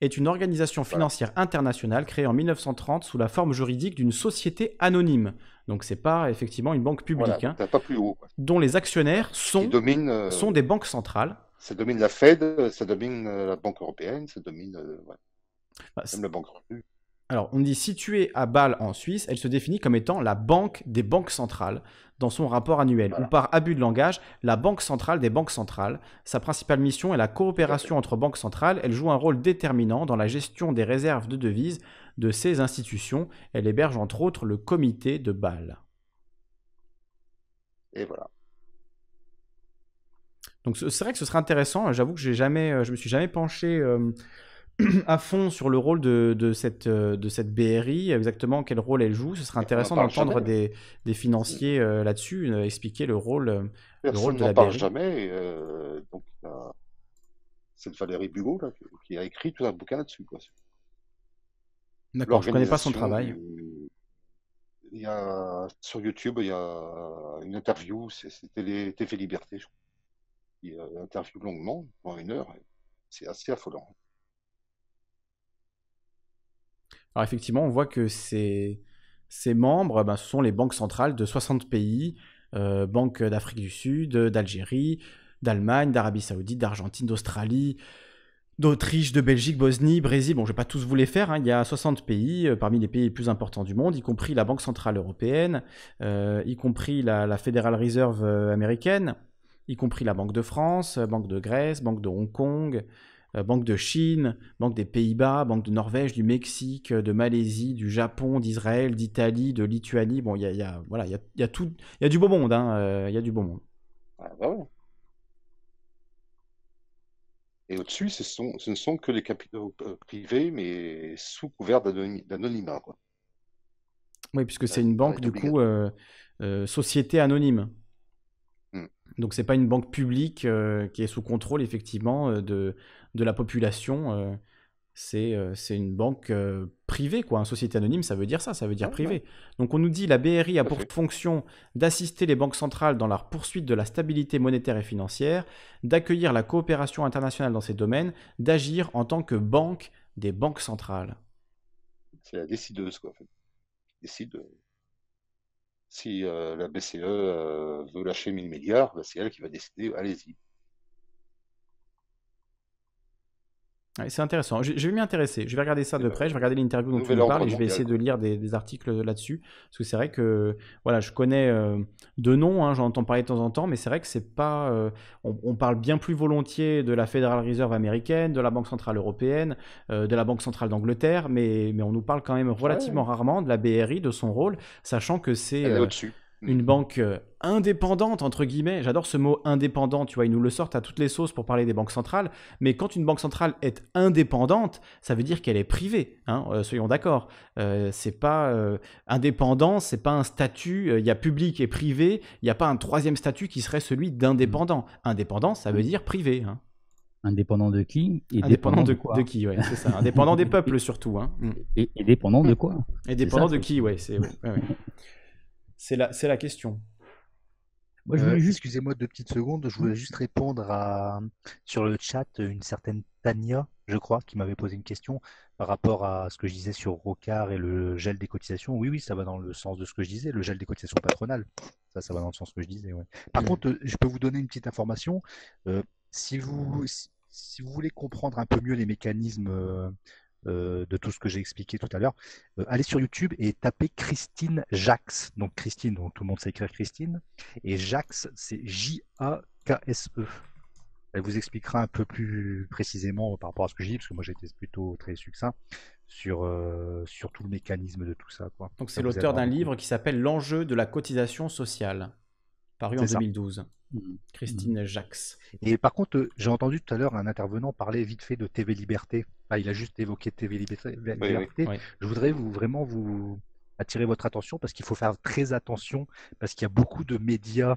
est une organisation financière internationale créée en 1930 sous la forme juridique d'une société anonyme. Donc c'est pas effectivement une banque publique. Voilà, hein, pas plus haut, dont les actionnaires sont, sont des banques centrales. Ça domine la Fed, ça domine la Banque européenne, ça domine. Bah, Même la Banque européenne. Alors, on dit située à Bâle en Suisse, elle se définit comme étant la banque des banques centrales dans son rapport annuel, ou par abus de langage, la banque centrale des banques centrales. Sa principale mission est la coopération entre banques centrales. Elle joue un rôle déterminant dans la gestion des réserves de devises de ces institutions. Elle héberge entre autres le comité de Bâle. Et voilà. Donc c'est vrai que ce serait intéressant. J'avoue que je jamais, euh, je me suis jamais penché. Euh, [clears throat] à fond sur le rôle de, cette, de cette euh, BRI, exactement quel rôle elle joue. Ce serait intéressant d'entendre des, financiers euh, là-dessus euh, expliquer le rôle, de la parle jamais. donc, c'est Valérie Bugot qui a écrit tout un bouquin là-dessus. D'accord, je ne connais pas son travail. sur YouTube, il y a une interview, c'était TV Liberté, je crois. Qui interview longuement, pendant une heure. C'est assez affolant. Alors effectivement, on voit que ces, membres, eh ben, ce sont les banques centrales de 60 pays, euh, banques d'Afrique du Sud, d'Algérie, d'Allemagne, d'Arabie Saoudite, d'Argentine, d'Australie, d'Autriche, de Belgique, Bosnie, Brésil. Bon, je ne vais pas tous vous les faire. Hein. Il y a 60 pays euh, parmi les pays les plus importants du monde, y compris la Banque Centrale Européenne, euh, y compris la, la, Federal Reserve américaine, y compris la Banque de France, Banque de Grèce, Banque de Hong Kong, euh, banque de Chine, Banque des Pays-Bas, Banque de Norvège, du Mexique, de Malaisie, du Japon, d'Israël, d'Italie, de Lituanie. Bon, il y a, il y, a, tout, il y a du beau monde, hein, euh, il hein, y a du beau monde. Ah, bah Et au-dessus, ce, ne sont que les capitaux euh, privés, mais sous couvert d'anonymat. Oui, puisque c'est une banque, du coup, société anonyme. Hmm. Donc, ce n'est pas une banque publique qui est sous contrôle, effectivement, de, de la population. Euh, euh, c'est une banque euh, privée, quoi. Une société anonyme, ça veut dire ça, ça veut dire privé. Donc on nous dit la BRI a pour fonction d'assister les banques centrales dans leur poursuite de la stabilité monétaire et financière, d'accueillir la coopération internationale dans ces domaines, d'agir en tant que banque des banques centrales. C'est la décideuse, quoi. Décide. Si la BCE veut lâcher 1000 milliards, bah, c'est elle qui va décider, allez-y. c'est intéressant. Je, vais m'y intéresser. Je vais regarder ça de ben, près. Je vais regarder l'interview dont tu nous parles et je vais essayer de lire des, articles là-dessus. Parce que c'est vrai que voilà, je connais euh, de deux noms, hein, j'en entends parler de temps en temps, mais c'est vrai que c'est pas. Euh, on, parle bien plus volontiers de la Federal Reserve américaine, de la Banque Centrale Européenne, euh, de la Banque Centrale d'Angleterre, mais, mais on nous parle quand même relativement rarement de la BRI, de son rôle, sachant que c'est. au-dessus une banque euh, indépendante, entre guillemets, j'adore ce mot indépendant, tu vois, ils nous le sortent à toutes les sauces pour parler des banques centrales, mais quand une banque centrale est indépendante, ça veut dire qu'elle est privée, hein, euh, soyons d'accord. Euh, c'est pas indépendant, c'est pas un statut, il y a public et privé, il n'y a pas un troisième statut qui serait celui d'indépendant. Mm. Indépendant, ça veut dire privé. Hein. Indépendant de qui Indépendant de, quoi de qui, c'est ça. Indépendant des peuples surtout. Hein. Et, dépendant de quoi Et dépendant de qui, ouais. C'est, c'est la, question. Euh, excusez-moi deux petites secondes, je voulais juste répondre à, sur le chat, une certaine Tania, je crois, qui m'avait posé une question par rapport à ce que je disais sur Rocard et le gel des cotisations. Oui, oui, ça va dans le sens de ce que je disais, le gel des cotisations patronales. Ça, ça va dans le sens que je disais. Par contre, euh, je peux vous donner une petite information. Euh, si, vous, si, vous voulez comprendre un peu mieux les mécanismes euh, de tout ce que j'ai expliqué tout à l'heure, euh, allez sur YouTube et tapez Christine Jax. Donc Christine, donc tout le monde sait écrire Christine. Et Jax, c'est J-A-K-S-E. Elle vous expliquera un peu plus précisément par rapport à ce que j'ai dit, parce que moi j'étais plutôt très succinct sur, euh, tout le mécanisme de tout ça. Donc c'est l'auteur d'un livre qui s'appelle L'enjeu de la cotisation sociale, paru en 2012. Mmh. Christine mmh. Jax. Et par contre, euh, j'ai entendu tout à l'heure un intervenant parler vite fait de TV Liberté. Ah, il a juste évoqué TV Liberté. Je voudrais vous, vraiment vous attirer votre attention parce qu'il faut faire très attention parce qu'il y a beaucoup de médias,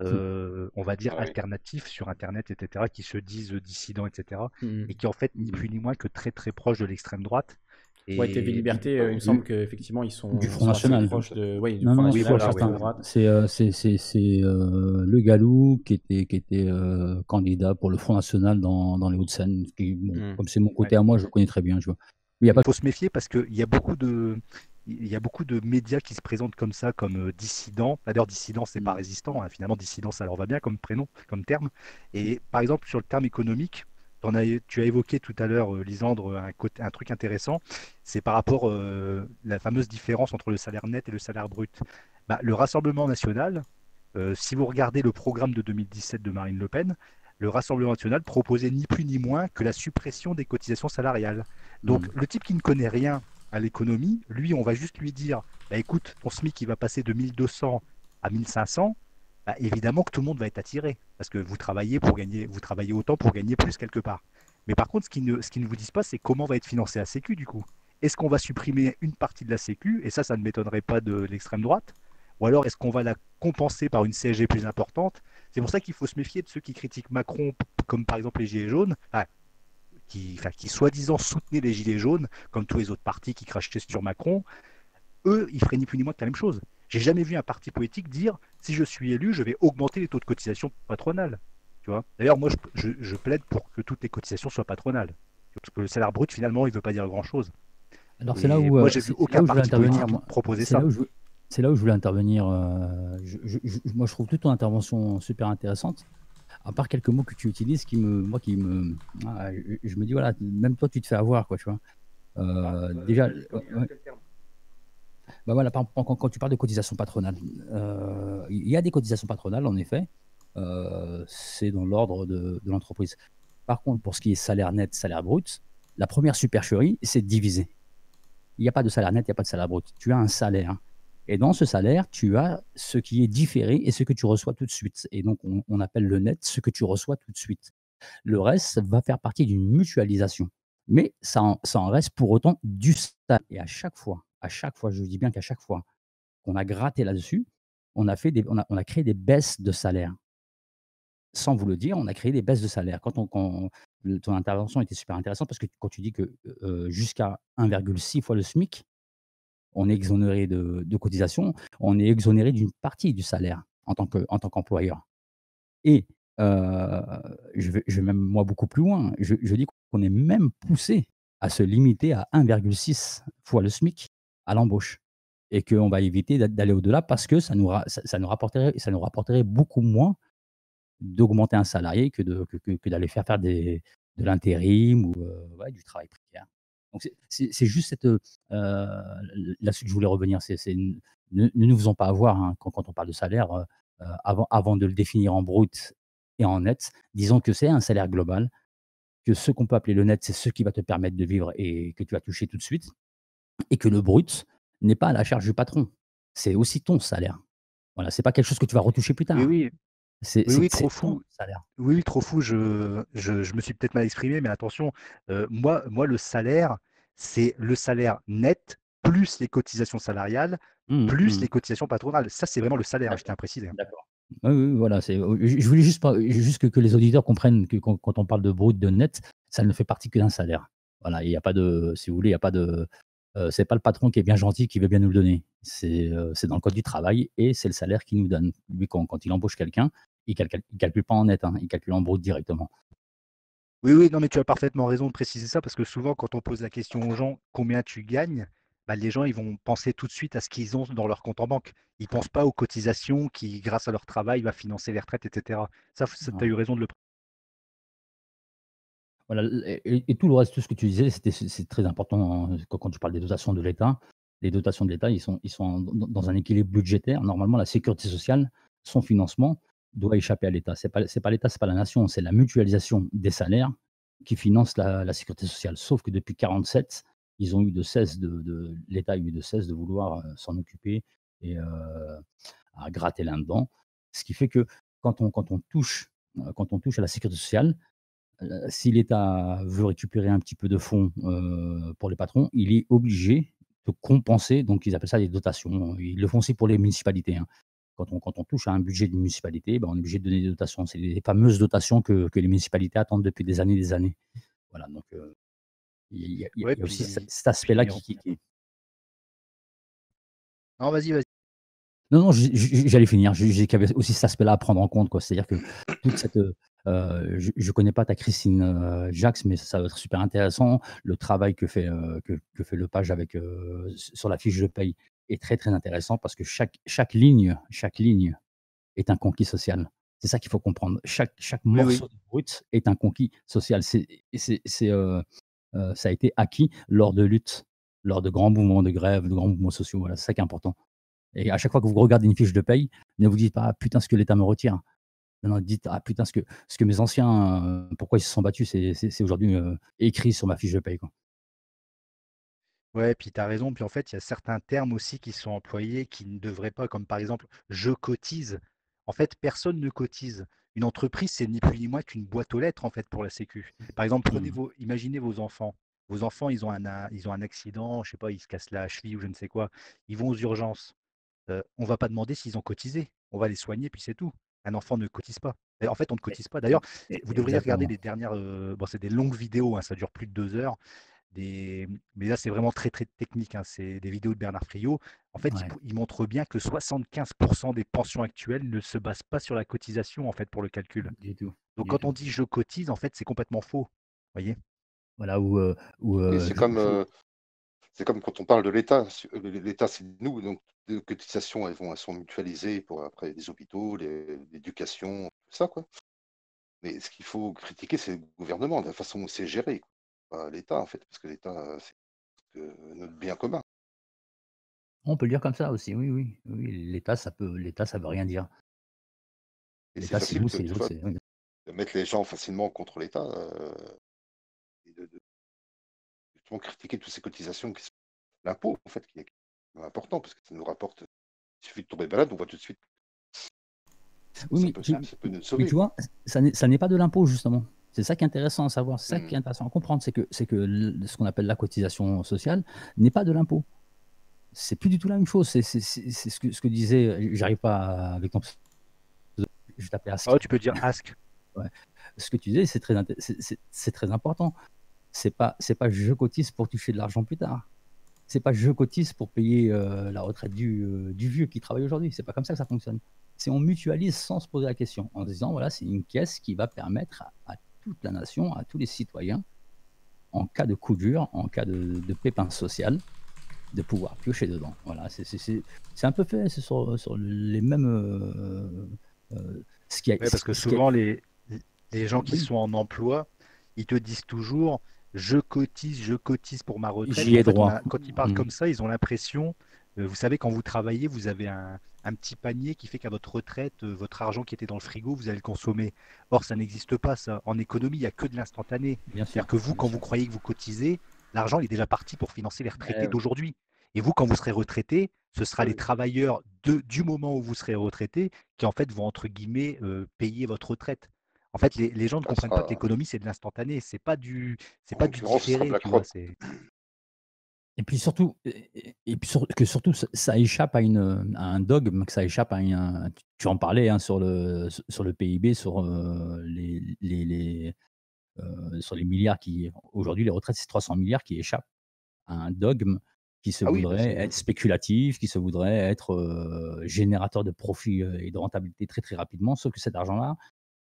mmh. euh, on va dire, alternatifs sur Internet, etc., qui se disent dissidents, etc., et qui en fait ni plus ni moins que très très proches de l'extrême droite. Et... Ouais, TV Liberté, euh, il me semble qu'effectivement, ils sont. Du Front National. Proches de... du Front National. C'est euh, euh, Le Galou qui était, qui était candidat pour le Front National dans, les Hauts-de-Seine. Hmm. Comme c'est mon côté à moi, je le connais très bien. vois. Il y a pas... faut se méfier parce qu'il y a beaucoup de. Il y a beaucoup de médias qui se présentent comme ça, comme dissidents. D'ailleurs, dissident, c'est pas hmm. résistant. Hein. Finalement, dissident, ça leur va bien comme prénom, comme terme. Et par exemple, sur le terme économique, tu as évoqué tout à l'heure, euh, Lisandre, un, truc intéressant, c'est par rapport à euh, la fameuse différence entre le salaire net et le salaire brut. Bah, le Rassemblement national, euh, si vous regardez le programme de 2017 de Marine Le Pen, le Rassemblement national proposait ni plus ni moins que la suppression des cotisations salariales. Donc mmh. le type qui ne connaît rien à l'économie, lui, on va juste lui dire, bah, écoute, ton SMIC, il va passer de 1200 à 1500. Bah, évidemment que tout le monde va être attiré, parce que vous travaillez pour gagner, vous travaillez autant pour gagner plus quelque part. Mais par contre, ce qu'ils ne, ce qui ne vous disent pas, c'est comment va être financé la Sécu du coup. Est-ce qu'on va supprimer une partie de la Sécu, et ça, ça ne m'étonnerait pas de l'extrême droite, ou alors est-ce qu'on va la compenser par une CSG plus importante C'est pour ça qu'il faut se méfier de ceux qui critiquent Macron, comme par exemple les Gilets jaunes, ah, qui, qui soi-disant soutenaient les Gilets jaunes, comme tous les autres partis qui crachaient sur Macron. Eux, ils feraient ni plus ni moins que la même chose. J'ai jamais vu un parti politique dire si je suis élu, je vais augmenter les taux de cotisation patronale. Tu vois D'ailleurs, moi, je, plaide pour que toutes les cotisations soient patronales. Parce que le salaire brut, finalement, il ne veut pas dire grand-chose. Alors, c'est là où. Moi, euh, j'ai vu aucun parti proposer ça. C'est là où je voulais intervenir. Euh, moi, je trouve toute ton intervention super intéressante à part quelques mots que tu utilises qui me moi qui me ah, je, me dis voilà même toi tu te fais avoir quoi tu vois euh, ah, déjà bah voilà, quand, tu parles de cotisation patronale, euh, il y a des cotisations patronales, en effet. Euh, c'est dans l'ordre de, l'entreprise. Par contre, pour ce qui est salaire net, salaire brut, la première supercherie, c'est diviser. Il n'y a pas de salaire net, il n'y a pas de salaire brut. Tu as un salaire. Et dans ce salaire, tu as ce qui est différé et ce que tu reçois tout de suite. Et donc, on, appelle le net ce que tu reçois tout de suite. Le reste va faire partie d'une mutualisation. Mais ça en, ça en reste pour autant du salaire. Et à chaque fois à chaque fois, je vous dis bien qu'à chaque fois qu'on a gratté là-dessus, on a, fait des, on, a, créé des baisses de salaire. Sans vous le dire, on a créé des baisses de salaire. Quand ton intervention était super intéressante parce que quand tu dis que jusqu'à 1,6 fois le SMIC, on est exonéré de, de cotisation, on est exonéré d'une partie du salaire en tant qu'employeur. Et je, vais, même moi beaucoup plus loin, je, je dis qu'on est même poussé à se limiter à 1,6 fois le SMIC à l'embauche et qu'on va éviter d'aller au-delà parce que ça nous, ça, nous rapporterait, ça nous rapporterait beaucoup moins d'augmenter un salarié que, que, d'aller faire faire des, de l'intérim ou euh, du travail précaire. Donc c'est juste cette... Euh, là que je voulais revenir, c'est ne, nous faisons pas avoir hein, quand, on parle de salaire, euh, euh, avant, avant de le définir en brut et en net, disons que c'est un salaire global, que ce qu'on peut appeler le net, c'est ce qui va te permettre de vivre et que tu vas toucher tout de suite, et que le brut n'est pas à la charge du patron. C'est aussi ton salaire. Voilà, c'est pas quelque chose que tu vas retoucher plus tard. Oui, C'est trop fou. Salaire. Oui, trop fou. Je, je, me suis peut-être mal exprimé, mais attention, euh, moi, moi, le salaire, c'est le salaire net plus les cotisations salariales, mmh, plus mmh. les cotisations patronales. Ça, c'est vraiment le salaire, je t'ai à préciser. Hein. D'accord. oui, voilà, oh, je voulais juste, juste que, les auditeurs comprennent que quand, quand, on parle de brut, de net, ça ne fait partie que d'un salaire. Voilà, il n'y a pas de, si vous voulez, il n'y a pas de, euh, c'est pas le patron qui est bien gentil qui veut bien nous le donner. C'est euh, dans le code du travail et c'est le salaire qu'il nous donne. Lui, quand, il embauche quelqu'un, il ne calcule, pas en net, hein, il calcule en brut directement. Oui, oui, non, mais tu as parfaitement raison de préciser ça parce que souvent, quand on pose la question aux gens combien tu gagnes, bah, les gens ils vont penser tout de suite à ce qu'ils ont dans leur compte en banque. Ils ne pensent pas aux cotisations qui, grâce à leur travail, va financer les retraites, etc. Ça, tu as eu raison de le et, tout le reste, tout ce que tu disais, c'est très important hein, quand, tu parles des dotations de l'État. Les dotations de l'État, ils sont, dans un équilibre budgétaire. Normalement, la sécurité sociale, son financement doit échapper à l'État. C'est pas, pas l'État, c'est pas la nation, c'est la mutualisation des salaires qui finance la, sécurité sociale. Sauf que depuis 1947, ils ont eu de cesse de, de l'État a eu de cesse de vouloir euh, s'en occuper et euh, à gratter là-dedans. Ce qui fait que quand on, quand on touche euh, quand on touche à la sécurité sociale, si l'État veut récupérer un petit peu de fonds pour les patrons, il est obligé de compenser, donc ils appellent ça des dotations. Ils le font aussi pour les municipalités. Hein. Quand, on, touche à un budget de municipalité, ben, on est obligé de donner des dotations. C'est les fameuses dotations que, les municipalités attendent depuis des années et des années. Voilà, donc il y, a aussi cet aspect-là qui, qui, qui... Non, vas-y, vas-y. Non, non, j'allais finir. J'ai aussi cet aspect-là à prendre en compte. C'est-à-dire que toute cette. Euh, euh, je ne connais pas ta Christine euh, Jax, mais ça va être super intéressant. Le travail que fait, que, le page avec, sur la fiche de paye est très très intéressant parce que chaque, chaque, ligne, chaque ligne est un conquis social. C'est ça qu'il faut comprendre. Chaque, chaque morceau de brut est un conquis social. C'est, ça a été acquis lors de luttes, lors de grands mouvements de grève, de grands mouvements sociaux. Voilà, c'est ça qui est important. Et à chaque fois que vous regardez une fiche de paye, ne vous dites pas ah, putain ce que l'État me retire. Non, dites ah putain ce que, ce que mes anciens, euh, pourquoi ils se sont battus, c'est aujourd'hui euh, écrit sur ma fiche de paye. Quoi. Ouais, puis tu as raison. Puis en fait, il y a certains termes aussi qui sont employés qui ne devraient pas, comme par exemple je cotise. En fait, personne ne cotise. Une entreprise, c'est ni plus ni moins qu'une boîte aux lettres en fait pour la Sécu. Par exemple, prenez mmh. vos, imaginez vos enfants. Vos enfants, ils ont un, ils ont un accident, je sais pas, ils se cassent la cheville ou je ne sais quoi. Ils vont aux urgences on ne va pas demander s'ils ont cotisé. On va les soigner, puis c'est tout. Un enfant ne cotise pas. en fait, on ne cotise pas. D'ailleurs, vous devriez regarder les dernières. bon, c'est des longues vidéos, hein, ça dure plus de deux heures. Mais là, c'est vraiment très, très technique. Hein. C'est des vidéos de Bernard Friot. En fait, il, montre bien que 75% des pensions actuelles ne se basent pas sur la cotisation, en fait, pour le calcul. Mmh, du tout. Donc, quand on dit je cotise, en fait, c'est complètement faux. voyez Voilà, c'est comme. C'est comme quand on parle de l'État. Euh, L'État, c'est nous, donc les cotisations, elles, vont, sont mutualisées pour après les hôpitaux, l'éducation, tout ça, quoi. Mais ce qu'il faut critiquer, c'est le gouvernement, la façon dont c'est géré, pas l'État, en fait, parce que l'État, c'est notre bien commun. On peut le dire comme ça aussi, oui, oui. oui L'État, ça peut, l'État, ça veut rien dire. L'État, c'est nous, c'est Mettre les gens facilement contre l'État, euh, critiquer toutes ces cotisations qui sont l'impôt, en fait, qui est important, parce que ça nous rapporte. Il suffit de tomber malade, on voit tout de suite. Oui, ça peut nous mais, tu vois, ça n'est pas de l'impôt, justement. C'est ça qui est intéressant à savoir, c'est ça hmm. qui est intéressant à comprendre, c'est que, que ce qu'on appelle la cotisation sociale n'est pas de l'impôt. C'est plus du tout la même chose. C'est ce que, ce que disait, j'arrive pas avec ton. Je t'appelle Ask. Oh, tu peux dire Ask. Ce que tu disais, c'est très, c'est très important c'est pas c'est pas je cotise pour toucher de l'argent plus tard. C'est pas je cotise pour payer euh, la retraite du, euh, du, vieux qui travaille aujourd'hui. C'est pas comme ça que ça fonctionne. C'est on mutualise sans se poser la question en disant voilà c'est une caisse qui va permettre à, toute la nation, à tous les citoyens, en cas de coup dur, en cas de, de pépin social, de pouvoir piocher dedans. Voilà, c'est un peu fait sur, sur les mêmes. Euh, ce qui est parce que souvent les, les gens qui sont en emploi, ils te disent toujours je cotise, je cotise pour ma retraite. J'y ai droit. quand ils parlent mm. comme ça, ils ont l'impression, euh, vous savez, quand vous travaillez, vous avez un, petit panier qui fait qu'à votre retraite, euh, votre argent qui était dans le frigo, vous allez le consommer. Or, ça n'existe pas, ça. En économie, il n'y a que de l'instantané. C'est-à-dire que vous, quand vous croyez que vous cotisez, l'argent est déjà parti pour financer les eh retraités d'aujourd'hui. Et vous, quand vous serez retraité, ce sera eh les travailleurs du moment où vous serez retraité qui, en fait, vont, entre guillemets, euh, payer votre retraite. En fait, les, gens ne ah, comprennent pas que l'économie, c'est de l'instantané. C'est pas du, c'est pas du différé. et puis surtout, et puis que surtout ça, échappe à, une, un dogme, que ça échappe à un. Tu en parlais hein, sur, le, sur le PIB, sur euh, les, les, euh, sur les milliards qui. Aujourd'hui, les retraites, c'est 300 milliards qui échappent à un dogme qui se ah bah, voudrait être spéculatif, qui se voudrait être euh, générateur de profit et de rentabilité très très rapidement, sauf que cet argent-là,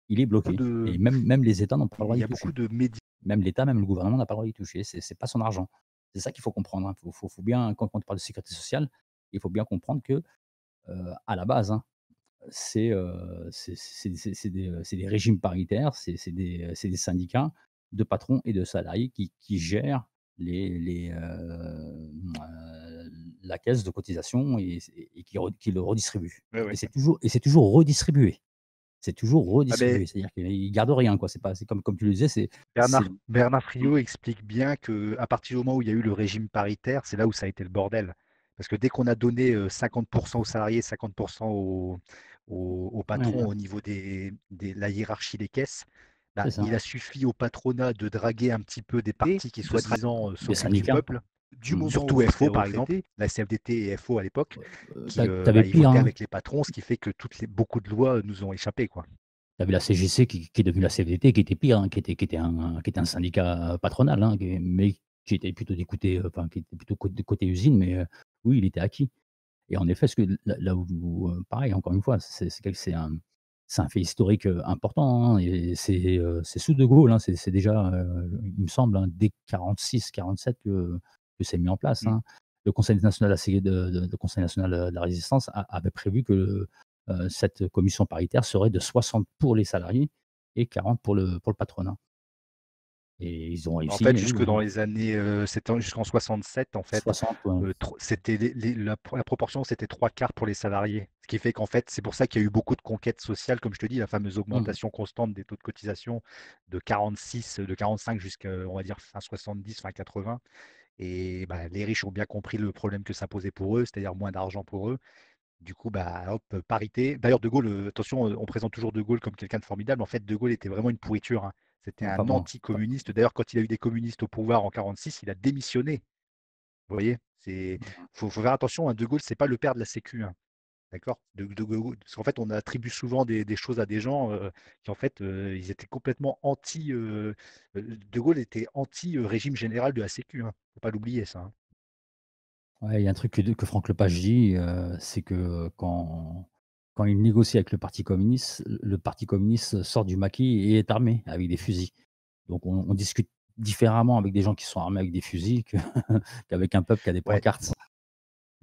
il est bloqué. Et même, les États n'ont pas le droit d'y toucher. Il y a beaucoup de médias. Même l'État, même le gouvernement n'a pas le droit d'y toucher. Ce n'est pas son argent. C'est ça qu'il faut comprendre. Il hein. faut, bien, quand on parle de sécurité sociale, il faut bien comprendre que, euh, à la base, hein, euh, euh, c'est des, régimes paritaires, c'est des, syndicats de patrons et de salariés qui, gèrent la caisse de cotisation et, qui, le redistribuent. Et c'est toujours redistribué c'est toujours ah, redistribué. C'est-à-dire qu'ils gardent rien. Quoi. C'est, pas, comme, tu le disais. C'est, Bernard, Bernard Friot explique bien que à partir du moment où il y a eu le régime paritaire, c'est là où ça a été le bordel. Parce que dès qu'on a donné 50% euh, aux salariés, 50% au patron au niveau de des, la hiérarchie des caisses, bah, il a suffi au patronat de draguer un petit peu des partis qui, soient disant euh, sont du peuple du mmh, surtout FO par exemple, la CFDT et FO à l'époque, bah, qui euh, avais bah, hein. avec les patrons, ce qui fait que toutes les, beaucoup de lois euh, nous ont échappé. quoi. Tu avais la CGC qui, qui, est devenue la CFDT, qui était pire, hein, qui, était, qui, était un, qui était un syndicat patronal, hein, mais qui était plutôt d'écouter, euh, enfin, qui était plutôt côté, usine, mais euh, oui, il était acquis. Et en effet, ce que, là, là pareil, encore une fois, c'est un, un fait historique important, et c'est sous De Gaulle, c'est déjà, il me semble, dès 46-47 que que c'est mis en place. Mmh. Hein. Le Conseil national de, Conseil national de la résistance avait prévu que euh, cette commission paritaire serait de 60 pour les salariés et 40 pour le, pour le patronat. Et ils ont réussi. En fait, jusque dans les années, euh, jusqu'en 67, en fait, euh, c'était la, proportion, c'était trois quarts pour les salariés. Ce qui fait qu'en fait, c'est pour ça qu'il y a eu beaucoup de conquêtes sociales, comme je te dis, la fameuse mmh. augmentation constante des taux de cotisation de 46, de 45 jusqu'à, on va dire, fin 70, fin 80. Et bah, les riches ont bien compris le problème que ça posait pour eux, c'est-à-dire moins d'argent pour eux. Du coup, bah, hop, parité. D'ailleurs, De Gaulle, euh, attention, euh, on présente toujours De Gaulle comme quelqu'un de formidable. En fait, De Gaulle était vraiment une pourriture. Hein. C'était ah, un anticommuniste. D'ailleurs, quand il a eu des communistes au pouvoir en 1946, il a démissionné. Vous voyez, il mmh faut, faire attention. Hein, de Gaulle, ce c'est pas le père de la Sécu. Hein. D'accord Parce qu'en fait, on attribue souvent des, choses à des gens euh, qui, en fait, euh, ils étaient complètement anti. Euh, de Gaulle était anti-régime général de la Sécu. Il hein. ne faut pas l'oublier, ça. Hein. il y a un truc que, Franck Lepage dit c'est que quand, quand il négocie avec le Parti communiste, le Parti communiste sort du maquis et est armé avec des fusils. Donc, on, discute différemment avec des gens qui sont armés avec des fusils [laughs] qu'avec un peuple qui a des pancartes.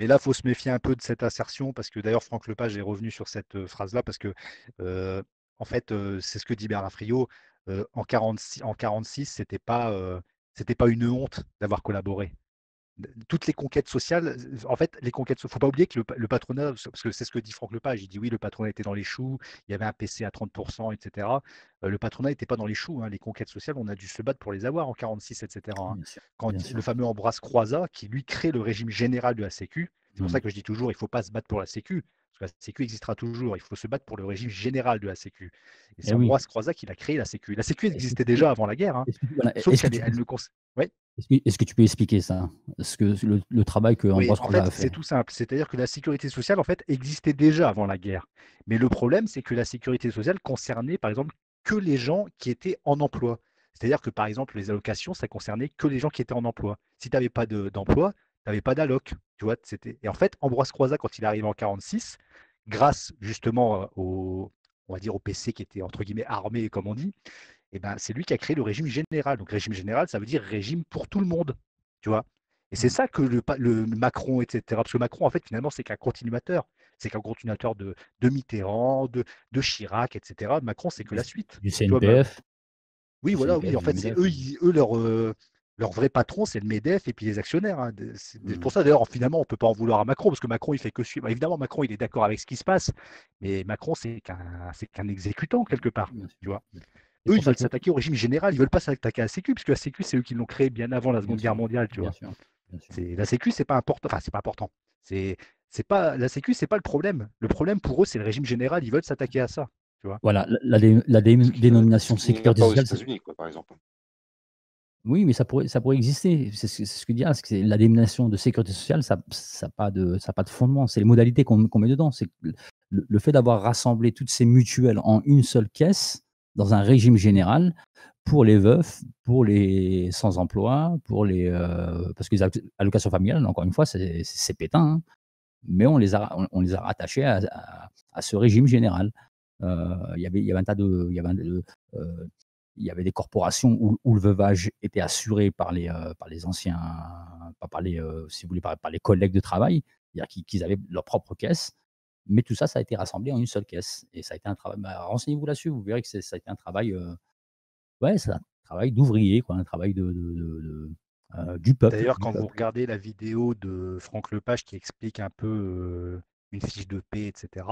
Et là, il faut se méfier un peu de cette assertion, parce que d'ailleurs, Franck Lepage est revenu sur cette phrase-là, parce que, en fait, c'est ce que dit Bernard Friot. en 1946, en 46 pas, c'était pas une honte d'avoir collaboré toutes les conquêtes sociales, en fait, les conquêtes, faut pas oublier que le, patronat, parce que c'est ce que dit Franck Lepage, il dit oui, le patronat était dans les choux, il y avait un PC à 30%, etc. Euh, le patronat n'était pas dans les choux, hein, les conquêtes sociales, on a dû se battre pour les avoir en 46, etc. Hein. Quand le fameux embrasse croiza qui lui crée le régime général de la Sécu, c'est pour ça mmh. que je dis toujours, il ne faut pas se battre pour la Sécu, parce que la Sécu existera toujours. Il faut se battre pour le régime général de la Sécu. Et c'est eh Ambroise oui. qui a créé la Sécu. La Sécu existait déjà avant la guerre, Est-ce que tu peux expliquer ça ce que le, travail que Ambroise a fait C'est tout simple. C'est-à-dire que la sécurité sociale, en fait, existait déjà avant la guerre. Mais le problème, c'est que la sécurité sociale concernait, par exemple, que les gens qui étaient en emploi. C'est-à-dire que, par exemple, les allocations, ça concernait que les gens qui étaient en emploi. Si tu n'avais pas d'emploi, avait pas d'alloc. Tu vois, c'était... Et en fait, Ambroise Croizat, quand il arrive en 46, grâce justement euh, au, on va dire, au PC qui était entre guillemets armé, comme on dit, eh ben, c'est lui qui a créé le régime général. Donc régime général, ça veut dire régime pour tout le monde. Tu vois Et c'est mmh. ça que le, Macron, etc. Parce que Macron, en fait, finalement, c'est qu'un continuateur. C'est qu'un continuateur de, de Mitterrand, de, de Chirac, etc. Macron, c'est que la suite. Du CNPF. oui, voilà, oui. En fait, c'est eux, eux leur, euh, leur vrai patron, c'est le MEDEF et puis les actionnaires. Hein. C'est pour mmh. ça, d'ailleurs, finalement, on ne peut pas en vouloir à Macron, parce que Macron, il fait que suivre. Bah, évidemment, Macron, il est d'accord avec ce qui se passe, mais Macron, c'est qu'un qu'un exécutant, quelque part. Tu vois eux, ils veulent s'attaquer au régime général, ils veulent pas s'attaquer à la Sécu, parce que la Sécu, c'est eux qui l'ont créé bien avant la Seconde Guerre mondiale, tu vois. La Sécu, c'est pas important, c'est pas important. C'est pas la Sécu, c'est pas le problème. Le problème pour eux, c'est le régime général, ils veulent s'attaquer à ça, tu vois. Voilà, la, dénomination sécuritaire des États-Unis, par exemple. Oui, mais ça pourrait, ça pourrait exister. C'est ce que dit que La dénomination de sécurité sociale, ça n'a pas, de, ça pas de fondement. C'est les modalités qu'on met dedans. C'est le, fait d'avoir rassemblé toutes ces mutuelles en une seule caisse, dans un régime général, pour les veufs, pour les sans-emploi, pour les. Euh, parce que les allocations familiales, encore une fois, c'est pétain. Hein. Mais on les, a, on, les a rattachés à, ce régime général. Euh, y il y avait un tas de. Y avait euh, il y avait des corporations où, où le veuvage était assuré par les, euh, par les anciens, pas par les, euh, si vous voulez, par, par, les collègues de travail, c'est-à-dire qu'ils avaient leur propre caisse. Mais tout ça, ça a été rassemblé en une seule caisse. Et ça a été un travail. Bah, renseignez-vous là-dessus, vous verrez que ça a été un travail. Euh, ouais, c'est un travail d'ouvrier, un travail de, du peuple. D'ailleurs, quand vous regardez la vidéo de Franck Lepage qui explique un peu une fiche de paix, etc.,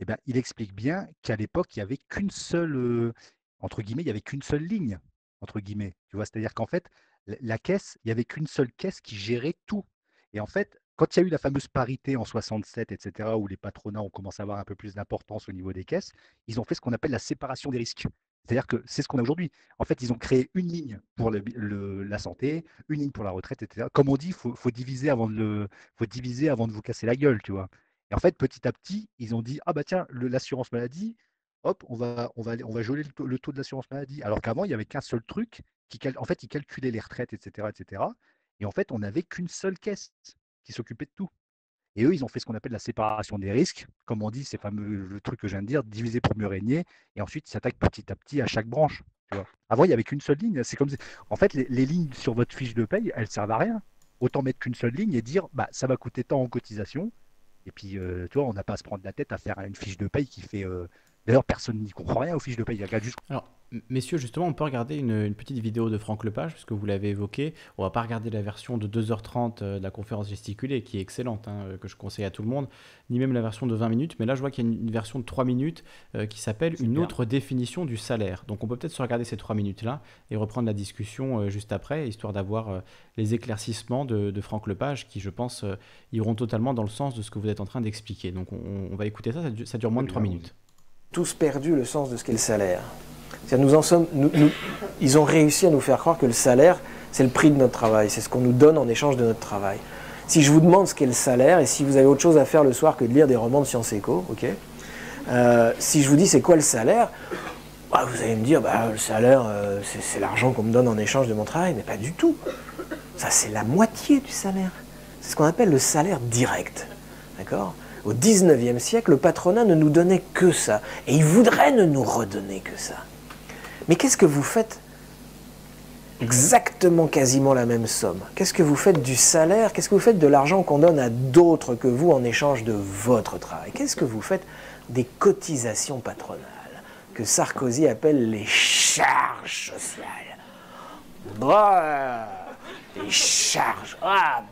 et eh ben il explique bien qu'à l'époque, il n'y avait qu'une seule, entre guillemets, il n'y avait qu'une seule ligne, entre guillemets. Tu vois, c'est-à-dire qu'en fait, la caisse, il n'y avait qu'une seule caisse qui gérait tout. Et en fait, quand il y a eu la fameuse parité en 67, etc., où les patronats ont commencé à avoir un peu plus d'importance au niveau des caisses, ils ont fait ce qu'on appelle la séparation des risques. C'est-à-dire que c'est ce qu'on a aujourd'hui. En fait, ils ont créé une ligne pour la santé, une ligne pour la retraite, etc. Comme on dit, faut, diviser avant de diviser avant de vous casser la gueule, tu vois. Et en fait, petit à petit, ils ont dit, ah bah tiens, l'assurance maladie, hop, on va, on va, on va geler le taux, de l'assurance maladie. Alors qu'avant, il n'y avait qu'un seul truc, qui en fait, ils calculaient les retraites, etc. etc. et en fait, on n'avait qu'une seule caisse qui s'occupait de tout. Et eux, ils ont fait ce qu'on appelle la séparation des risques, comme on dit, c'est fameux le truc que je viens de dire, diviser pour mieux régner, et ensuite ils s'attaquent petit à petit à chaque branche. Avant, il n'y avait qu'une seule ligne. C'est comme En fait, les, lignes sur votre fiche de paye, elles servent à rien. Autant mettre qu'une seule ligne et dire bah ça va coûter tant en cotisation. Et puis, euh, tu vois, on n'a pas à se prendre la tête à faire une fiche de paye qui fait euh, D'ailleurs, personne n'y comprend rien aux fiches de paie. Il y a Alors, messieurs, justement, on peut regarder une, petite vidéo de Franck Lepage, puisque vous l'avez évoqué. On va pas regarder la version de 2h30 euh, de la conférence gesticulée, qui est excellente, hein, euh, que je conseille à tout le monde, ni même la version de 20 minutes. Mais là, je vois qu'il y a une, version de 3 minutes euh, qui s'appelle Une autre définition du salaire. Donc, on peut peut-être se regarder ces 3 minutes-là et reprendre la discussion juste après, histoire d'avoir les éclaircissements de, Franck Lepage, qui, je pense, iront totalement dans le sens de ce que vous êtes en train d'expliquer. Donc, on, va écouter ça. Ça dure, ça dure moins de 3 eh minutes tous perdu le sens de ce qu'est le salaire. Nous en sommes, ils ont réussi à nous faire croire que le salaire, c'est le prix de notre travail, c'est ce qu'on nous donne en échange de notre travail. Si je vous demande ce qu'est le salaire, et si vous avez autre chose à faire le soir que de lire des romans de sciences éco, ok euh, si je vous dis c'est quoi le salaire, bah, vous allez me dire bah, le salaire, euh, c'est l'argent qu'on me donne en échange de mon travail, mais pas du tout. Ça, c'est la moitié du salaire. C'est ce qu'on appelle le salaire direct. D'accord au 19e siècle, le patronat ne nous donnait que ça, et il voudrait ne nous redonner que ça. Mais qu'est-ce que vous faites exactement quasiment la même somme Qu'est-ce que vous faites du salaire Qu'est-ce que vous faites de l'argent qu'on donne à d'autres que vous en échange de votre travail Qu'est-ce que vous faites des cotisations patronales, que Sarkozy appelle les charges sociales les charges ah,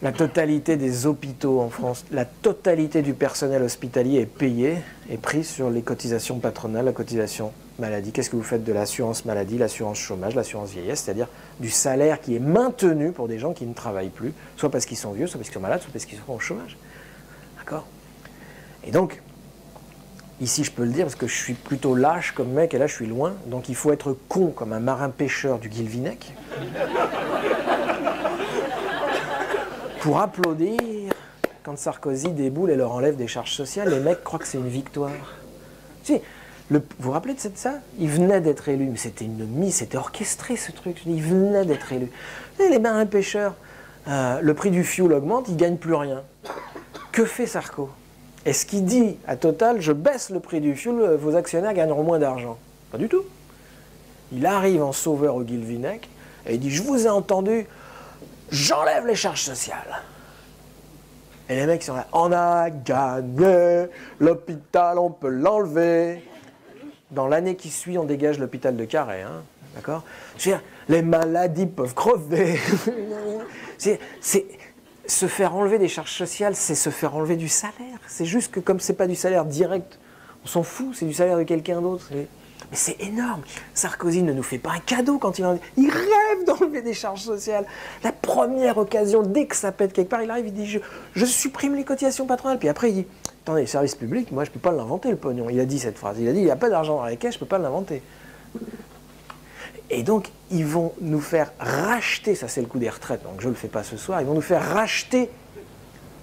La totalité des hôpitaux en France, la totalité du personnel hospitalier est payé, est prise sur les cotisations patronales, la cotisation maladie. Qu'est-ce que vous faites de l'assurance maladie, l'assurance chômage, l'assurance vieillesse, c'est-à-dire du salaire qui est maintenu pour des gens qui ne travaillent plus, soit parce qu'ils sont vieux, soit parce qu'ils sont malades, soit parce qu'ils sont au chômage. D'accord Et donc, Ici, je peux le dire parce que je suis plutôt lâche comme mec et là, je suis loin. Donc, il faut être con comme un marin pêcheur du Guilvinec pour applaudir quand Sarkozy déboule et leur enlève des charges sociales. Les mecs croient que c'est une victoire. vous vous rappelez de ça Il venait d'être élu, mais c'était une mise, c'était orchestré ce truc. Il venait d'être élu. Et les marins pêcheurs, euh, le prix du fioul augmente, ils ne gagnent plus rien. Que fait Sarko Est-ce qu'il dit à Total, je baisse le prix du fioul, vos actionnaires gagneront moins d'argent Pas du tout. Il arrive en sauveur au Guilvinec et il dit, je vous ai entendu, j'enlève les charges sociales. Et les mecs sont là, on a gagné, l'hôpital on peut l'enlever. Dans l'année qui suit, on dégage l'hôpital de Carré, hein, d'accord les maladies peuvent crever. [laughs] c'est, se faire enlever des charges sociales, c'est se faire enlever du salaire. C'est juste que comme c'est pas du salaire direct, on s'en fout, c'est du salaire de quelqu'un d'autre. Mais c'est énorme. Sarkozy ne nous fait pas un cadeau quand il en... Il rêve d'enlever des charges sociales. La première occasion, dès que ça pète quelque part, il arrive, il dit je, supprime les cotisations patronales. Puis après, il dit attendez, services publics, moi je ne peux pas l'inventer le pognon. Il a dit cette phrase. Il a dit il n'y a pas d'argent dans les caisses, je ne peux pas l'inventer. Et donc, ils vont nous faire racheter, ça c'est le coup des retraites, donc je ne le fais pas ce soir, ils vont nous faire racheter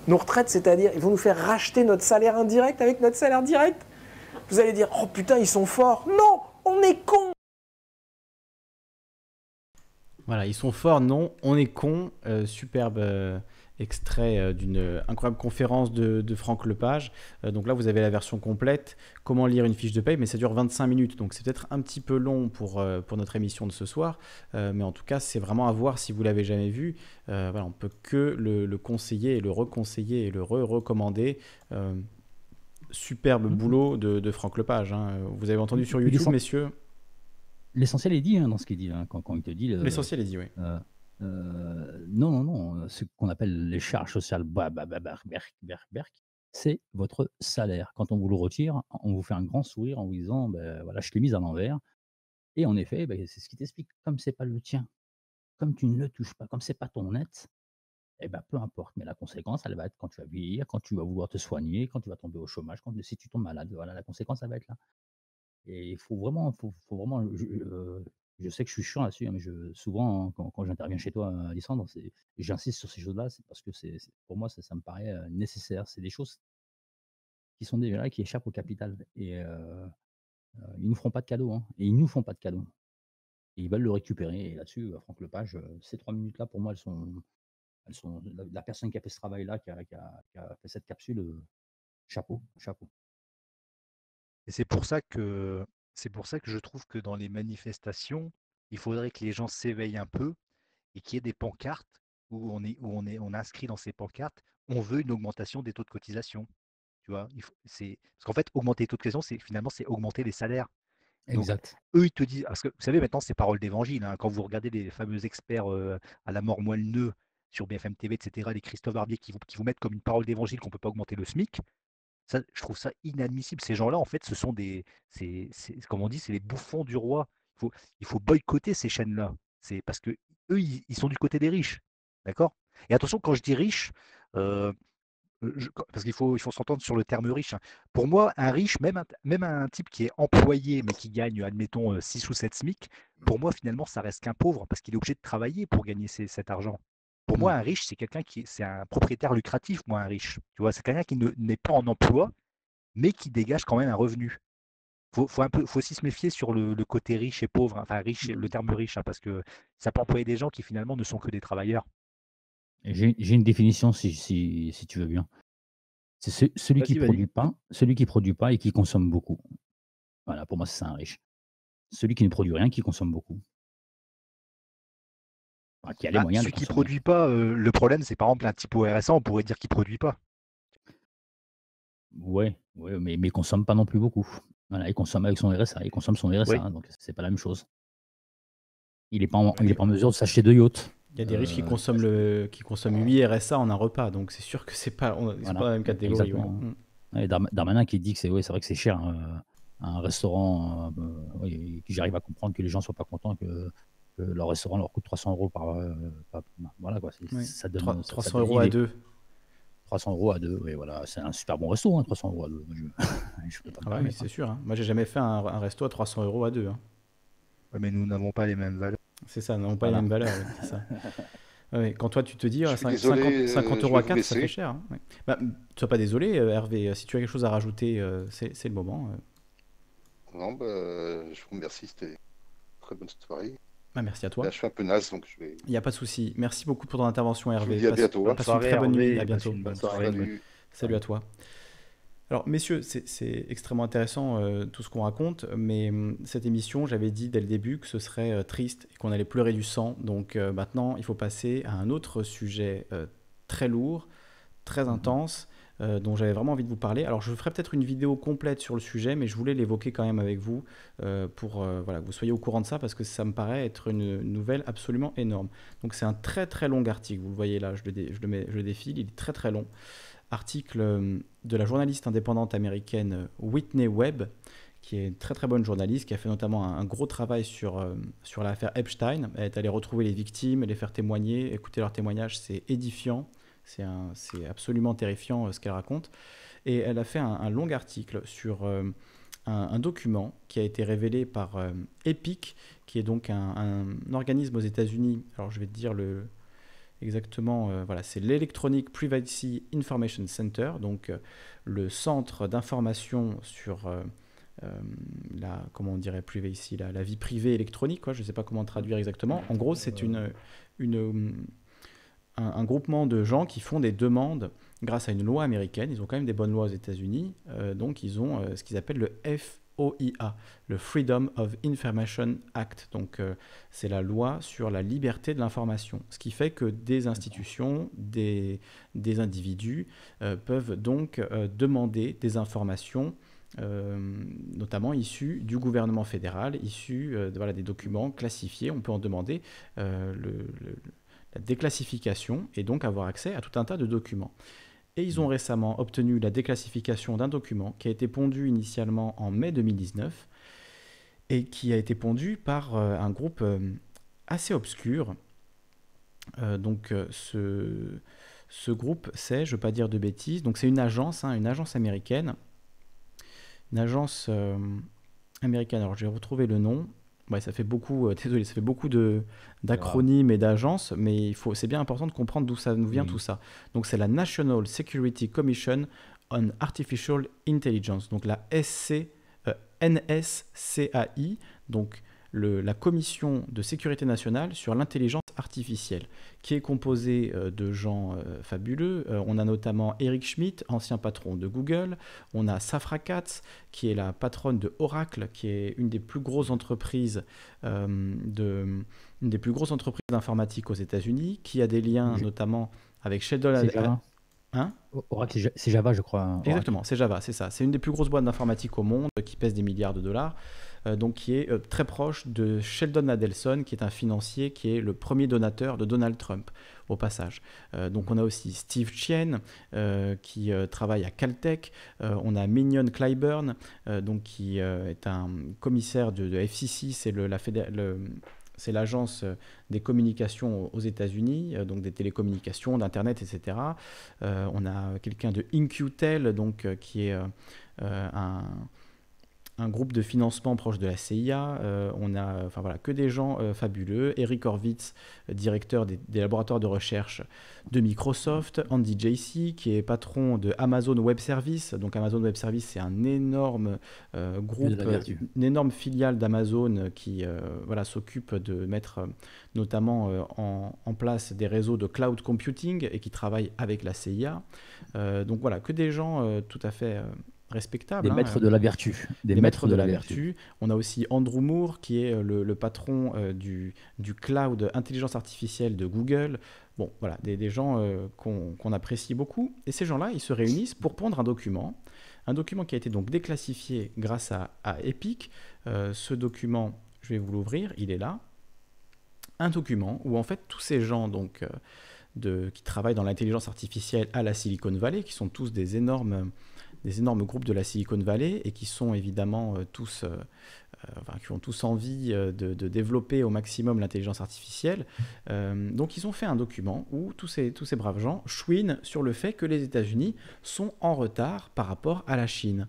nos retraites, c'est-à-dire ils vont nous faire racheter notre salaire indirect avec notre salaire direct vous allez dire Oh putain, ils sont forts. Non, on est con. Voilà, ils sont forts, non, on est con. Euh, superbe euh, extrait euh, d'une incroyable conférence de, Franck Lepage. donc là, vous avez la version complète, comment lire une fiche de paye, mais ça dure 25 minutes. Donc c'est peut-être un petit peu long pour, pour notre émission de ce soir, mais en tout cas, c'est vraiment à voir si vous l'avez jamais vu. voilà, on peut que le, le, conseiller et le reconseiller et le re-recommander. Superbe mhm. boulot de, Franck Lepage. Hein. Vous avez entendu sur YouTube, messieurs L'essentiel est dit hein, dans ce qu'il dit, hein, quand, il te dit. L'essentiel est dit, oui. Euh, euh, non, non, non. Ce qu'on appelle les charges sociales, bah, bah, bah, c'est votre salaire. Quand on vous le retire, on vous fait un grand sourire en vous disant voilà, je l'ai mise à l'envers. Et en effet, c'est ce qui t'explique comme c'est pas le tien, comme tu ne le touches pas, comme c'est pas ton net, eh ben, peu importe. Mais la conséquence, elle va être quand tu vas vieillir, quand tu vas vouloir te soigner, quand tu vas tomber au chômage, quand si tu tombes malade. Voilà, la conséquence, elle va être là. Et il faut vraiment, faut, faut vraiment. Je, euh, sais que je suis chiant là-dessus, hein, mais je, souvent, hein, quand, j'interviens chez toi, euh, Alessandre, j'insiste sur ces choses-là, c'est parce que c'est, pour moi, ça, me paraît euh, nécessaire. C'est des choses qui sont déjà là, qui échappent au capital. Et ils ils nous feront pas de cadeaux. Hein. et ils nous font pas de cadeaux. Et ils veulent le récupérer. Et là-dessus, Franck Lepage, ces trois minutes-là, pour moi, elles sont, la, personne qui a fait ce travail-là, qui, a, fait cette capsule, euh, chapeau, chapeau. Et c'est pour ça que c'est pour ça que je trouve que dans les manifestations, il faudrait que les gens s'éveillent un peu et qu'il y ait des pancartes où on est où on est on inscrit dans ces pancartes, on veut une augmentation des taux de cotisation. Tu vois, c'est parce qu'en fait augmenter les taux de cotisation, c'est finalement c'est augmenter les salaires. eux, ils te disent, parce que vous savez, maintenant, c'est parole d'évangile. Hein, quand vous regardez les fameux experts euh, à la mort moelle nœud sur BFM TV, etc., les Christophe Barbier qui vous, mettent comme une parole d'évangile qu'on ne peut pas augmenter le SMIC. Ça, je trouve ça inadmissible. Ces gens-là, en fait, ce sont des. C'est, comme on dit, c'est les bouffons du roi. Il faut, il faut boycotter ces chaînes-là. C'est parce que eux, ils, sont du côté des riches. D'accord Et attention, quand je dis riche, euh, parce qu'il faut, faut s'entendre sur le terme riche. Hein. Pour moi, un riche, même un, même un type qui est employé, mais qui gagne, admettons, 6 euh, ou 7 SMIC, pour moi, finalement, ça reste qu'un pauvre, parce qu'il est obligé de travailler pour gagner cet argent. Pour moi, mmh. un riche, c'est quelqu'un qui c'est un propriétaire lucratif, moi, un riche. Tu vois, c'est quelqu'un qui n'est pas en emploi, mais qui dégage quand même un revenu. Il faut, un peu, faut aussi se méfier sur le, côté riche et pauvre, enfin riche, le mmh. terme riche, hein, parce que ça peut employer des gens qui finalement ne sont que des travailleurs. J'ai une définition si, tu veux bien. C'est celui qui produit pas, celui qui produit pas et qui consomme beaucoup. Voilà, pour moi, c'est un riche. Celui qui ne produit rien, qui consomme beaucoup qui a les bah, qui produit pas, euh, le problème, c'est par exemple un type RSA, on pourrait dire qu'il produit pas. Oui, ouais mais ne consomme pas non plus beaucoup. il consomme avec son RSA, il consomme son RSA, hein, donc c'est pas la même chose. Il n'est pas, en, pas en mesure de s'acheter deux yachts. Il y a des riches euh, qui consomment, le, qui consomment 8 RSA en un repas, donc c'est sûr que c'est pas, pas la même catégorie. Mm. Darmanin qui dit que c'est vrai que c'est cher hein, euh, un restaurant. que J'arrive à comprendre que les gens soient pas contents que euh, leur restaurant leur coûte 300 euros par. Euh, bah, voilà quoi. Ça donne, 300, euros à deux. 300 euros à deux, oui, voilà, c'est un super bon resto, 300 hein, euros à deux. [laughs] Ah bah oui, c'est hein. sûr. Hein. Moi, j'ai jamais fait un, resto à 300 euros à deux. mais nous n'avons pas les mêmes valeurs. C'est ça, nous n'avons pas les mêmes valeurs. [laughs] quand toi, tu te dis 50, euh, euros à 4, ça fait cher. ne bah, sois pas désolé, Hervé. Si tu as quelque chose à rajouter, c'est le moment. Non, je vous remercie. C'était très bonne soirée. Bah, merci à toi. je suis donc je Il n'y a pas de souci. Merci beaucoup pour ton intervention, Hervé. Je hein. à bientôt. Passe, soirée, une très bonne nuit. À bientôt. Salut. à toi. Alors, messieurs, c'est extrêmement intéressant euh, tout ce qu'on raconte, mais hum, cette émission, j'avais dit dès le début que ce serait euh, triste et qu'on allait pleurer du sang. Donc euh, maintenant, il faut passer à un autre sujet très lourd, très mhm. intense, euh, dont j'avais vraiment envie de vous parler. Alors je ferai peut-être une vidéo complète sur le sujet, mais je voulais l'évoquer quand même avec vous euh, pour euh, voilà, que vous soyez au courant de ça, parce que ça me paraît être une nouvelle absolument énorme. Donc c'est un très très long article, vous le voyez là, je le, je défile, il est très très long. Article de la journaliste indépendante américaine Whitney Webb, qui est une très très bonne journaliste, qui a fait notamment un, gros travail sur, sur l'affaire Epstein. Elle est allée retrouver les victimes, les faire témoigner, écouter leurs témoignages, c'est édifiant. C'est absolument terrifiant euh, ce qu'elle raconte. Et elle a fait un, long article sur euh, un, document qui a été révélé par euh, EPIC, qui est donc un, organisme aux États-Unis. Alors je vais te dire le, exactement, voilà, c'est l'Electronic Privacy Information Center, donc le centre d'information sur la, comment on dirait, privacy, la, la vie privée électronique, quoi, je ne sais pas comment traduire exactement. En gros, c'est une, une, un, groupement de gens qui font des demandes grâce à une loi américaine. Ils ont quand même des bonnes lois aux États-Unis. Euh, donc, ils ont euh, ce qu'ils appellent le FOIA, le Freedom of Information Act. Donc, euh, c'est la loi sur la liberté de l'information. Ce qui fait que des institutions, des, des individus peuvent donc demander des informations. notamment issues du gouvernement fédéral, issues des documents classifiés, on peut en demander. le déclassification et donc avoir accès à tout un tas de documents. Et ils ont mm. récemment obtenu la déclassification d'un document qui a été pondu initialement en mai 2019 et qui a été pondu par euh, un groupe euh, assez obscur. Euh, donc ce, ce groupe, c'est, je ne veux pas dire de bêtises, donc c'est une agence, hein, une agence américaine, une agence américaine. Alors j'ai retrouvé le nom, ça fait beaucoup, euh, ça fait beaucoup de, d'acronymes et d'agences, mais il faut, c'est bien important de comprendre d'où ça nous vient mm. tout ça. Donc c'est la National Security Commission on Artificial Intelligence, donc la SC, euh, NSCAI, donc la commission de sécurité nationale sur l'intelligence artificielle, qui est composée euh, de gens euh, fabuleux. Euh, on a notamment Eric Schmidt, ancien patron de Google. On a Safra Katz, qui est la patronne de Oracle, qui est une des plus grosses entreprises de, une des plus grosses entreprises d'informatique aux États-Unis, qui a des liens notamment avec Sheldon Hein Oracle, c'est Java, je crois. Hein, Exactement, c'est Java, c'est ça. C'est une des plus grosses boîtes d'informatique au monde qui pèse des milliards de dollars. Euh, donc qui est euh, très proche de Sheldon Adelson, qui est un financier qui est le premier donateur de Donald Trump au passage. Euh, donc on a aussi Steve Chen qui travaille à Caltech, on a Mignon Clyburn donc qui est un commissaire de, FCC, c'est la c'est l'agence des communications aux États-Unis, donc des télécommunications, d'Internet, etc. on a quelqu'un de InQtel, donc qui est un, un groupe de financement proche de la CIA. Euh, on a, enfin voilà, que des gens euh, fabuleux. Eric Horvitz, directeur des, laboratoires de recherche de Microsoft. Andy JC, qui est patron de Amazon Web Service. Donc Amazon Web Service, c'est un énorme euh, groupe, une énorme filiale d'Amazon qui voilà s'occupe de mettre notamment en, en, place des réseaux de cloud computing et qui travaille avec la CIA. donc voilà, que des gens tout à fait respectables. Des hein, maîtres de euh, la vertu. Des, maîtres, de, la, vertu. On a aussi Andrew Moore, qui est euh, le, patron euh, du, du cloud intelligence artificielle de Google. Bon, voilà, des, gens qu'on apprécie beaucoup. Et ces gens-là, ils se réunissent pour prendre un document. Un document qui a été donc déclassifié grâce à, Epic. ce document, je vais vous l'ouvrir, il est là. Un document où en fait tous ces gens donc, de, qui travaillent dans l'intelligence artificielle à la Silicon Valley, qui sont tous des énormes des énormes groupes de la Silicon Valley et qui sont évidemment euh, tous, euh, euh, enfin, qui ont tous envie de, développer au maximum l'intelligence artificielle. donc ils ont fait un document où tous ces, tous ces braves gens chouinent sur le fait que les États-Unis sont en retard par rapport à la Chine.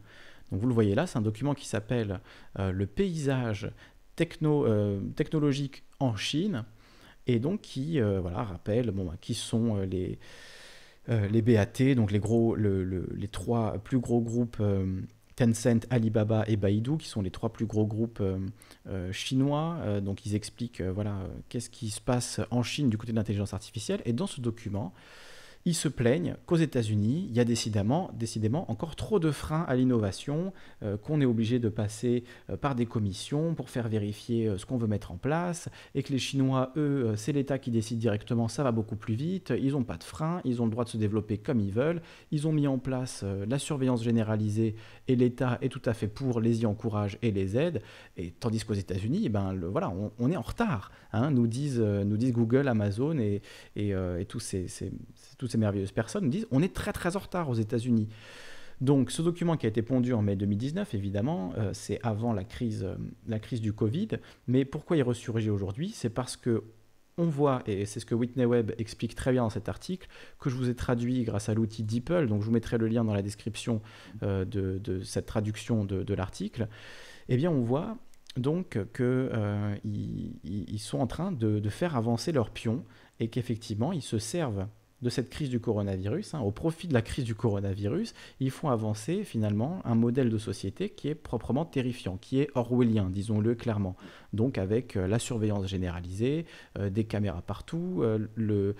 Donc vous le voyez là, c'est un document qui s'appelle Le paysage techno, technologique en Chine et donc qui voilà, rappelle bon, bah, qui sont les, euh, les BAT, donc les, trois plus gros groupes euh, Tencent, Alibaba et Baidu, qui sont les trois plus gros groupes euh, chinois. donc ils expliquent voilà, qu'est-ce qui se passe en Chine du côté de l'intelligence artificielle. Et dans ce document, ils se plaignent qu'aux États-Unis, il y a décidément, décidément encore trop de freins à l'innovation, euh, qu'on est obligé de passer euh, par des commissions pour faire vérifier euh, ce qu'on veut mettre en place, et que les Chinois, eux, c'est l'État qui décide directement, ça va beaucoup plus vite, ils n'ont pas de freins, ils ont le droit de se développer comme ils veulent, ils ont mis en place la surveillance généralisée, et l'État est tout à fait pour, les y encourage et les aide, et tandis qu'aux États-Unis, eh ben, voilà, on, est en retard, hein, nous, disent, nous disent Google, Amazon et, et, tous ces, ces toutes ces merveilleuses personnes disent on est très très en retard aux États-Unis. Donc ce document qui a été pondu en mai 2019, évidemment, euh, c'est avant la crise, euh, la crise du Covid, mais pourquoi il ressurgit aujourd'hui C'est parce que on voit, et c'est ce que Whitney Webb explique très bien dans cet article, que je vous ai traduit grâce à l'outil Deeple, donc je vous mettrai le lien dans la description euh, de, cette traduction de, l'article, eh bien on voit donc qu'ils sont en train de, faire avancer leur pion et qu'effectivement ils se servent de cette crise du coronavirus, hein, au profit de la crise du coronavirus, ils font avancer finalement un modèle de société qui est proprement terrifiant, qui est orwellien, disons-le clairement. Donc avec euh, la surveillance généralisée, euh, des caméras partout, euh, le,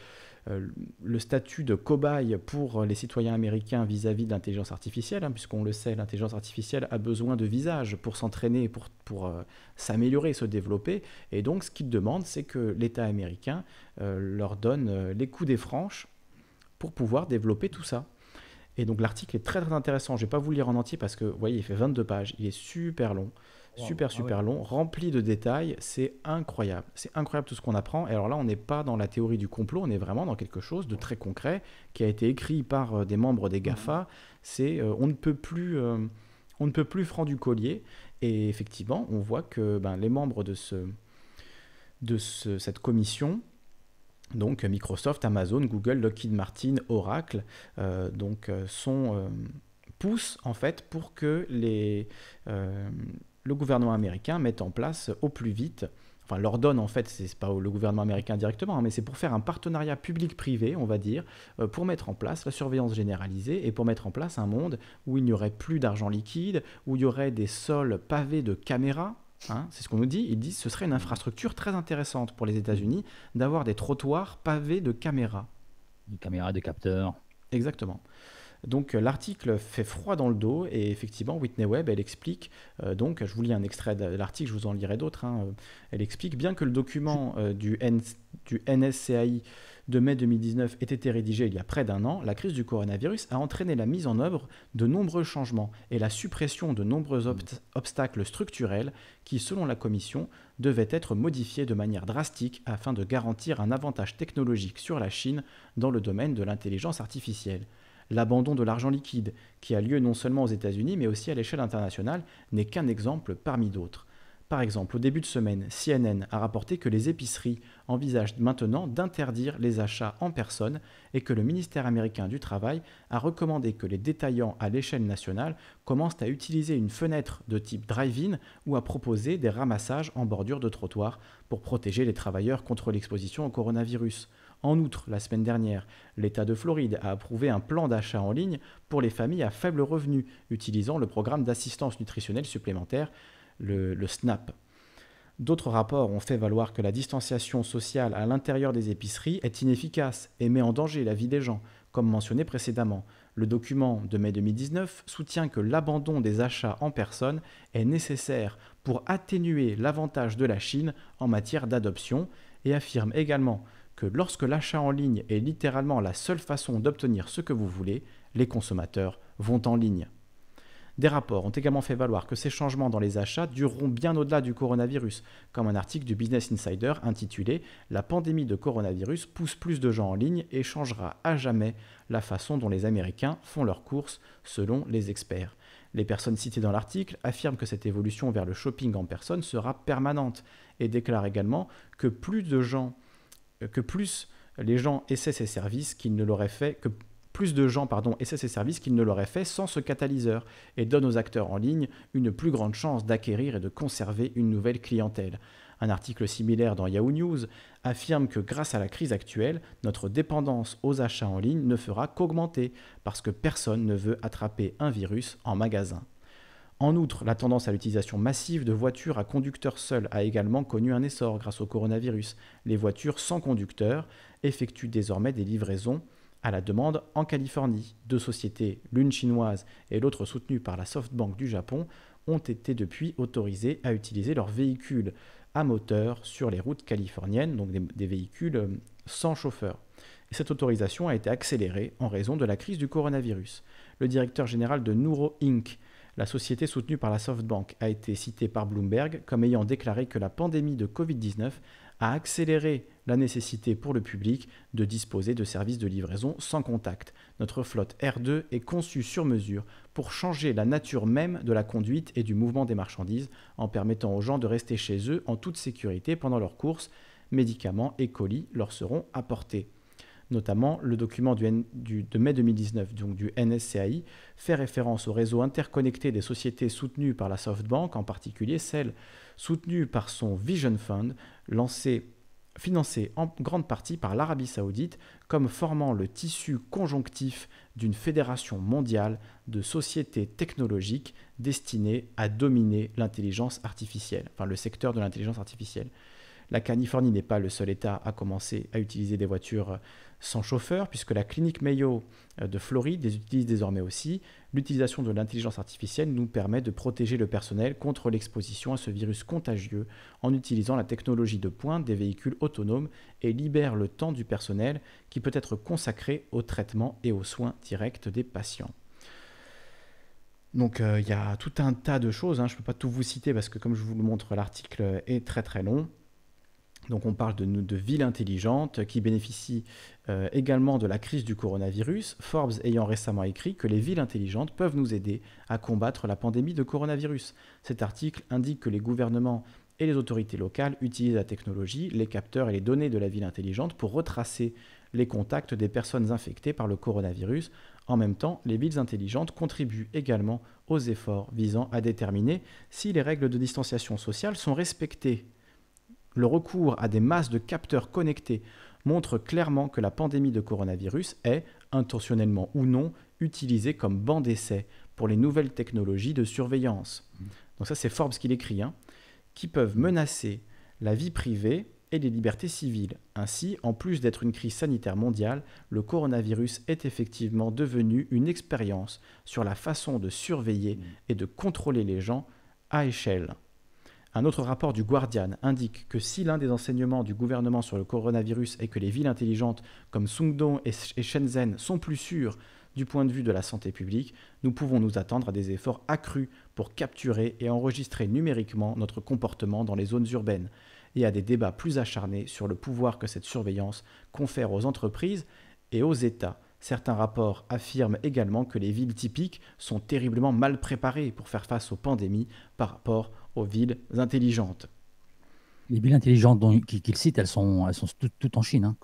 euh, le statut de cobaye pour les citoyens américains vis-à-vis de l'intelligence artificielle, hein, puisqu'on le sait, l'intelligence artificielle a besoin de visages pour s'entraîner, pour, pour euh, s'améliorer, se développer. Et donc, ce qu'il demande, c'est que l'État américain euh, leur donne les coups des franches pour pouvoir développer tout ça. Et donc, l'article est très très intéressant. Je ne vais pas vous le lire en entier parce que, vous voyez, il fait 22 pages, il est super long super ah super long, rempli de détails, c'est incroyable. C'est incroyable tout ce qu'on apprend. Et alors là, on n'est pas dans la théorie du complot, on est vraiment dans quelque chose de très concret qui a été écrit par euh, des membres des mhm. GAFA. C'est euh, on ne peut plus euh, on ne peut plus franc du collier. Et effectivement, on voit que ben, les membres de ce de cette commission donc Microsoft, Amazon, Google, Lockheed Martin, Oracle, donc sont poussent en fait pour que les le gouvernement américain met en place au plus vite, enfin l'ordonne en fait, c'est pas le gouvernement américain directement, hein, mais c'est pour faire un partenariat public-privé, on va dire, euh, pour mettre en place la surveillance généralisée et pour mettre en place un monde où il n'y aurait plus d'argent liquide, où il y aurait des sols pavés de caméras, hein, c'est ce qu'on nous dit. Ils disent que ce serait une infrastructure très intéressante pour les États-Unis d'avoir des trottoirs pavés de caméras. Des caméras, de capteurs. Exactement. Donc euh, l'article fait froid dans le dos et effectivement Whitney Webb elle explique, euh, donc je vous lis un extrait de l'article, je vous en lirai d'autres, hein, euh, elle explique bien que le document du, NSCAI de mai 2019 ait été rédigé il y a près d'un an, la crise du coronavirus a entraîné la mise en œuvre de nombreux changements et la suppression de nombreux obstacles structurels qui, selon la Commission, devaient être modifiés de manière drastique afin de garantir un avantage technologique sur la Chine dans le domaine de l'intelligence artificielle. L'abandon de l'argent liquide, qui a lieu non seulement aux États-Unis, mais aussi à l'échelle internationale, n'est qu'un exemple parmi d'autres. Par exemple, au début de semaine, CNN a rapporté que les épiceries envisagent maintenant d'interdire les achats en personne et que le ministère américain du Travail a recommandé que les détaillants à l'échelle nationale commencent à utiliser une fenêtre de type drive-in ou à proposer des ramassages en bordure de trottoir pour protéger les travailleurs contre l'exposition au coronavirus. En outre, la semaine dernière, l'État de Floride a approuvé un plan d'achat en ligne pour les familles à faible revenu utilisant le programme d'assistance nutritionnelle supplémentaire, le, SNAP. D'autres rapports ont fait valoir que la distanciation sociale à l'intérieur des épiceries est inefficace et met en danger la vie des gens, comme mentionné précédemment. Le document de mai 2019 soutient que l'abandon des achats en personne est nécessaire pour atténuer l'avantage de la Chine en matière d'adoption et affirme également que lorsque l'achat en ligne est littéralement la seule façon d'obtenir ce que vous voulez, les consommateurs vont en ligne. Des rapports ont également fait valoir que ces changements dans les achats dureront bien au-delà du coronavirus, comme un article du Business Insider intitulé La pandémie de coronavirus pousse plus de gens en ligne et changera à jamais la façon dont les Américains font leurs courses, selon les experts. Les personnes citées dans l'article affirment que cette évolution vers le shopping en personne sera permanente et déclarent également que plus de gens que plus les gens essaient ces services qu'ils ne l'auraient fait, que plus de gens pardon, essaient ces services qu'ils ne l'auraient fait sans ce catalyseur et donne aux acteurs en ligne une plus grande chance d'acquérir et de conserver une nouvelle clientèle. Un article similaire dans Yahoo News affirme que grâce à la crise actuelle, notre dépendance aux achats en ligne ne fera qu'augmenter parce que personne ne veut attraper un virus en magasin. En outre, la tendance à l'utilisation massive de voitures à conducteur seul a également connu un essor grâce au coronavirus. Les voitures sans conducteur effectuent désormais des livraisons à la demande en Californie. Deux sociétés, l'une chinoise et l'autre soutenue par la SoftBank du Japon, ont été depuis autorisées à utiliser leurs véhicules à moteur sur les routes californiennes, donc des, véhicules euh, sans chauffeur. cette autorisation a été accélérée en raison de la crise du coronavirus. Le directeur général de Nuro Inc., la société soutenue par la SoftBank a été citée par Bloomberg comme ayant déclaré que la pandémie de Covid-19 a accéléré la nécessité pour le public de disposer de services de livraison sans contact. Notre flotte R2 est conçue sur mesure pour changer la nature même de la conduite et du mouvement des marchandises en permettant aux gens de rester chez eux en toute sécurité pendant leurs courses. Médicaments et colis leur seront apportés. Notamment, le document du de mai 2019, donc du NSCAI, fait référence au réseau interconnecté des sociétés soutenues par la SoftBank, en particulier celle soutenue par son Vision Fund, lancé financé en grande partie par l'Arabie saoudite comme formant le tissu conjonctif d'une fédération mondiale de sociétés technologiques destinées à dominer l'intelligence artificielle, enfin le secteur de l'intelligence artificielle. La Californie n'est pas le seul État à commencer à utiliser des voitures sans chauffeur, puisque la clinique Mayo euh, de Floride les utilise désormais aussi. L'utilisation de l'intelligence artificielle nous permet de protéger le personnel contre l'exposition à ce virus contagieux en utilisant la technologie de pointe des véhicules autonomes et libère le temps du personnel qui peut être consacré au traitement et aux soins directs des patients. Donc euh, il y a tout un tas de choses, hein. je ne peux pas tout vous citer parce que comme je vous le montre, l'article est très très long. Donc on parle de, de villes intelligentes qui bénéficient euh, également de la crise du coronavirus, Forbes ayant récemment écrit que les villes intelligentes peuvent nous aider à combattre la pandémie de coronavirus. Cet article indique que les gouvernements et les autorités locales utilisent la technologie, les capteurs et les données de la ville intelligente pour retracer les contacts des personnes infectées par le coronavirus. En même temps, les villes intelligentes contribuent également aux efforts visant à déterminer si les règles de distanciation sociale sont respectées le recours à des masses de capteurs connectés montre clairement que la pandémie de coronavirus est, intentionnellement ou non, utilisée comme banc d'essai pour les nouvelles technologies de surveillance. Mmh. Donc ça c'est Forbes qui l'écrit, hein, qui peuvent mmh. menacer la vie privée et les libertés civiles. Ainsi, en plus d'être une crise sanitaire mondiale, le coronavirus est effectivement devenu une expérience sur la façon de surveiller mmh. et de contrôler les gens à échelle. Un autre rapport du Guardian indique que si l'un des enseignements du gouvernement sur le coronavirus est que les villes intelligentes comme Sungdong et Shenzhen sont plus sûres du point de vue de la santé publique, nous pouvons nous attendre à des efforts accrus pour capturer et enregistrer numériquement notre comportement dans les zones urbaines et à des débats plus acharnés sur le pouvoir que cette surveillance confère aux entreprises et aux États. Certains rapports affirment également que les villes typiques sont terriblement mal préparées pour faire face aux pandémies par rapport aux aux villes intelligentes. Les villes intelligentes qu'il cite, elles sont, elles sont toutes, en Chine. Hein.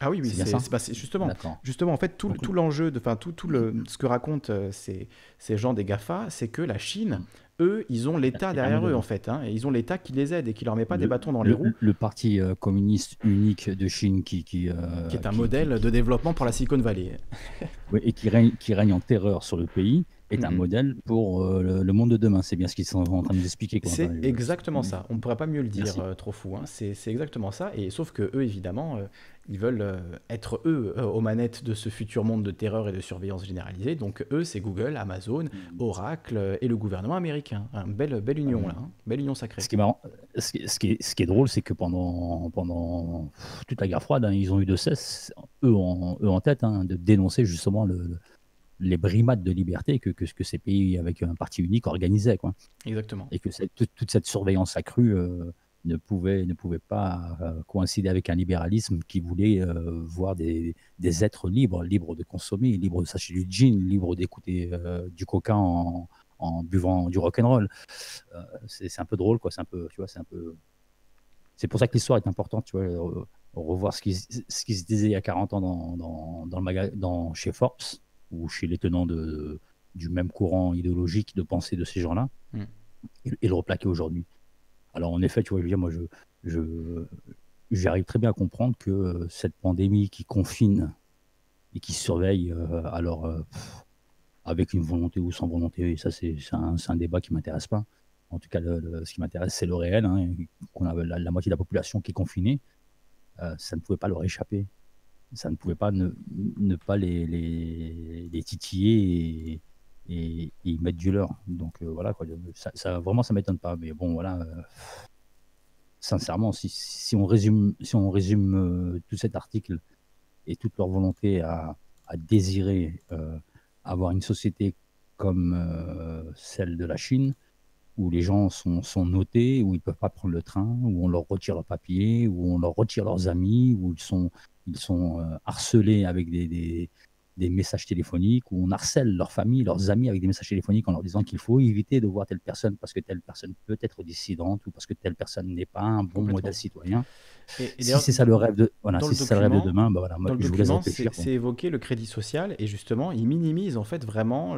Ah oui, oui, c'est bah, justement, justement, en fait, tout, tout l'enjeu, de, enfin, tout, tout le, ce que racontent euh, ces, gens des GAFA, c'est que la Chine, mm. eux, ils ont l'État derrière eux, en fait, hein, ils ont l'État qui les aide et qui leur met pas des bâtons dans les roues. Le parti euh, communiste unique de Chine qui. Qui, euh, qui est un modèle de développement pour la Silicon Valley. [laughs] et qui règne, qui règne en terreur sur le pays, est un mhm. modèle pour euh, le, monde de demain. C'est bien ce qu'ils sont en train de nous expliquer. C'est exactement mhm. ça. On ne pourrait pas mieux le dire, euh, trop fou. Hein. C'est exactement ça. Et sauf que eux, évidemment, euh, ils veulent être eux aux manettes de ce futur monde de terreur et de surveillance généralisée. Donc eux, c'est Google, Amazon, mhm. Oracle et le gouvernement américain. Hein, belle, belle union là, hein. belle union sacrée. Ce qui est marrant, ce qui, est, drôle, c'est que pendant, pendant toute la guerre froide, ils ont eu de cesse, eux en, eux en tête, de dénoncer justement le les brimades de liberté que, que, que, ces pays avec un parti unique organisaient. Quoi. Exactement. Et que toute, cette surveillance accrue euh, ne, pouvait, ne pouvait pas euh, coïncider avec un libéralisme qui voulait euh, voir des, êtres libres, libres de consommer, libres de s'acheter du gin, libres d'écouter du coca en, buvant du rock'n'roll. c'est un peu drôle, quoi. C'est un peu, tu vois, c'est un peu. C'est pour ça que l'histoire est importante, tu vois. Revoir ce qui, ce qui se disait il y a 40 ans dans, dans, dans dans, chez Forbes, ou chez les tenants du même courant idéologique de pensée de ces gens-là, mm. et, le replaquer aujourd'hui. Alors en effet, tu vois, je veux dire, moi, je, je, j'arrive très bien à comprendre que euh, cette pandémie qui confine et qui surveille, euh, alors euh, avec une volonté ou sans volonté, et ça c'est, un, débat qui m'intéresse pas. En tout cas, ce qui m'intéresse, c'est le réel, hein, qu'on a la, moitié de la population qui est confinée. ça ne pouvait pas leur échapper ça ne pouvait pas ne, pas les, les, titiller et, mettre du leur. Donc euh, voilà, quoi, ça, ça, vraiment, ça m'étonne pas. Mais bon, voilà. Euh, sincèrement, si, on résume, si on résume euh, tout cet article et toute leur volonté à, désirer avoir une société comme celle de la Chine, où les gens sont, sont notés, où ils ne peuvent pas prendre le train, où on leur retire leur papier, où on leur retire leurs amis, où ils sont, ils sont euh, harcelés avec des, messages téléphoniques, où on harcèle leurs familles, leurs amis avec des messages téléphoniques en leur disant qu'il faut éviter de voir telle personne parce que telle personne peut être dissidente ou parce que telle personne n'est pas un bon modèle citoyen. Et, si c'est ça le rêve de, de demain, bah voilà, le document, c'est évoqué le crédit social et justement, il minimise en fait vraiment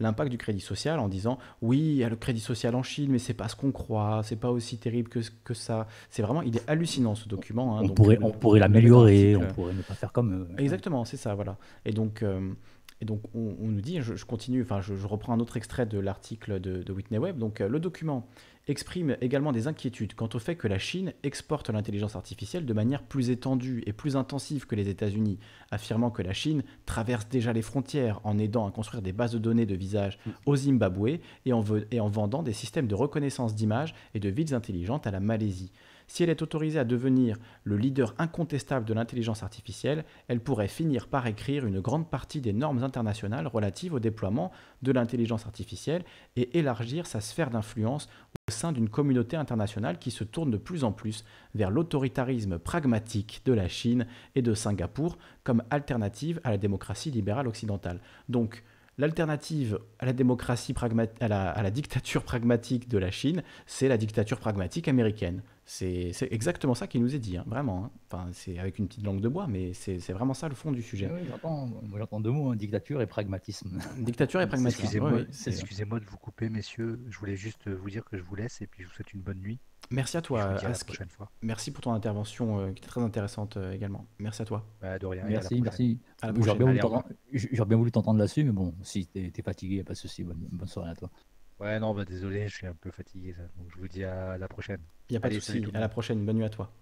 l'impact du crédit social en disant oui, il y a le crédit social en Chine, mais c'est pas ce qu'on croit, c'est pas aussi terrible que, que ça. C'est vraiment, il est hallucinant ce document. Hein, on, pourrait, euh, on, pourrait, l'améliorer, on pourrait ne pas faire comme. Euh, Exactement, c'est ça, voilà. Et donc. Euh, et donc, on, nous dit, je, continue, enfin, je, reprends un autre extrait de l'article de, Whitney Webb. Donc, le document exprime également des inquiétudes quant au fait que la Chine exporte l'intelligence artificielle de manière plus étendue et plus intensive que les États-Unis, affirmant que la Chine traverse déjà les frontières en aidant à construire des bases de données de visage mm. au Zimbabwe et en, et en vendant des systèmes de reconnaissance d'images et de villes intelligentes à la Malaisie. Si elle est autorisée à devenir le leader incontestable de l'intelligence artificielle, elle pourrait finir par écrire une grande partie des normes internationales relatives au déploiement de l'intelligence artificielle et élargir sa sphère d'influence au sein d'une communauté internationale qui se tourne de plus en plus vers l'autoritarisme pragmatique de la Chine et de Singapour comme alternative à la démocratie libérale occidentale. Donc, L'alternative à la à la dictature pragmatique de la Chine, c'est la dictature pragmatique américaine. C'est exactement ça qui nous est dit, hein, vraiment. Hein. Enfin, c'est avec une petite langue de bois, mais c'est vraiment ça le fond du sujet. Oui, J'entends deux mots, hein, dictature et pragmatisme. [laughs] Dictature et pragmatisme. Excusez-moi de vous couper, messieurs. Je voulais juste vous dire que je vous laisse et puis je vous souhaite une bonne nuit. Merci à toi, la prochaine fois. Merci pour ton intervention euh, qui était très intéressante euh, également. Merci à toi. Bah, merci, merci. J'aurais bien voulu t'entendre là-dessus, mais bon, si t'es es fatigué, pas de souci. bonne soirée à toi. Ouais, non, bah désolé, je suis un peu fatigué, ça. donc je vous dis à la prochaine. Il a pas de souci, à la prochaine, bonne nuit à toi.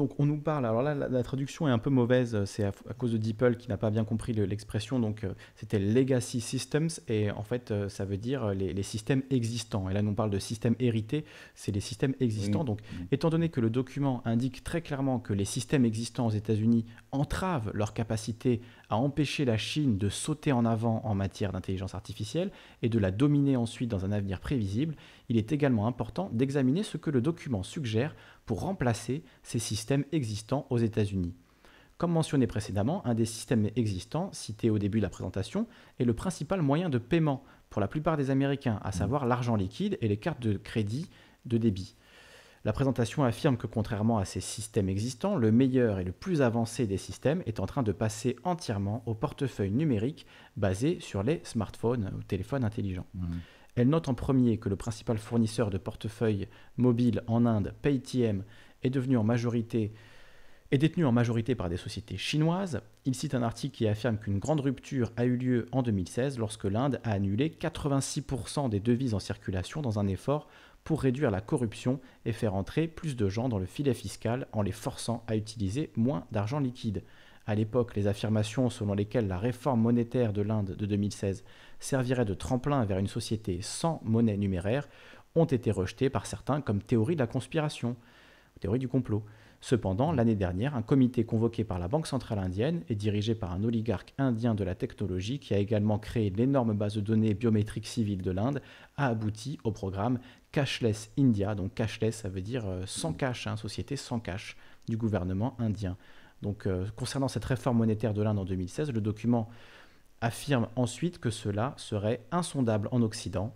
Donc on nous parle, alors là la, traduction est un peu mauvaise, c'est à, cause de Deeple qui n'a pas bien compris l'expression, donc euh, c'était legacy systems et en fait euh, ça veut dire euh, les, systèmes existants. Et là on parle de systèmes hérités, c'est les systèmes existants. Donc étant donné que le document indique très clairement que les systèmes existants aux États-Unis entravent leur capacité à empêcher la Chine de sauter en avant en matière d'intelligence artificielle et de la dominer ensuite dans un avenir prévisible, il est également important d'examiner ce que le document suggère pour remplacer ces systèmes existants aux États-Unis. Comme mentionné précédemment, un des systèmes existants, cité au début de la présentation, est le principal moyen de paiement pour la plupart des Américains, à savoir l'argent liquide et les cartes de crédit de débit. La présentation affirme que contrairement à ces systèmes existants, le meilleur et le plus avancé des systèmes est en train de passer entièrement au portefeuille numérique basé sur les smartphones ou téléphones intelligents. Mmh. Elle note en premier que le principal fournisseur de portefeuille mobile en Inde, Paytm, est devenu en majorité est détenu en majorité par des sociétés chinoises. Il cite un article qui affirme qu'une grande rupture a eu lieu en 2016 lorsque l'Inde a annulé 86% des devises en circulation dans un effort pour réduire la corruption et faire entrer plus de gens dans le filet fiscal en les forçant à utiliser moins d'argent liquide. À l'époque, les affirmations selon lesquelles la réforme monétaire de l'Inde de 2016 servirait de tremplin vers une société sans monnaie numéraire ont été rejetés par certains comme théorie de la conspiration, théorie du complot. Cependant, l'année dernière, un comité convoqué par la Banque centrale indienne et dirigé par un oligarque indien de la technologie qui a également créé l'énorme base de données biométrique civile de l'Inde a abouti au programme Cashless India. Donc cashless, ça veut dire euh, sans cash, hein, société sans cash du gouvernement indien. Donc euh, concernant cette réforme monétaire de l'Inde en 2016, le document affirme ensuite que cela serait insondable en Occident.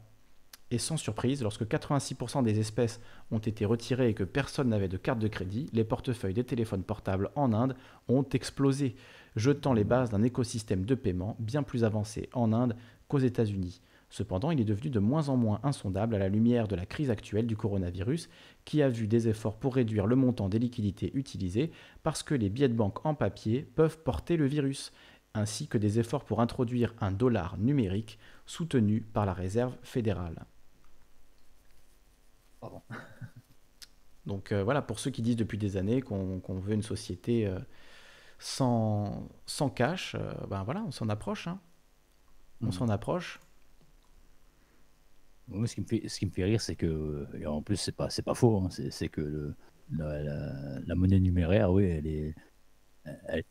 Et sans surprise, lorsque 86% des espèces ont été retirées et que personne n'avait de carte de crédit, les portefeuilles des téléphones portables en Inde ont explosé, jetant les bases d'un écosystème de paiement bien plus avancé en Inde qu'aux États-Unis. Cependant, il est devenu de moins en moins insondable à la lumière de la crise actuelle du coronavirus, qui a vu des efforts pour réduire le montant des liquidités utilisées parce que les billets de banque en papier peuvent porter le virus ainsi que des efforts pour introduire un dollar numérique soutenu par la Réserve fédérale. Pardon. [laughs] Donc euh, voilà, pour ceux qui disent depuis des années qu'on veut une société euh, sans, sans, cash, euh, ben voilà, on s'en approche. Hein. On hmm. s'en approche. ce qui me fait, rire, c'est que, en plus, c'est pas, pas faux, hein, c'est que la, la, monnaie numéraire, oui, elle est,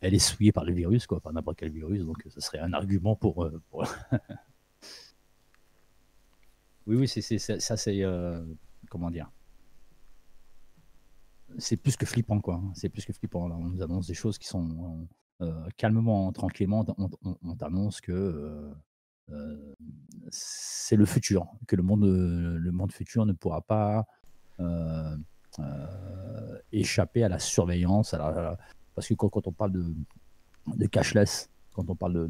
elle, est souillée par le virus, quoi, par n'importe quel virus, donc ça serait un argument pour. Euh, [laughs] oui, oui, c'est, ça, c'est. Euh, comment dire C'est plus que flippant, quoi. Hein. C'est plus que flippant. on nous annonce des choses qui sont. Euh, calmement, tranquillement, on, on, t'annonce que. c'est le futur, que le monde, le monde futur ne pourra pas échapper à la surveillance, à la, parce que quand, on parle de, cashless, quand on parle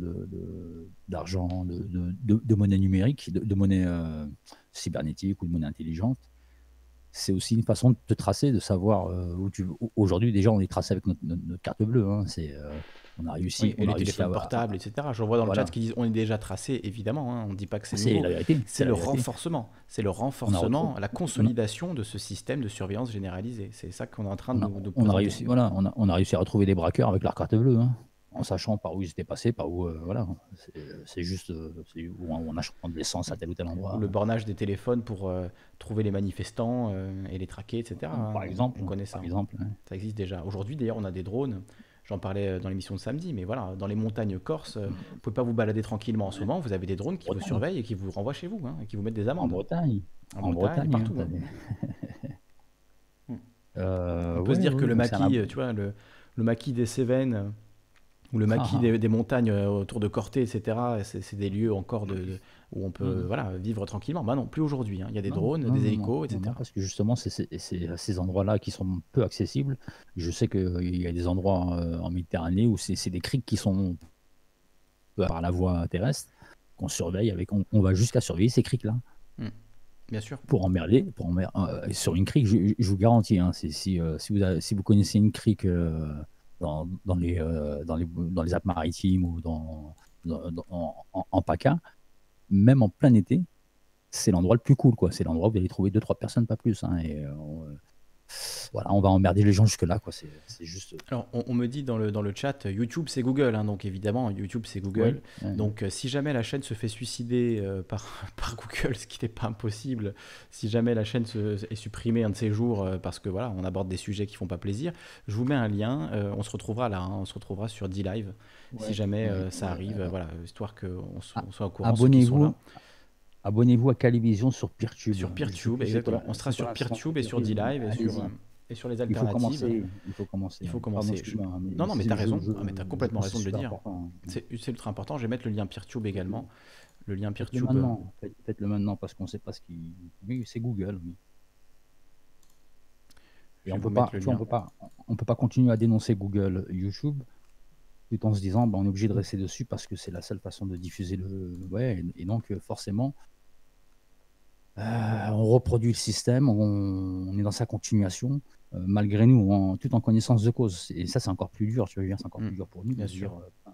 d'argent, de, de, monnaie numérique, de, monnaie euh, cybernétique ou de monnaie intelligente, c'est aussi une façon de te tracer, de savoir euh, où tu. Aujourd'hui, déjà, on est tracé avec notre, carte bleue. Hein. Euh, on a réussi. Oui, on les téléphones etc. Je vois dans le chat qu'ils disent on est déjà tracé, évidemment. Hein. on ne dit pas que c'est, c'est C'est le, renforcement. C'est le renforcement, la consolidation de ce système de surveillance généralisée. C'est ça qu'on est en train de, on a réussi. Voilà, on a, réussi à retrouver des braqueurs avec leur carte bleue. Hein en sachant par où ils étaient passés, par où. Euh, voilà, hein. c'est juste euh, où on achète de l'essence à tel ou tel endroit. Le bornage des téléphones pour euh, trouver les manifestants et les traquer, etc. Hein. Par exemple, on connaît ça. Exemple, Ça existe déjà. Aujourd'hui, d'ailleurs, on a des drones. J'en parlais dans l'émission de samedi, mais voilà, dans les montagnes corses, vous ne pouvez pas vous balader tranquillement en ce moment. Vous avez des drones qui vous surveillent et qui vous renvoient chez vous, hein, et qui vous mettent des amendes. En Bretagne. En, Bretagne, partout. [laughs] [laughs] on peut se dire que le maquis, tu vois, le maquis des Cévennes ou le maquis ah, ah. des, montagnes euh, autour de Corté, etc. C'est des lieux encore de, où on peut mhm. voilà, vivre tranquillement. Bah non, plus aujourd'hui. Hein. Il y a des drones, des hélicos, etc. parce que justement, c'est ces endroits-là qui sont peu accessibles. Je sais qu'il euh, y a des endroits euh, en, Méditerranée où c'est des criques qui sont par la voie terrestre qu'on surveille avec. On, va jusqu'à surveiller ces criques-là. Hmm. Bien sûr. Pour emmerder, pour emmerder, sur une crique, je, vous garantis, hein, si, vous connaissez une crique euh, dans, les, dans, les, dans les maritimes ou dans, en, PACA, même en plein été, c'est l'endroit le plus cool. quoi. C'est l'endroit où vous allez trouver 2-3 personnes, pas plus. Hein, et, euh, voilà, on va emmerder les gens jusque-là. quoi. C'est juste. Euh, Alors, on, me dit dans le, dans le chat, YouTube c'est Google, hein, donc évidemment, YouTube c'est Google. donc, euh, si jamais la chaîne se fait suicider euh, par, [laughs] par Google, ce qui n'est pas impossible, si jamais la chaîne est supprimée un de ces jours parce que voilà, on aborde des sujets qui font pas plaisir, je vous mets un lien. on se retrouvera là, hein, on se retrouvera sur D-Live si jamais ça arrive. voilà, histoire qu'on ah, soit au courant. Abonnez-vous abonnez-vous à Calivision sur PeerTube. Sur PeerTube, exactement. On sera sur PeerTube et sur D-Live euh, et sur, les alternatives. Il faut commencer. Il faut commencer. Hein, non, non, mais tu as raison. Ah, tu as euh, complètement raison de le dire. Hein. C'est ultra important. Je vais mettre le lien PeerTube également. Le lien PeerTube. Faites-le maintenant euh. parce qu'on ne sait pas ce qui. Oui, c'est Google. Oui. Et on peut pas, peut pas, on peut pas continuer à dénoncer Google, YouTube, tout en se disant, bah, on est obligé de rester dessus parce que c'est la seule façon de diffuser le, ouais, et donc forcément, euh, on reproduit le système, on, est dans sa continuation, euh, malgré nous, en, tout en connaissance de cause. Et ça, c'est encore plus dur, tu veux dire, c'est encore mm. plus dur pour nous. Bien sûr. Euh,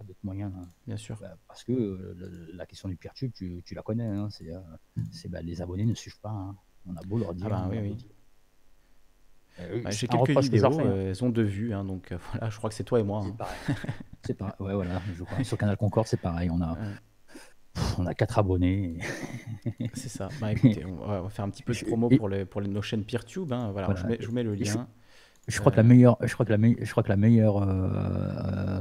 pas d'autres moyens. Hein. Bien sûr. Bah, parce que la question du peer tube, tu, tu la connais. Hein, c'est, bah, les abonnés ne suivent pas. Hein. On a beau leur dire. Ah ben, oui, oui. j'ai quelques vidéos, elles ont deux vues, donc [laughs] voilà, je crois que c'est toi et moi. C'est pareil. [laughs] c'est pareil. Ouais, voilà, je crois. Sur Canal Concorde, c'est pareil. On a, on a quatre abonnés. c'est ça. Bah, [laughs] écoutez, on, va, faire un petit peu de promo pour, pour nos chaînes PeerTube. Hein. Voilà, Je, mets, vous mets le lien. Je, crois, que la euh, meilleure, je, crois que la je crois que la meilleure euh,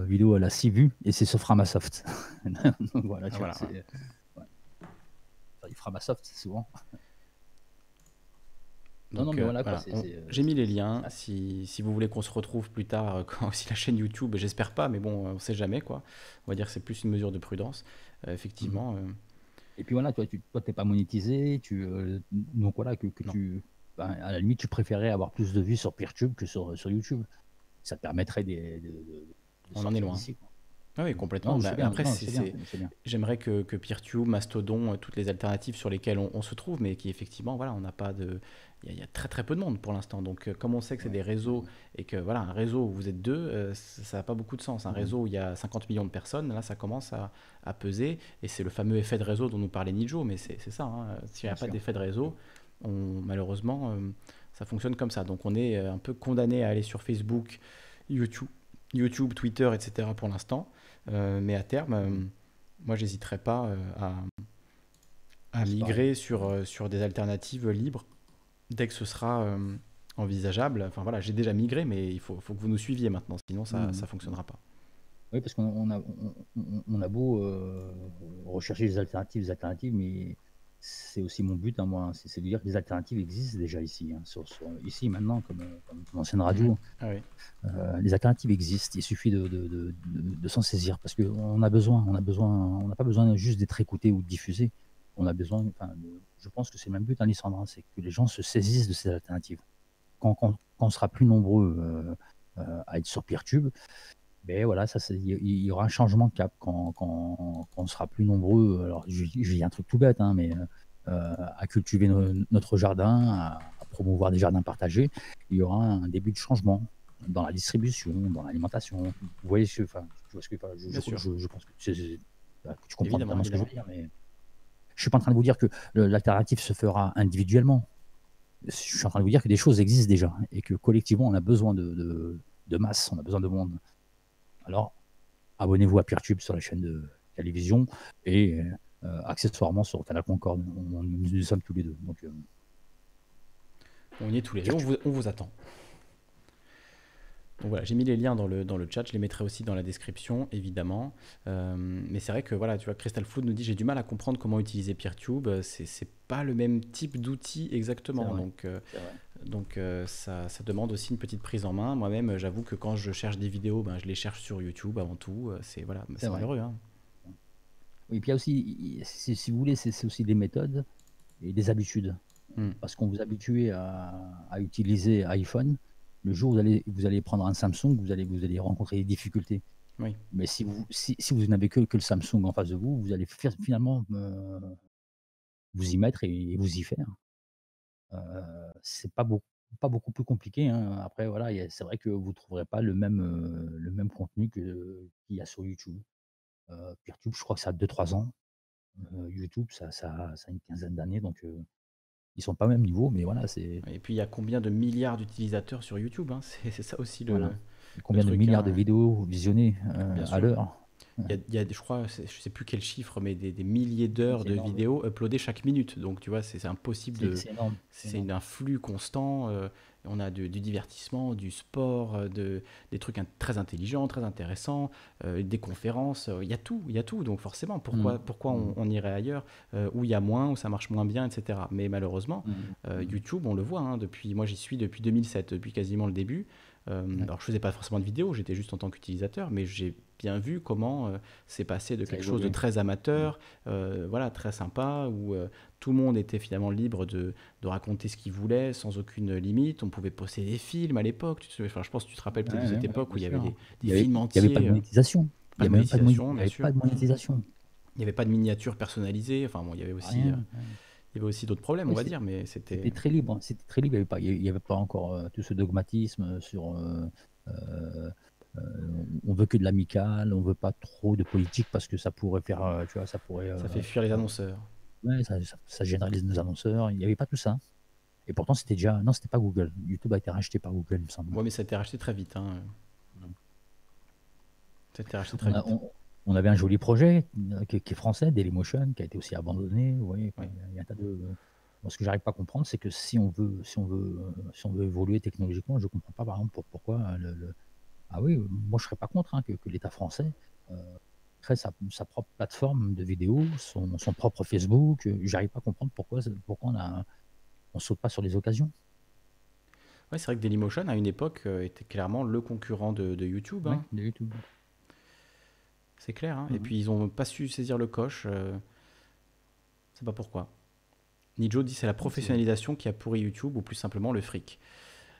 euh, vidéo, elle a 6 vues et c'est sur Framasoft. [laughs] voilà, ah, tu souvent. non, non, mais J'ai mis les liens. Si, si, vous voulez qu'on se retrouve plus tard, [laughs] quand, si la chaîne YouTube, j'espère pas, mais bon, on sait jamais, quoi. On va dire que c'est plus une mesure de prudence. Euh, effectivement. Mhm. Euh, Et puis voilà, toi, tu, toi, pas monétisé, tu, euh, donc voilà que, tu, ben, à la limite, tu préférais avoir plus de vues sur PeerTube que sur, sur YouTube. Ça te permettrait des, de, on en est loin. Ah oui, complètement. après, j'aimerais que, que PeerTube, Mastodon, toutes les alternatives sur lesquelles on, on, se trouve, mais qui effectivement, voilà, on n'a pas de, il y, a très très peu de monde pour l'instant. Donc, euh, comme on sait que c'est des réseaux et que voilà, un réseau où vous êtes deux, euh, ça n'a pas beaucoup de sens. Un réseau où il y a 50 millions de personnes, là, ça commence à, peser. Et c'est le fameux effet de réseau dont nous parlait Nijo, mais c'est ça. Hein. S'il n'y a pas d'effet de réseau, malheureusement, euh, ça fonctionne comme ça. Donc, on est un peu condamné à aller sur Facebook, YouTube, YouTube Twitter, etc. pour l'instant. mais à terme, moi, j'hésiterai pas à, à migrer sur, sur des alternatives libres dès que ce sera euh, envisageable, enfin voilà, j'ai déjà migré, mais il faut, faut, que vous nous suiviez maintenant, sinon ça ne mhm. fonctionnera pas. Oui, parce qu'on a, on, a beau euh, rechercher des alternatives, alternatives, mais c'est aussi mon but, hein, moi, hein, c'est de dire que les alternatives existent déjà ici, hein, sur, ici maintenant, comme, l'ancienne radio. Mhm. Ah euh, les alternatives existent, il suffit de, s'en saisir, parce qu'on a besoin, on a besoin, on n'a pas besoin juste d'être écouté ou diffusé on a besoin, enfin, je pense que c'est même but, en Lissandra, c'est que les gens se saisissent de ces alternatives. Quand, on sera plus nombreux euh, euh, à être sur tube, ben voilà, ça, il y, aura un changement de cap quand, on sera plus nombreux. Alors, je, dis un truc tout bête, hein, mais euh, à cultiver notre jardin, à, promouvoir des jardins partagés, il y aura un début de changement dans la distribution, dans l'alimentation. Vous voyez, je, enfin, ce que, je, pense que, bah, tu comprends ce que je veux dire, mais je suis pas en train de vous dire que l'alternative se fera individuellement. Je suis en train de vous dire que des choses existent déjà et que collectivement, on a besoin de, masse, on a besoin de monde. Alors, abonnez-vous à PeerTube sur la chaîne de télévision et euh, accessoirement sur Canal Concorde. On, nous, sommes tous les deux. Euh, on y est tous les deux. on vous attend voilà, j'ai mis les liens dans le, chat, je les mettrai aussi dans la description, évidemment. Euh, mais c'est vrai que voilà, tu vois, Crystal Flood nous dit j'ai du mal à comprendre comment utiliser PeerTube, c'est pas le même type d'outil exactement. Donc, euh, donc euh, ça, demande aussi une petite prise en main. Moi-même, j'avoue que quand je cherche des vidéos, ben, je les cherche sur YouTube avant tout. C'est voilà, ben, c'est malheureux. Hein. Oui, puis il y a aussi, si, vous voulez, c'est aussi des méthodes et des habitudes. Hmm. Parce qu'on vous habitue à utiliser iPhone le jour où vous allez, vous prendre un Samsung, vous allez, vous allez rencontrer des difficultés. Oui. Mais si vous, n'avez que, le Samsung en face de vous, vous allez finalement euh, vous y mettre et, vous y faire. Euh, c'est pas beaucoup, plus compliqué. Hein. Après, voilà, c'est vrai que vous ne trouverez pas le même, euh, contenu qu'il y a sur YouTube. YouTube, euh, je crois que ça a 2-3 ans. YouTube, ça, ça, a une quinzaine d'années. Donc, ils sont pas au même niveau, mais voilà, c'est. Et puis il y a combien de milliards d'utilisateurs sur YouTube hein. c'est, ça aussi le. Combien de milliards hein. de vidéos visionnées euh, à l'heure il y, a, je crois, je sais plus quel chiffre, mais des, milliers d'heures de vidéos uploadées chaque minute. Donc, tu vois, c'est impossible de. C'est un flux constant. Euh, on a du, divertissement, du sport, euh, des trucs très intelligents, très intéressants, euh, des conférences. Il y a tout, il y a tout. Donc, forcément, pourquoi, mm. pourquoi mm. on, irait ailleurs où il y a moins, où ça marche moins bien, etc. Mais malheureusement, mm. YouTube, on le voit hein, depuis. Moi, j'y suis depuis 2007, depuis quasiment le début. Euh, alors, je faisais pas forcément de vidéo, j'étais juste en tant qu'utilisateur, mais j'ai bien vu comment euh, c'est passé de quelque chose de très amateur, mm. euh, voilà, très sympa, où tout le monde était finalement libre de, de raconter ce qu'il voulait sans aucune limite. On pouvait poster des films à l'époque. je pense que tu te rappelles peut-être de cette époque où il y avait des, films entiers. Il n'y avait pas de monétisation. il n'y avait, pas de monétisation. Il n'y avait pas de miniature personnalisée. Enfin, bon, il y avait aussi. Il y avait aussi d'autres problèmes, on va dire, mais c'était. C'était très libre. Hein. C'était très libre. Il n'y avait, pas... encore euh, tout ce dogmatisme sur. Euh, euh, on veut que de l'amical, on veut pas trop de politique parce que ça pourrait faire, tu vois, ça pourrait. ça fait fuir les annonceurs. Ouais, ça, généralise nos annonceurs. Il n'y avait pas tout ça. Et pourtant, c'était déjà. Non, c'était pas Google. YouTube a été racheté par Google, il me semble. Ouais, mais ça a été racheté très vite. Hein. Ça a été racheté très vite on avait un joli projet euh, qui, est français, Dailymotion, qui a été aussi abandonné. de. ce que j'arrive pas à comprendre, c'est que si on veut, si on veut, euh, si on veut évoluer technologiquement, je comprends pas par exemple pourquoi. Euh, le, Ah oui, moi je serais pas contre hein, que, l'État français crée sa, propre plateforme de vidéos, son, propre Facebook. J'arrive pas à comprendre pourquoi, pourquoi on ne on saute pas sur les occasions. Ouais, c'est vrai que Dailymotion à une époque était clairement le concurrent de, YouTube. de YouTube. Hein. C'est clair. Hein. Et mhm. puis, ils n'ont pas su saisir le coche. C'est euh, pas pourquoi. Nijo dit c'est la professionnalisation qui a pourri YouTube ou plus simplement le fric.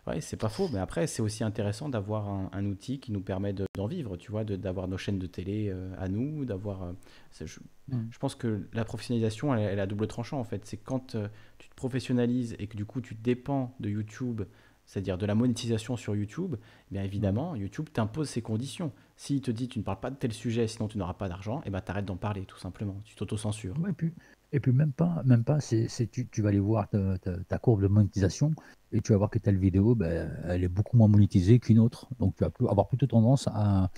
Ouais, c'est pas faux, mais après, c'est aussi intéressant d'avoir un, outil qui nous permet d'en vivre, tu vois, d'avoir nos chaînes de télé euh, à nous, d'avoir. Euh, mhm. je, pense que la professionnalisation, elle, a double tranchant en fait. C'est quand tu te professionnalises et que du coup tu dépends de YouTube c'est-à-dire de la monétisation sur YouTube, eh bien évidemment, YouTube t'impose ses conditions. S'il te dit tu ne parles pas de tel sujet, sinon tu n'auras pas d'argent, et eh ben t'arrêtes d'en parler tout simplement. Tu t'auto-censures. et, puis, et puis même pas, même pas. C'est, tu, vas aller voir ta, courbe de monétisation et tu vas voir que telle vidéo, ben, elle est beaucoup moins monétisée qu'une autre. Donc tu vas plus, avoir plutôt tendance à,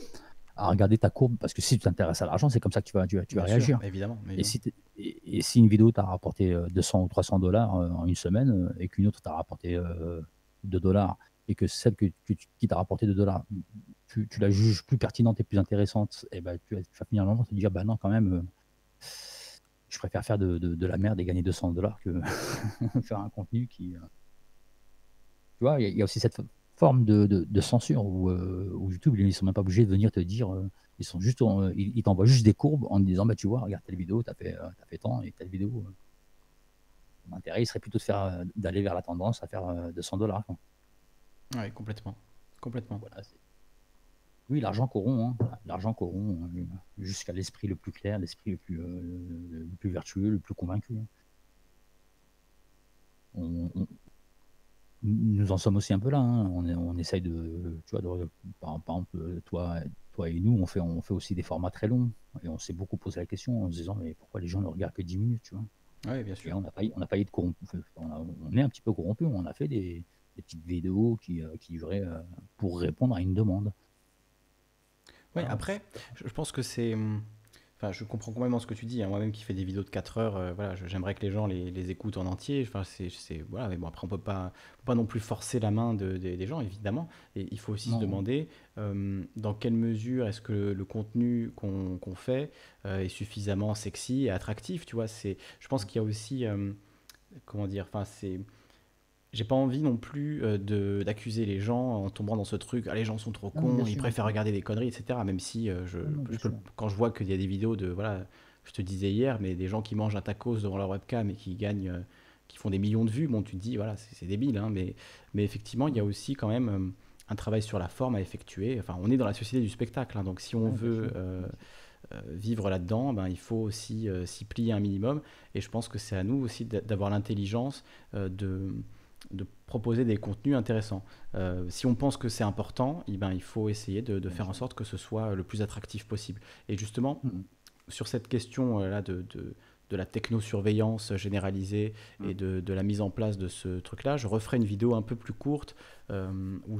regarder ta courbe parce que si tu t'intéresses à l'argent, c'est comme ça que tu vas, tu, vas réagir. Évidemment, Et, si et, si une vidéo t'a rapporté 200 euh, ou 300 dollars euh, en une semaine euh, et qu'une autre t'a rapporté de dollars et que celle que, tu qui t'a rapporté de dollars, tu, la juges plus pertinente et plus intéressante, et eh ben, tu, vas finir moment te dire, bah non, quand même, euh, je préfère faire de, de, la merde et gagner 200 dollars que [laughs] faire un contenu qui. Euh, tu vois, il y, a aussi cette forme de, de censure euh, où, YouTube, ils ne sont même pas obligés de venir te dire. ils sont juste, ils, t'envoient juste des courbes en disant, bah tu vois, regarde telle vidéo, t'as fait, fait tant et telle vidéo. L'intérêt, serait plutôt euh, d'aller vers la tendance à faire 200 euh, dollars. Oui, complètement. complètement. oui, l'argent corrompt. Hein. L'argent corrompt euh, jusqu'à l'esprit le plus clair, l'esprit le plus, plus vertueux, le plus convaincu. Hein. nous en sommes aussi un peu là. Hein. On, essaye de, tu vois, par, exemple, toi, toi et nous, on fait, on fait aussi des formats très longs. Et on s'est beaucoup posé la question en se disant, mais pourquoi les gens ne regardent que 10 minutes, tu vois oui, bien sûr. on a pas on a être corrompu. On, est un petit peu corrompu. On a fait des, petites vidéos qui, euh, qui euh, pour répondre à une demande. Oui, ah. après, je pense que c'est hum, je comprends complètement ce que tu dis. Hein. Moi-même qui fais des vidéos de 4 heures, euh, voilà, j'aimerais que les gens les, écoutent en entier. Enfin, c'est, mais bon, après, on ne peut pas non plus forcer la main des gens, évidemment. Et il faut aussi se demander euh, dans quelle mesure est-ce que le contenu qu'on, fait euh, est suffisamment sexy et attractif. Tu vois, je pense qu'il y a aussi, comment dire, enfin, c'est j'ai pas envie non plus euh, d'accuser les gens en tombant dans ce truc. Ah, les gens sont trop cons, ils préfèrent regarder des conneries, etc. Même si euh, je, quand je vois qu'il y a des vidéos de voilà, je te disais hier, mais des gens qui mangent un tacos devant leur webcam et qui gagnent, euh, qui font des millions de vues, bon, tu te dis voilà, c'est débile, hein, mais mais effectivement, il y a aussi quand même un travail sur la forme à effectuer. Enfin, on est dans la société du spectacle, hein, donc si on veut vivre là-dedans, ben, il faut aussi s'y plier un minimum. Et je pense que c'est à nous aussi d'avoir l'intelligence de de proposer des contenus intéressants. Euh, si on pense que c'est important, eh ben, il faut essayer de, faire en sorte que ce soit le plus attractif possible. Et justement, sur cette question-là euh, de, de, la technosurveillance généralisée mm. et de, la mise en place de ce truc-là, je referai une vidéo un peu plus courte euh, où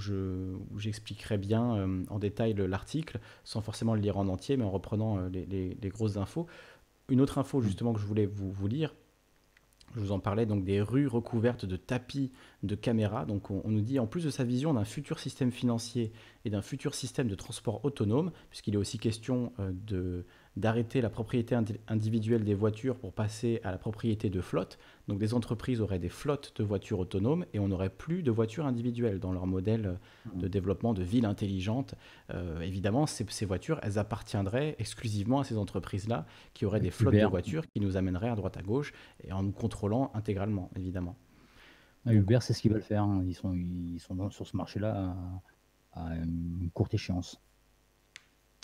j'expliquerai je, bien en détail l'article, sans forcément le lire en entier, mais en reprenant les, les, les grosses infos. Une autre info mm. justement que je voulais vous, vous lire, je vous en parlais, donc des rues recouvertes de tapis de caméras. Donc on, nous dit, en plus de sa vision d'un futur système financier et d'un futur système de transport autonome, puisqu'il est aussi question euh, de d'arrêter la propriété individuelle des voitures pour passer à la propriété de flotte. Donc des entreprises auraient des flottes de voitures autonomes et on n'aurait plus de voitures individuelles dans leur modèle de mmh. développement de ville intelligente. Euh, évidemment, ces, voitures, elles appartiendraient exclusivement à ces entreprises-là qui auraient des flottes de voitures qui nous amèneraient à droite à gauche et en nous contrôlant intégralement, évidemment. Uber, c'est ce qu'ils veulent faire. Hein. Ils sont, ils sont sur ce marché-là à une courte échéance.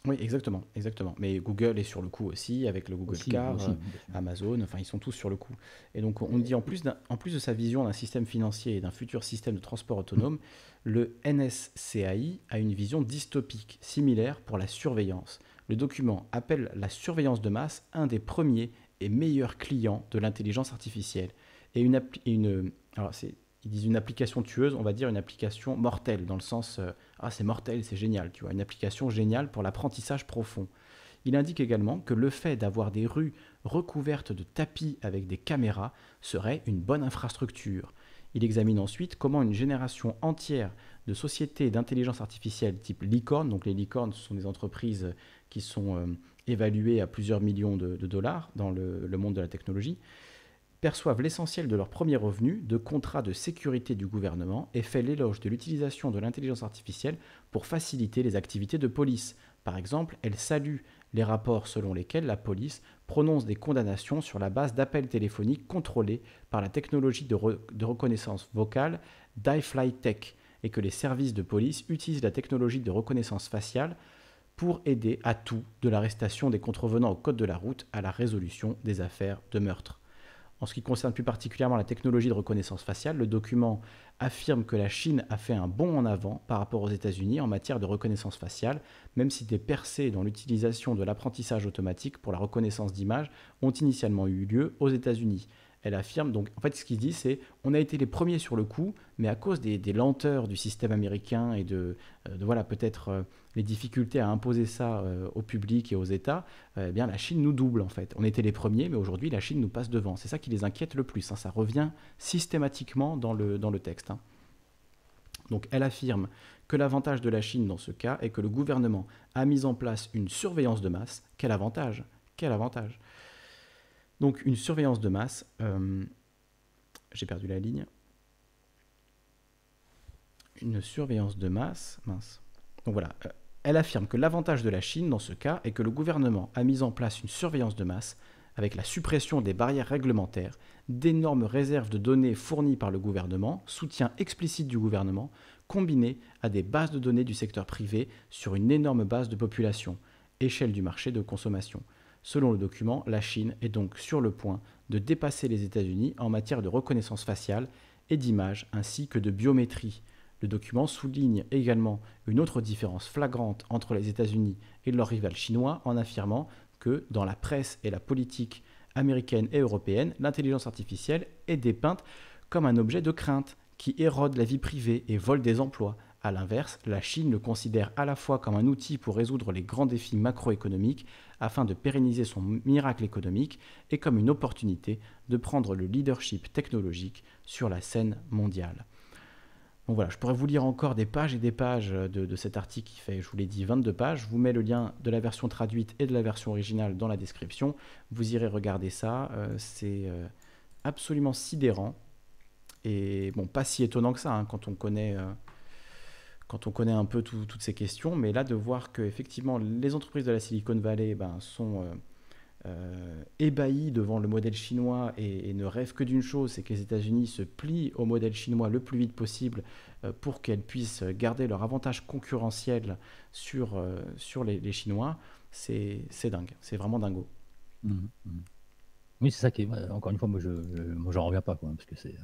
Oui, exactement, exactement. Mais Google est sur le coup aussi, avec le Google Car, euh, Amazon, enfin, ils sont tous sur le coup. Et donc, on dit, en plus, en plus de sa vision d'un système financier et d'un futur système de transport autonome, le NSCAI a une vision dystopique, similaire pour la surveillance. Le document appelle la surveillance de masse un des premiers et meilleurs clients de l'intelligence artificielle. Et une, une alors ils disent une application tueuse, on va dire une application mortelle, dans le sens... Euh, ah, c'est mortel, c'est génial, tu vois, une application géniale pour l'apprentissage profond. Il indique également que le fait d'avoir des rues recouvertes de tapis avec des caméras serait une bonne infrastructure. Il examine ensuite comment une génération entière de sociétés d'intelligence artificielle type licorne, donc les licornes ce sont des entreprises qui sont euh, évaluées à plusieurs millions de, dollars dans le, monde de la technologie, perçoivent l'essentiel de leurs premiers revenus de contrats de sécurité du gouvernement et fait l'éloge de l'utilisation de l'intelligence artificielle pour faciliter les activités de police. Par exemple, elle salue les rapports selon lesquels la police prononce des condamnations sur la base d'appels téléphoniques contrôlés par la technologie de, reconnaissance vocale d'iFlytech Tech et que les services de police utilisent la technologie de reconnaissance faciale pour aider à tout, de l'arrestation des contrevenants au code de la route à la résolution des affaires de meurtre. En ce qui concerne plus particulièrement la technologie de reconnaissance faciale, le document affirme que la Chine a fait un bond en avant par rapport aux États-Unis en matière de reconnaissance faciale, même si des percées dans l'utilisation de l'apprentissage automatique pour la reconnaissance d'images ont initialement eu lieu aux États-Unis. Elle affirme donc, en fait, ce qu'il dit, c'est on a été les premiers sur le coup, mais à cause des, lenteurs du système américain et de, euh, de voilà, peut-être euh, les difficultés à imposer ça euh, au public et aux États, euh, eh bien la Chine nous double en fait. On était les premiers, mais aujourd'hui la Chine nous passe devant. C'est ça qui les inquiète le plus. Hein. Ça revient systématiquement dans le, dans le texte. Hein. Donc elle affirme que l'avantage de la Chine dans ce cas est que le gouvernement a mis en place une surveillance de masse. Quel avantage Quel avantage Donc une surveillance de masse. Euh, j'ai perdu la ligne. Une surveillance de masse. Mince. Donc voilà. Elle affirme que l'avantage de la Chine dans ce cas est que le gouvernement a mis en place une surveillance de masse avec la suppression des barrières réglementaires, d'énormes réserves de données fournies par le gouvernement, soutien explicite du gouvernement, combiné à des bases de données du secteur privé sur une énorme base de population, échelle du marché de consommation. Selon le document, la Chine est donc sur le point de dépasser les États-Unis en matière de reconnaissance faciale et d'image ainsi que de biométrie. Le document souligne également une autre différence flagrante entre les États-Unis et leur rival chinois en affirmant que dans la presse et la politique américaine et européenne, l'intelligence artificielle est dépeinte comme un objet de crainte qui érode la vie privée et vole des emplois. A l'inverse, la Chine le considère à la fois comme un outil pour résoudre les grands défis macroéconomiques afin de pérenniser son miracle économique et comme une opportunité de prendre le leadership technologique sur la scène mondiale voilà, je pourrais vous lire encore des pages et des pages euh, de, cet article qui fait, je vous l'ai dit, 22 pages. Je vous mets le lien de la version traduite et de la version originale dans la description. Vous irez regarder ça. Euh, c'est euh, absolument sidérant. Et bon, pas si étonnant que ça hein, quand on connaît... quand on connaît un peu toutes ces questions, mais là de voir que effectivement les entreprises de la Silicon Valley ben, sont euh, ébahis devant le modèle chinois et, ne rêvent que d'une chose, c'est que les États-Unis se plient au modèle chinois le plus vite possible euh, pour qu'elles puissent garder leur avantage concurrentiel sur, euh, sur les, Chinois, c'est dingue, c'est vraiment dingo. Mhm. Mhm. Oui, c'est ça qui est. Encore une fois, moi, je moi, j'en reviens pas, quoi, parce que c'est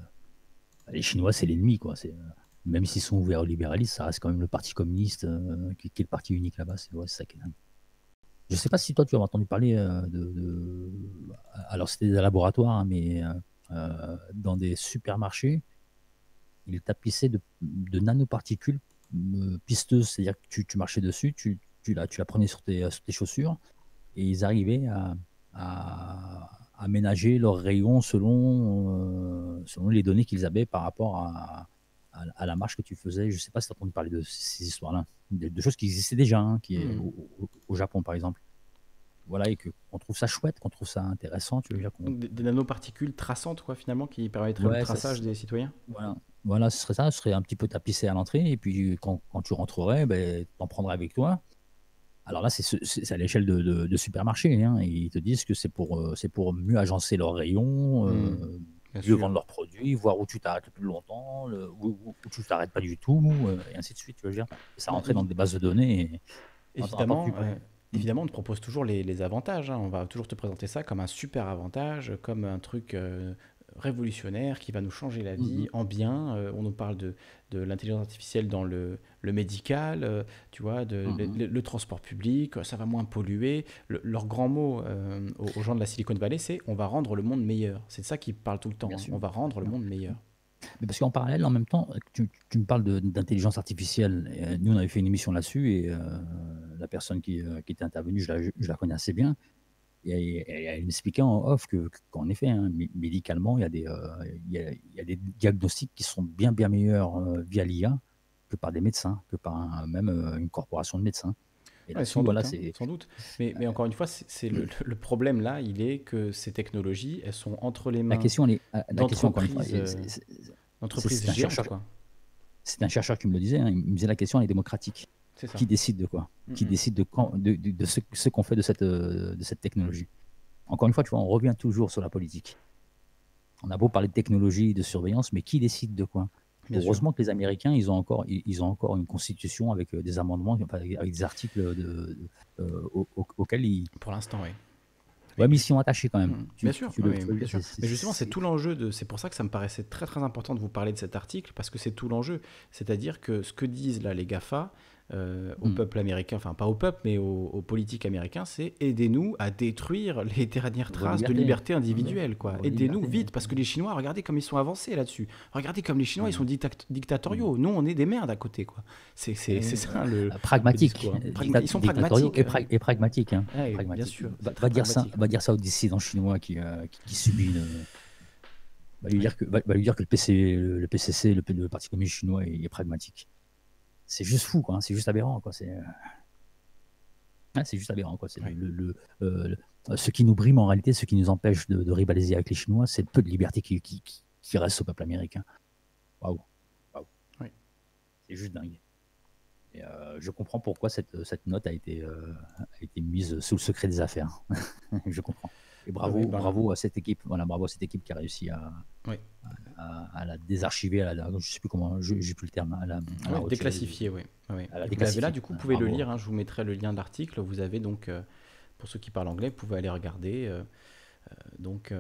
les Chinois, c'est l'ennemi, quoi. C'est même s'ils sont ouverts aux libéralistes, ça reste quand même le Parti communiste qui, est le parti unique là-bas. C'est ça qui est dingue. Je ne sais pas si toi tu as entendu parler euh, de, Alors c'était des laboratoires, hein, mais euh, euh, dans des supermarchés, ils tapissaient de, de nanoparticules pisteuses, c'est-à-dire que tu, marchais dessus, tu, la, prenais sur tes, chaussures, et ils arrivaient à, aménager leurs rayons selon les données qu'ils avaient par rapport à, à, la marche que tu faisais. Je ne sais pas si tu as entendu parler de ces histoires-là, de, choses qui existaient déjà, hein, qui est, mm. au, Japon par exemple. Voilà, et qu'on trouve ça chouette, qu'on trouve ça intéressant. Tu des, nanoparticules traçantes, quoi, finalement, qui permettraient le traçage des citoyens. Voilà. ce serait ça, ce serait un petit peu tapissé à l'entrée, et puis quand, tu rentrerais, ben, t'en prendrais avec toi. Alors là, c'est à l'échelle de, supermarché. Hein, ils te disent que c'est pour, euh, c'est pour mieux agencer leurs rayons, euh, mm mieux vendre leurs produits, voir où tu t'arrêtes le plus longtemps, le, où, tu ne tu t'arrêtes pas du tout, et ainsi de suite. Tu veux dire. ça rentrait dans des bases de données. évidemment, Évidemment, on te propose toujours les, avantages. Hein. On va toujours te présenter ça comme un super avantage, comme un truc euh, révolutionnaire qui va nous changer la mmh vie en bien. Euh, on nous parle de de l'intelligence artificielle dans le, médical, euh, tu vois, de, mhm. le, transport public, ça va moins polluer. leur grand mot euh, aux, gens de la Silicon Valley, c'est on va rendre le monde meilleur. C'est ça qui parle tout le temps. Hein. On va rendre le monde meilleur. Mais parce qu'en parallèle, en même temps, tu, me parles d'intelligence artificielle. Euh, nous, on avait fait une émission là-dessus et la personne qui, qui était intervenue, je la, je la connais assez bien elle m'expliquait en off qu'en effet, hein, médicalement, il y, a des, euh, il, diagnostics qui sont bien, bien meilleurs euh, via l'IA que par des médecins, que par même euh, une corporation de médecins. Et sans, doute, hein, sans doute. Mais, encore une fois, c'est le, problème là, il est que ces technologies, elles sont entre les mains. La question, les C'est un chercheur qui me le disait, hein, il me disait la question, elle est démocratique. Qui décide de quoi Qui décide de, de, ce, qu'on fait de cette, euh, de cette technologie Encore une fois, tu vois, on revient toujours sur la politique. On a beau parler de technologie, de surveillance, mais qui décide de quoi Heureusement que les Américains, ils ont encore, ils ont encore une constitution avec euh, des amendements, avec des articles de, euh, auxquels ils. Pour l'instant, oui. Ouais, mais ils quand même. bien sûr. bien sûr. Mais justement, c'est tout l'enjeu de. C'est pour ça que ça me paraissait très très important de vous parler de cet article parce que c'est tout l'enjeu. C'est-à-dire que ce que disent là les Gafa, euh, au hmm. peuple américain, enfin pas au peuple, mais aux, politiques américains, c'est aidez-nous à détruire les dernières traces de liberté individuelle. quoi. Aidez-nous vite, parce que les Chinois, regardez comme ils sont avancés là-dessus. Regardez comme les Chinois, ils sont dictatoriaux. Hmm. Nous, on est des merdes à côté. quoi. C'est euh, ça le. Euh, pragmatique. ils sont pragmatiques. Et, pragmatiques. pragmatique. Hein. Bien sûr. Va, dire ça, va dire ça aux dissidents chinois qui, qui, subit une. Va lui, dire que, va, lui dire que le, le, PCC, le, Parti communiste chinois, il est pragmatique c'est juste fou, quoi. Hein, c'est juste aberrant, quoi. C'est euh, hein, c'est juste aberrant, quoi. C'est le, le, euh, euh, ce qui nous brime en réalité, ce qui nous empêche de, rivaliser avec les Chinois, c'est le peu de liberté qui, qui, qui, reste au peuple américain. Waouh, C'est juste dingue. je comprends pourquoi cette, cette note a été, a été mise sous le secret des affaires. [laughs] je comprends. Et ah bravo, bravo à cette équipe. Voilà, bravo à cette équipe qui a réussi à, à, la désarchiver, à la, je sais plus comment, j'ai plus le terme, à la, oui, déclassifier, oui. vous là, du coup, vous pouvez le lire. Hein, je vous mettrai le lien d'article. Vous avez donc, euh, pour ceux qui parlent anglais, vous pouvez aller regarder. Euh, euh, donc,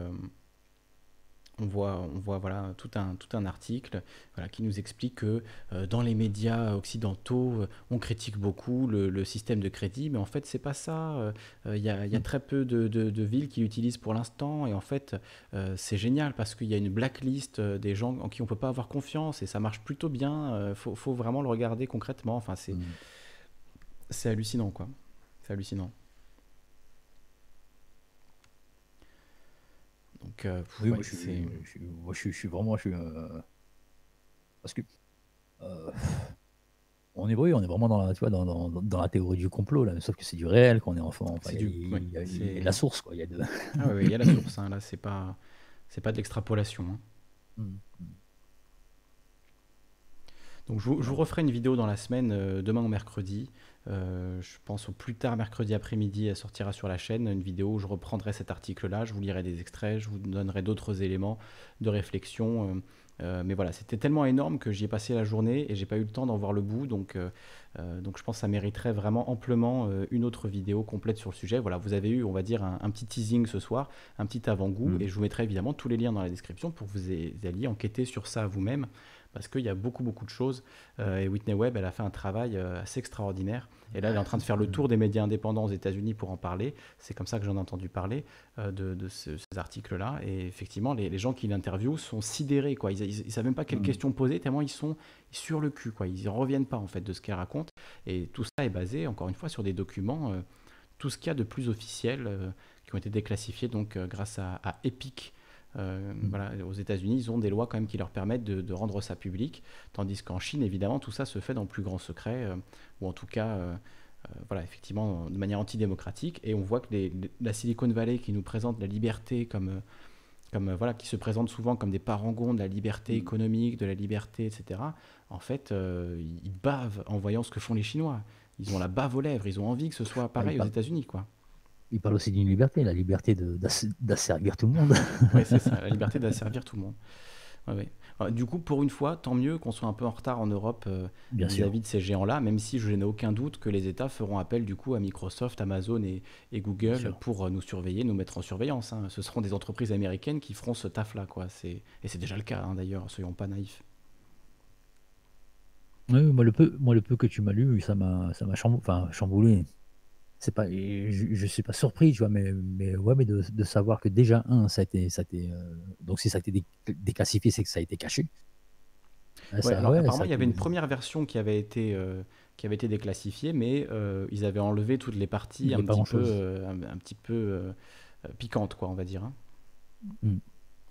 on voit, on voit voilà, tout, un, tout un article voilà, qui nous explique que euh, dans les médias occidentaux, euh, on critique beaucoup le, système de crédit, mais en fait, ce n'est pas ça. Euh, il y, a, très peu de, villes qui l'utilisent pour l'instant, et en fait, c'est génial parce qu'il y a une blacklist des gens en qui on peut pas avoir confiance, et ça marche plutôt bien. Il faut, vraiment le regarder concrètement. Enfin, c'est mmh. hallucinant, quoi. C'est hallucinant. Donc, oui, moi, je, suis, vraiment. Je euh, parce que. Euh, on est on est vraiment dans la, tu vois, dans, la théorie du complot, là, sauf que c'est du réel qu'on est enfant. Enfin, il, y a la source, quoi. Il y a, ah la source, hein, là, c'est pas, c'est pas de l'extrapolation. Hein. Mm, mm. Donc je vous, referai une vidéo dans la semaine, euh, demain ou mercredi, euh, je pense au plus tard mercredi après-midi, elle sortira sur la chaîne une vidéo où je reprendrai cet article-là, je vous lirai des extraits, je vous donnerai d'autres éléments de réflexion. Euh, euh, mais voilà, c'était tellement énorme que j'y ai passé la journée et j'ai pas eu le temps d'en voir le bout. Donc, donc je pense que ça mériterait vraiment amplement une autre vidéo complète sur le sujet. Voilà, vous avez eu, on va dire, un, petit teasing ce soir, un petit avant-goût. Mm. Et je vous mettrai évidemment tous les liens dans la description pour que vous, vous alliez enquêter sur ça vous-même parce qu'il y a beaucoup, beaucoup de choses. Euh, et Whitney Webb, elle a fait un travail euh, assez extraordinaire. Et là, elle est en train de faire le tour des mm. médias indépendants aux États-Unis pour en parler. C'est comme ça que j'en ai entendu parler euh, de, ces, articles-là. Et effectivement, les, gens qui l'interviewent sont sidérés. Quoi. Ils ne savent même pas quelles mm. questions poser, tellement ils sont sur le cul. Quoi. Ils ne reviennent pas en fait de ce qu'elle raconte. Et tout ça est basé, encore une fois, sur des documents, tout ce qu'il y a de plus officiel, qui ont été déclassifiés donc, grâce à, à Epic euh, voilà, aux États-Unis, ils ont des lois quand même qui leur permettent de, rendre ça public, tandis qu'en Chine, évidemment, tout ça se fait dans plus grand secret, euh, ou en tout cas, euh, voilà, effectivement, de manière antidémocratique. Et on voit que la Silicon Valley qui nous présente la liberté comme, comme voilà, qui se présente souvent comme des parangons de la liberté mm. économique, de la liberté, etc. En fait, ils bavent en voyant ce que font les Chinois. Ils ont la bave aux lèvres, ils ont envie que ce soit pareil aux États-Unis, quoi il parle aussi d'une liberté, la liberté d'asservir tout le monde. [laughs] oui, c'est ça, la liberté [laughs] d'asservir tout le monde. du coup, pour une fois, tant mieux qu'on soit un peu en retard en Europe euh, vis-à-vis de ces géants-là, même si je n'ai aucun doute que les États feront appel du coup à Microsoft, Amazon et, Google pour euh, nous surveiller, nous mettre en surveillance. Hein. Ce seront des entreprises américaines qui feront ce taf-là, Et c'est déjà le cas, hein, d'ailleurs. Soyons pas naïfs. Oui, moi le peu, moi le peu que tu m'as lu, ça m'a, ça m'a chamboulé pas, je, ne suis pas surpris, tu vois, mais, mais ouais, mais de, savoir que déjà un, ça a été, ça euh, donc si ça a été déclassifié, c'est que ça a été caché. apparemment, il y avait une première version qui avait été, euh, qui avait été déclassifiée, mais euh, ils avaient enlevé toutes les parties un petit, peu, un, piquantes, quoi, on va dire. Hein. Mm.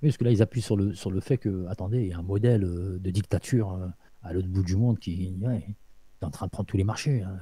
parce que là, ils appuient sur le, sur le fait que, attendez, y a un modèle de dictature à l'autre bout du monde qui est en train de prendre tous les marchés. Hein.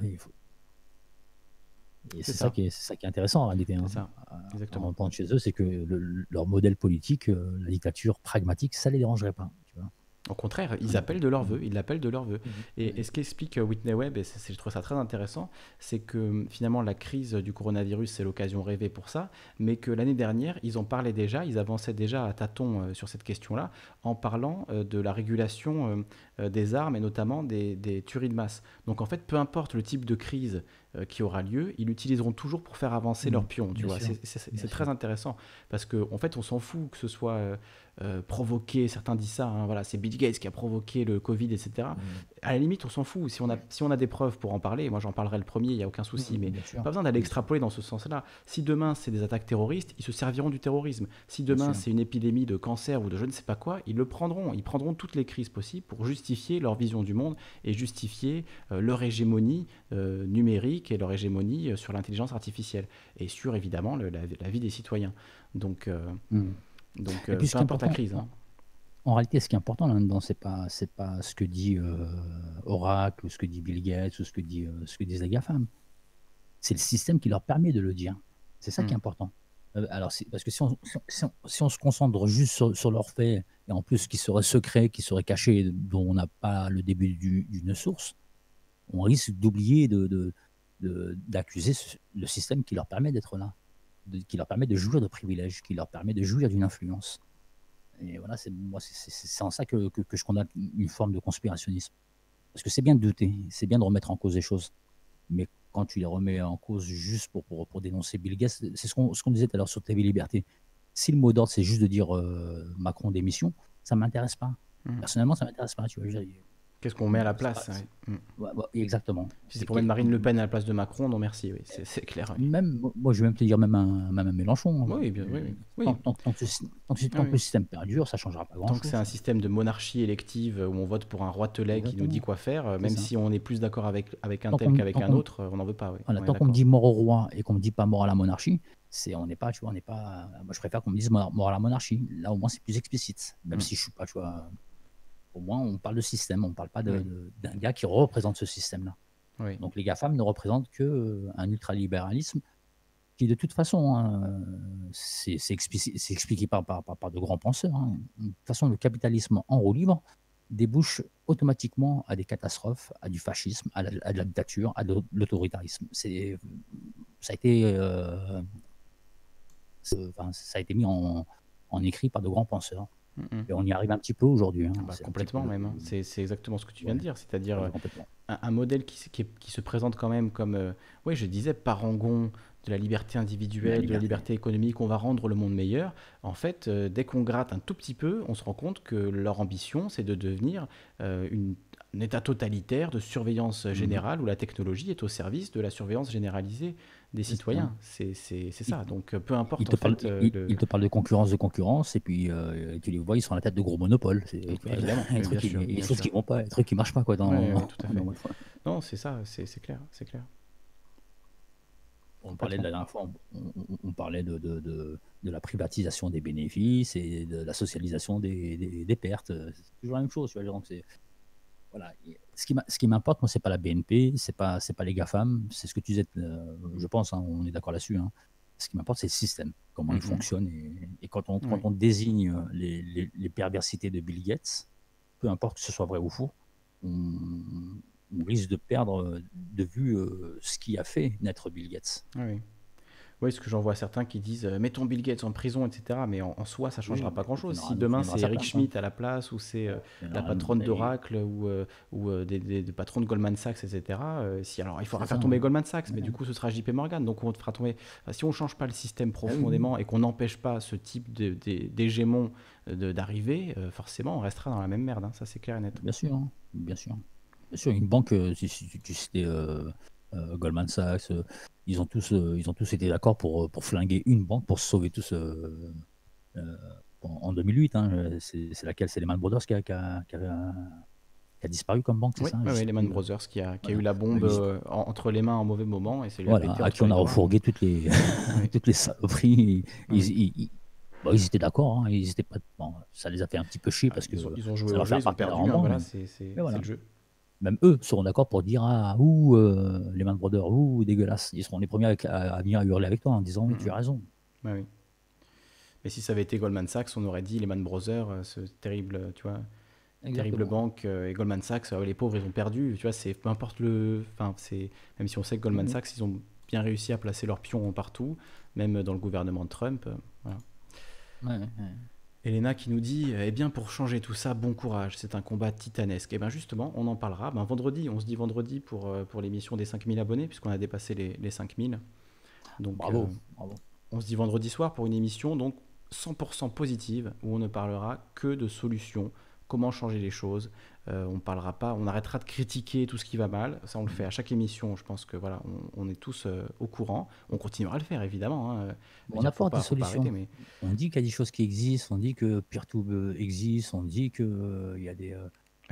Et c'est ça. ça. qui est intéressant en réalité. Hein. hein. Ça. Exactement. On chez eux, c'est que leur modèle politique, euh, la dictature pragmatique, ça les dérangerait pas. Tu vois. Au contraire, ils appellent de leur vœu, ils l'appellent de leur vœu. Mhm. Et, ce qu'explique Whitney Webb, et je trouve ça très intéressant, c'est que hum, finalement la crise du coronavirus, c'est l'occasion rêvée pour ça, mais que l'année dernière, ils en parlaient déjà, ils avançaient déjà à tâtons euh, sur cette question-là, en parlant euh, de la régulation des armes et notamment des, des tueries de masse. Donc en fait, peu importe le type de crise euh, qui aura lieu, ils l'utiliseront toujours pour faire avancer leur mmh. leurs pions. Tu vois, c'est très intéressant parce qu'en en fait, on s'en fout que ce soit euh, provoquer, euh, provoqué, certains disent ça, hein, voilà, c'est Bill Gates qui a provoqué le Covid, etc. Mm. À la limite, on s'en fout. Si on, a, si on a des preuves pour en parler, moi j'en parlerai le premier, il n'y a aucun souci, mm, mais mm, pas besoin d'aller extrapoler dans ce sens-là. Si demain c'est des attaques terroristes, ils se serviront du terrorisme. Si demain c'est une épidémie de cancer ou de je ne sais pas quoi, ils le prendront. Ils prendront toutes les crises possibles pour justifier leur vision du monde et justifier euh, leur hégémonie euh, numérique et leur hégémonie sur l'intelligence artificielle et sur évidemment la, vie des citoyens. Donc. Donc, euh, peu importe la crise. Hein. En réalité, ce qui est important là-dedans, c'est pas, c'est pas ce que dit euh, Oracle, ou ce que dit Bill Gates, ou ce que, dit, euh, ce que disent les GAFAM. C'est le système qui leur permet de le dire. C'est ça qui est hmm. important. alors, parce que si on, se concentre juste sur, sur leurs faits, et en plus qui serait secret qui serait caché dont on n'a pas le début d'une source, on risque d'oublier de, d'accuser le système qui leur permet d'être là qui leur permet de jouir de privilèges, qui leur permet de jouir d'une influence. Et voilà, c'est moi, c'est en ça que, que, je condamne une forme de conspirationnisme. Parce que c'est bien de douter, c'est bien de remettre en cause des choses, mais quand tu les remets en cause juste pour, pour, dénoncer Bill Gates, c'est ce qu'on ce disait tout à l'heure sur TV Liberté. Si le mot d'ordre c'est juste de dire euh, Macron démission, ça m'intéresse pas. Mmh. Personnellement, ça m'intéresse pas. Tu vois, Qu'est-ce qu'on met à la place mm. Exactement. Si c'est pour mettre Marine Le Pen à la place de Macron, non merci, c'est clair. Même, moi, je vais même te dire même un, même Mélenchon. Hein. Oui, bien, oui, Tant, que, le ah système perdure, ça changera pas grand-chose. Tant que c'est un système de monarchie élective euh, où on vote pour un roi Telet qui nous dit quoi faire, euh, même si on est plus d'accord avec, avec un tel qu'avec un autre, on n'en veut pas. tant qu'on me dit mort au roi et qu'on ne dit pas mort à la monarchie, c'est on n'est pas, tu vois, on n'est pas. Moi, je préfère qu'on me dise mort, à la monarchie. Là, au moins, c'est plus explicite, même hmm. si je suis pas, tu vois au moins, on parle de système, on ne parle pas d'un gars qui représente ce système-là. Donc les GAFAM ne représentent que qu'un euh, ultralibéralisme qui, de toute façon, hein, c'est expliqué par, par, de grands penseurs. Hein. De toute façon, le capitalisme en roue libre débouche automatiquement à des catastrophes, à du fascisme, à, de la dictature, à de l'autoritarisme. Ça a été euh, ça a été mis en, écrit par de grands penseurs on y arrive un petit peu aujourd'hui. Hein. Bah, complètement même. Hein. C'est exactement ce que tu viens de dire. C'est-à-dire euh, un, modèle qui, se présente quand même comme, euh, oui, je disais, parangon de la liberté individuelle, de la liberté économique, on va rendre le monde meilleur. En fait, euh, dès qu'on gratte un tout petit peu, on se rend compte que leur ambition, c'est de devenir un état totalitaire de surveillance mm-hmm. générale où la technologie est au service de la surveillance généralisée des citoyens. C'est ça. Donc euh, peu importe. il te, parle euh, te de concurrence, de concurrence, et puis euh, tu les vois, ils sont à la tête de gros monopoles. C'est des trucs, qui, vont pas, des trucs qui marchent pas quoi. Dans, non, c'est ça, c'est clair, c'est clair. On parlait de la dernière fois, on, parlait de, de, de, la privatisation des bénéfices et de la socialisation des, des, pertes. C'est toujours la même chose. Tu vois, voilà, ce qui m'importe, moi, c'est pas la BNP, c'est pas, c'est pas les GAFAM, c'est ce que tu disais, euh, je pense, hein, on est d'accord là-dessus. Hein. Ce qui m'importe, c'est le système, comment il mhm. fonctionne. Et, quand, on, désigne euh, les, perversités de Bill Gates, peu importe que ce soit vrai ou faux, on, risque de perdre euh, de vue ce qui a fait naître Bill Gates. oui. Oui, ce que j'en vois certains qui disent euh, mettons Bill Gates en prison, etc. Mais en, soi, ça changera pas grand-chose. Si demain c'est Eric Schmidt hein. à la place, ou c'est euh, la patronne d'Oracle, ou, euh, ou des, patrons de Goldman Sachs, etc. si, alors, il faudra faire tomber Goldman Sachs, mais du coup, ce sera JP Morgan. Donc, on te fera tomber. si on change pas le système ah profondément et qu'on n'empêche pas ce type d'hégémon d'arriver, forcément, on restera dans la même merde. Hein, ça, c'est clair et net. Bien sûr, hein. bien sûr. Bien une banque, si, tu, sais. Euh, Goldman Sachs, euh, ils, ont tous, euh, ils ont tous été d'accord pour, pour flinguer une banque pour sauver tous en 2008. Hein. c'est laquelle C'est Lehman Brothers qui a, qui disparu comme banque, c'est ça Oui, Lehman Brothers qui a, eu la bombe entre les mains en mauvais moment. Et à qui on a refourgué toutes les, [laughs] toutes les saloperies. Ils, étaient d'accord, hein. pas. ça les a fait un petit peu chier ah, parce qu'ils que ont, joué ils c'est le jeu même eux seront d'accord pour dire ah ou euh, les Man Brothers ou dégueulasse. Ils seront les premiers à, venir hurler avec toi en disant tu mmh. as raison. Bah Mais si ça avait été Goldman Sachs, on aurait dit les Man Brothers, euh, ce terrible, tu vois, terrible banque euh, et Goldman Sachs, les pauvres ils ont perdu, tu vois, c'est peu importe le, enfin c'est même si on sait que Goldman mmh. Sachs ils ont bien réussi à placer leurs pions partout, même dans le gouvernement de Trump. Voilà. Ouais, ouais. Elena qui nous dit Eh bien, pour changer tout ça, bon courage, c'est un combat titanesque. Et eh bien, justement, on en parlera ben, vendredi. On se dit vendredi pour, euh, pour l'émission des 5000 abonnés, puisqu'on a dépassé les, les 5000. Donc, bravo, euh, bravo, On se dit vendredi soir pour une émission donc 100% positive, où on ne parlera que de solutions, comment changer les choses, euh, on parlera pas, on arrêtera de critiquer tout ce qui va mal. Ça, on le fait à chaque émission. Je pense que voilà, on, est tous euh, au courant. On continuera à le faire, évidemment. Hein. On apporte des solutions. On dit qu'il y a des choses qui existent. On dit que Peertube euh, existe. On dit qu'il il y a des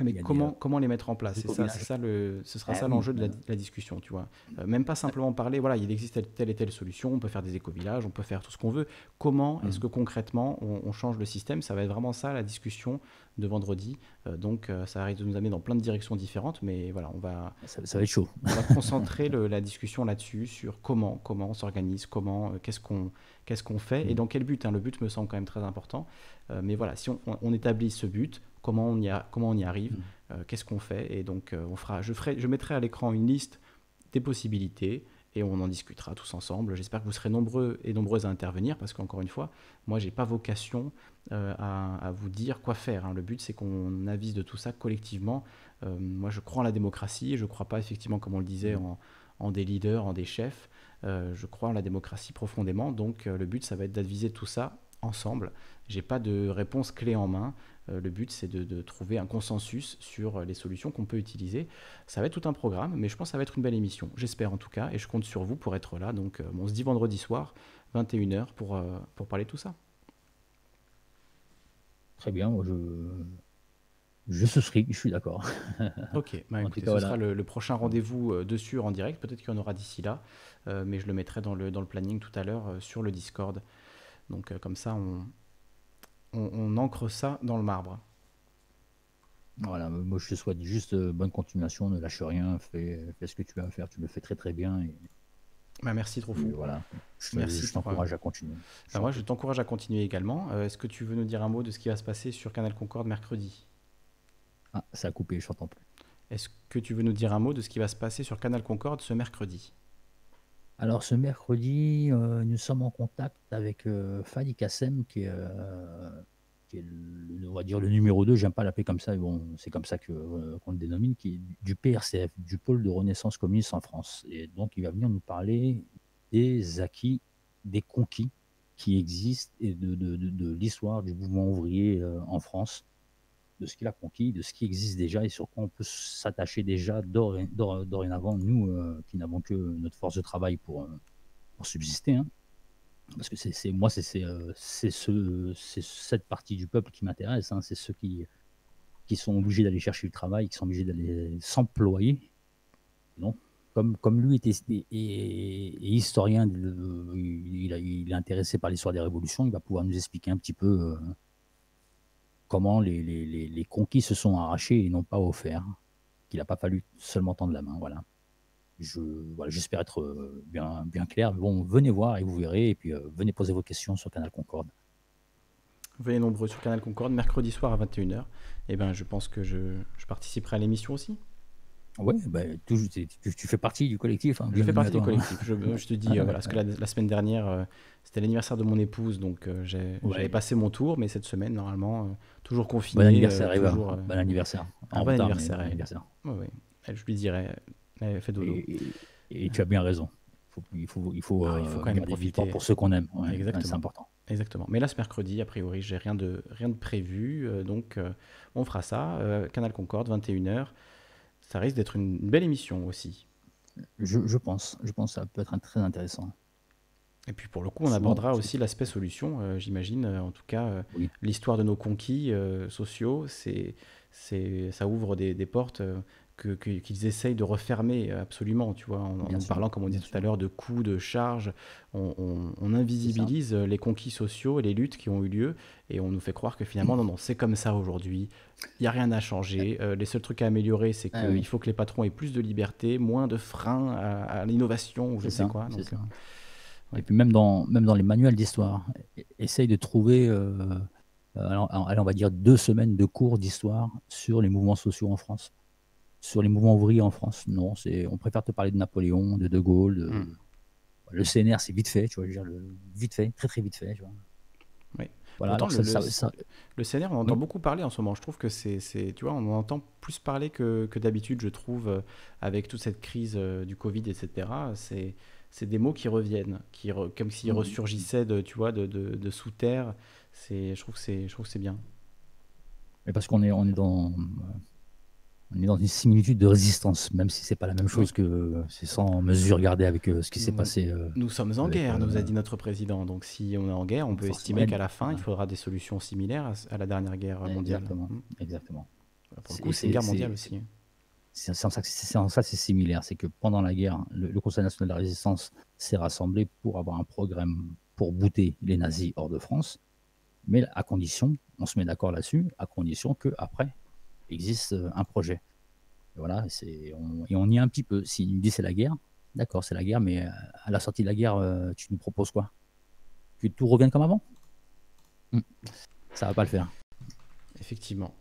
mais comment, euh, comment les mettre en place ça, le, ce sera ah ça l'enjeu de euh. la, discussion, tu vois. Euh, même pas simplement parler, voilà, il existe telle, et telle solution, on peut faire des éco-villages, on peut faire tout ce qu'on veut. Comment est-ce mm. que concrètement on, change le système Ça va être vraiment ça la discussion de vendredi. donc ça arrive de nous amener dans plein de directions différentes, mais voilà, on va. Ça, va être chaud. On va concentrer la discussion là-dessus, sur comment, comment on s'organise, comment, qu'est-ce qu'on qu'est-ce qu'on fait et mm. dans quel but. Hein. Le but me semble quand même très important. mais voilà, si on, on établit ce but, comment on y, arrive, mm. euh, qu'est-ce qu'on fait. Et donc, euh, on fera, je, je mettrai à l'écran une liste des possibilités et on en discutera tous ensemble. J'espère que vous serez nombreux et nombreuses à intervenir parce qu'encore une fois, moi, je n'ai pas vocation euh, à, vous dire quoi faire. Hein. Le but, c'est qu'on avise de tout ça collectivement. moi, je crois en la démocratie. Je ne crois pas, effectivement, comme on le disait, mm. en, des leaders, en des chefs. je crois en la démocratie profondément. Donc, le but, ça va être d'adviser tout ça ensemble. n'ai pas de réponse clé en main. Euh, le but, c'est de, trouver un consensus sur euh, les solutions qu'on peut utiliser. Ça va être tout un programme, mais je pense que ça va être une belle émission. J'espère en tout cas, et je compte sur vous pour être là. Donc, euh, on se dit vendredi soir, 21h, pour, pour parler de tout ça. Très bien, moi je, je je suis d'accord. [laughs] ok, bah, ce sera le, prochain rendez-vous dessus en direct. Peut-être qu'il y en aura d'ici là, mais je le mettrai dans le, dans le planning tout à l'heure sur le Discord. Donc comme ça, on, on, ancre ça dans le marbre. Voilà, moi je te souhaite juste euh, bonne continuation, ne lâche rien, fais, ce que tu as faire, tu le fais très très bien. Bah, merci trop fou. Voilà, je, merci, je t'encourage euh, à continuer. Bah, moi je t'encourage à continuer également. Euh, est-ce que tu veux nous dire un mot de ce qui va se passer sur Canal Concorde mercredi Ah, ça a coupé, je t'entends plus. Est-ce que tu veux nous dire un mot de ce qui va se passer sur Canal Concorde ce mercredi alors ce mercredi, euh, nous sommes en contact avec euh, Fadi Kassem, qui est, euh, le, va dire le numéro 2, j'aime pas l'appeler comme ça, c'est comme ça qu'on le dénomine, qui du PRCF, du pôle de renaissance communiste en France. Et donc il va venir nous parler des acquis, des conquis qui existent et de l'histoire du mouvement ouvrier en France de ce qu'il a conquis, de ce qui existe déjà et sur quoi on peut s'attacher déjà dorénavant, nous euh, qui n'avons que notre force de travail pour, euh, pour subsister. Hein. Parce que c'est moi, c'est c'est euh, ce, cette partie du peuple qui m'intéresse, hein. c'est ceux qui, qui sont obligés d'aller chercher le travail, qui sont obligés d'aller s'employer. Non comme, comme lui était et, historien, il, il, est intéressé par l'histoire des révolutions, il va pouvoir nous expliquer un petit peu comment les, conquis se sont arrachés et n'ont pas offert, qu'il n'a pas fallu seulement tendre la main. Voilà. Je, j'espère être euh, bien, bien clair. Bon, venez voir et vous verrez. Et puis, euh, venez poser vos questions sur Canal Concorde. Venez nombreux sur Canal Concorde, mercredi soir à 21h. Et eh ben, je pense que je participerai à l'émission aussi. Ouais, bah, tu, fais partie du collectif. Hein, je fais partie du collectif. Euh, je, te dis, [laughs] euh, parce que la, semaine dernière, euh, c'était l'anniversaire de mon épouse, donc j'avais passé mon tour, mais cette semaine, normalement, toujours confiné. Bon anniversaire, toujours, Bon anniversaire. Ah, en bon anniversaire. Oui. Je lui dirais, fais dodo. Et, tu as bien raison. il faut, il faut, il faut ah, quand même profiter pour ceux qu'on aime. Exactement. C'est important. Exactement. Mais là, ce mercredi, a priori, j'ai rien de, rien de prévu, donc on fera ça. Canal Concorde, 21h. Ça risque d'être une belle émission aussi. Je, pense, je pense que ça peut être très intéressant. Et puis pour le coup, on abordera aussi l'aspect solution, euh, j'imagine. Euh, en tout cas, euh, l'histoire de nos conquis sociaux, c'est, c'est, ça ouvre des portes qu'ils essayent de refermer euh, absolument, tu vois, en, parlant, comme on disait tout à l'heure, de coûts, de charges. On, invisibilise euh, les conquis sociaux et les luttes qui ont eu lieu et on nous fait croire que finalement, non, non, c'est comme ça aujourd'hui, il n'y a rien à changer. Euh, les seuls trucs à améliorer, c'est ah qu'il faut que les patrons aient plus de liberté, moins de freins à, l'innovation ou je sais quoi. Et puis même dans, même dans les manuels d'histoire, e-, essaye de trouver. on va dire deux semaines de cours d'histoire sur les mouvements sociaux en France sur les mouvements ouvriers en France. Non, c'est, on préfère te parler de Napoléon, de De Gaulle. Hmm. Le CNR, c'est vite fait, tu vois, je veux dire, vite fait, très très vite fait. Tu vois. Oui. le, CNR, on entend beaucoup parler en ce moment. Je trouve que c'est, tu vois, on en entend plus parler que, d'habitude, je trouve, euh, avec toute cette crise euh, du Covid, etc. C'est, c'est des mots qui reviennent, qui comme s'ils mm. ressurgissaient de, tu vois, de, sous terre. C'est, je trouve que c'est, je trouve c'est bien. Mais parce qu'on est, on est dans, on est dans une similitude de résistance, même si c'est pas la même chose que euh, c'est sans mesure garder avec euh, ce qui s'est passé. Euh, nous sommes en guerre, nous a dit notre président. Donc si on est en guerre, on peut estimer qu'à la fin, il faudra des solutions similaires à, la dernière guerre mondiale. Exactement. Hmm. Exactement. Pour le coup, c'est une guerre mondiale aussi. Hein. C'est en ça, c'est similaire. C'est que pendant la guerre, le, Conseil national de la résistance s'est rassemblé pour avoir un programme pour bouter les nazis hors de France, mais à condition, on se met d'accord là-dessus, à condition que après existe euh, un projet. Voilà, et on, on y est un petit peu. S'il si me dit c'est la guerre, d'accord, c'est la guerre, mais euh, à la sortie de la guerre, euh, tu nous proposes quoi Que tout revienne comme avant hmm. Ça va pas le faire. Effectivement.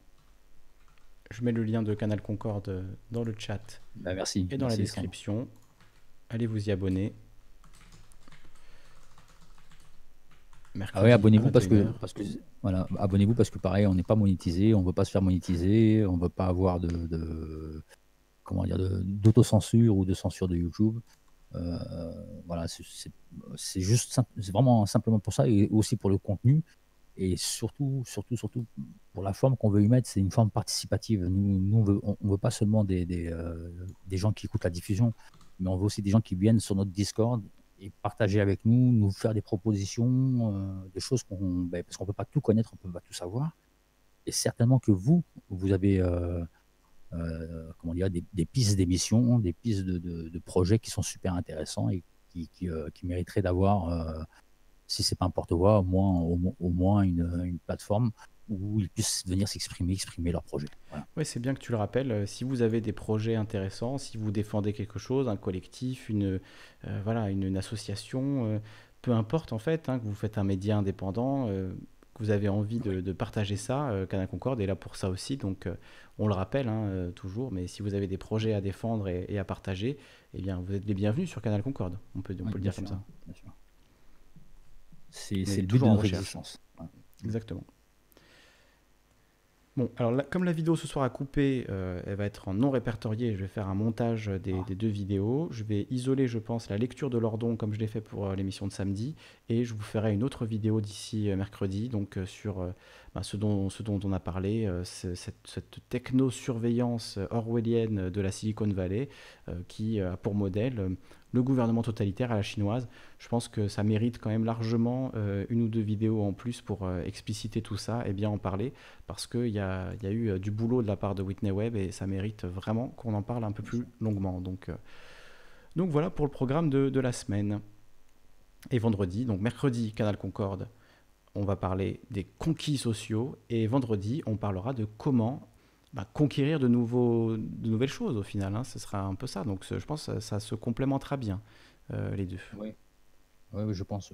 Je mets le lien de Canal Concorde dans le chat. Bah, merci. Et dans la description. Allez vous y abonner. ah abonnez-vous ah, parce que, voilà, abonnez-vous parce que pareil, on n'est pas monétisé, on ne veut pas se faire monétiser, on ne veut pas avoir de, comment dire d'autocensure ou de censure de YouTube. Euh, voilà, c'est juste c'est vraiment simplement pour ça et aussi pour le contenu et surtout surtout surtout pour la forme qu'on veut y mettre, c'est une forme participative. Nous, on, ne veut pas seulement des euh, des gens qui écoutent la diffusion, mais on veut aussi des gens qui viennent sur notre Discord et partager avec nous, nous faire des propositions, euh, des choses qu'on, ben, parce qu'on peut pas tout connaître, on peut pas tout savoir. Et certainement que vous, vous avez euh, euh, comment dire, des, pistes d'émissions, des pistes de, de, projets qui sont super intéressants et qui, qui, mériteraient d'avoir, si c'est pas un porte-voix, au moins, moins une, une plateforme où ils puissent venir s'exprimer, exprimer leurs projets. Oui, c'est bien que tu le rappelles. Euh, si vous avez des projets intéressants, si vous défendez quelque chose, un collectif, une, euh, voilà, une, association, euh, peu importe en fait, hein, que vous faites un média indépendant, que vous avez envie de, partager ça, Canal Concorde est là pour ça aussi. Donc on le rappelle hein, toujours, mais si vous avez des projets à défendre et, à partager, eh bien vous êtes les bienvenus sur Canal Concorde. On peut, le dire comme ça. C'est le but de la Exactement. Bon, alors comme la vidéo ce soir a coupé, euh, elle va être en non répertorié. Je vais faire un montage ah. des, deux vidéos. Je vais isoler, je pense, la lecture de l'ordon comme je l'ai fait pour euh, l'émission de samedi. Et je vous ferai une autre vidéo d'ici euh, mercredi, donc sur bah, ce, dont, on a parlé, euh, cette, techno-surveillance euh, orwellienne de la Silicon Valley euh, qui a pour modèle le gouvernement totalitaire à la chinoise. Je pense que ça mérite quand même largement une ou deux vidéos en plus pour expliciter tout ça et bien en parler parce qu'il y, y a, eu du boulot de la part de Whitney Web et ça mérite vraiment qu'on en parle un peu plus longuement. Donc, voilà pour le programme de la semaine. Et vendredi, donc mercredi, Canal Concorde on va parler des conquis sociaux et vendredi, on parlera de comment bah, conquérir de, nouveaux, de nouvelles choses au final. Hein. Ce sera un peu ça. Donc je pense que ça, se complémentera bien, euh, les deux. Oui. oui, je pense.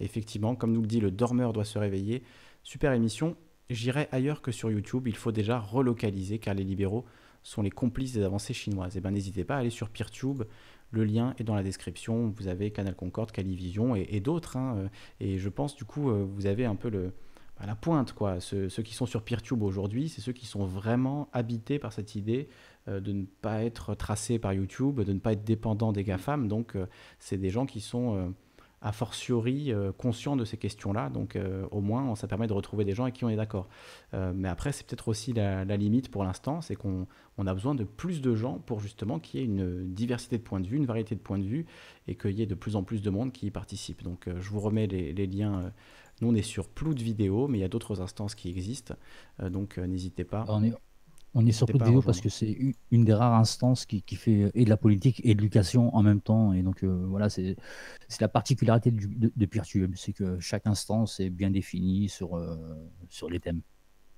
Effectivement, comme nous le dit, le dormeur doit se réveiller. Super émission. J'irai ailleurs que sur YouTube. Il faut déjà relocaliser car les libéraux sont les complices des avancées chinoises. Et eh ben n'hésitez pas à aller sur PeerTube, le lien est dans la description. Vous avez Canal Concorde, Calivision et, d'autres. Hein, euh, et je pense, du coup, euh, vous avez un peu le, bah, la pointe. Quoi. Ceux, qui sont sur PeerTube aujourd'hui, c'est ceux qui sont vraiment habités par cette idée euh, de ne pas être tracés par YouTube, de ne pas être dépendants des GAFAM. Donc, c'est des gens qui sont a fortiori euh, conscient de ces questions-là. Donc euh, au moins, ça permet de retrouver des gens avec qui on est d'accord. Euh, mais après, c'est peut-être aussi la, limite pour l'instant, c'est qu'on a besoin de plus de gens pour justement qu'il y ait une diversité de points de vue, une variété de points de vue, et qu'il y ait de plus en plus de monde qui y participe. Donc je vous remets les, liens. nous, on est sur de vidéos, mais il y a d'autres instances qui existent. donc n'hésitez pas. On est surtout vidéo parce que c'est une des rares instances qui, fait euh, et de la politique et de l'éducation en même temps. Et donc euh, voilà, c'est la particularité de, de c'est que chaque instance est bien définie sur, euh, sur les thèmes.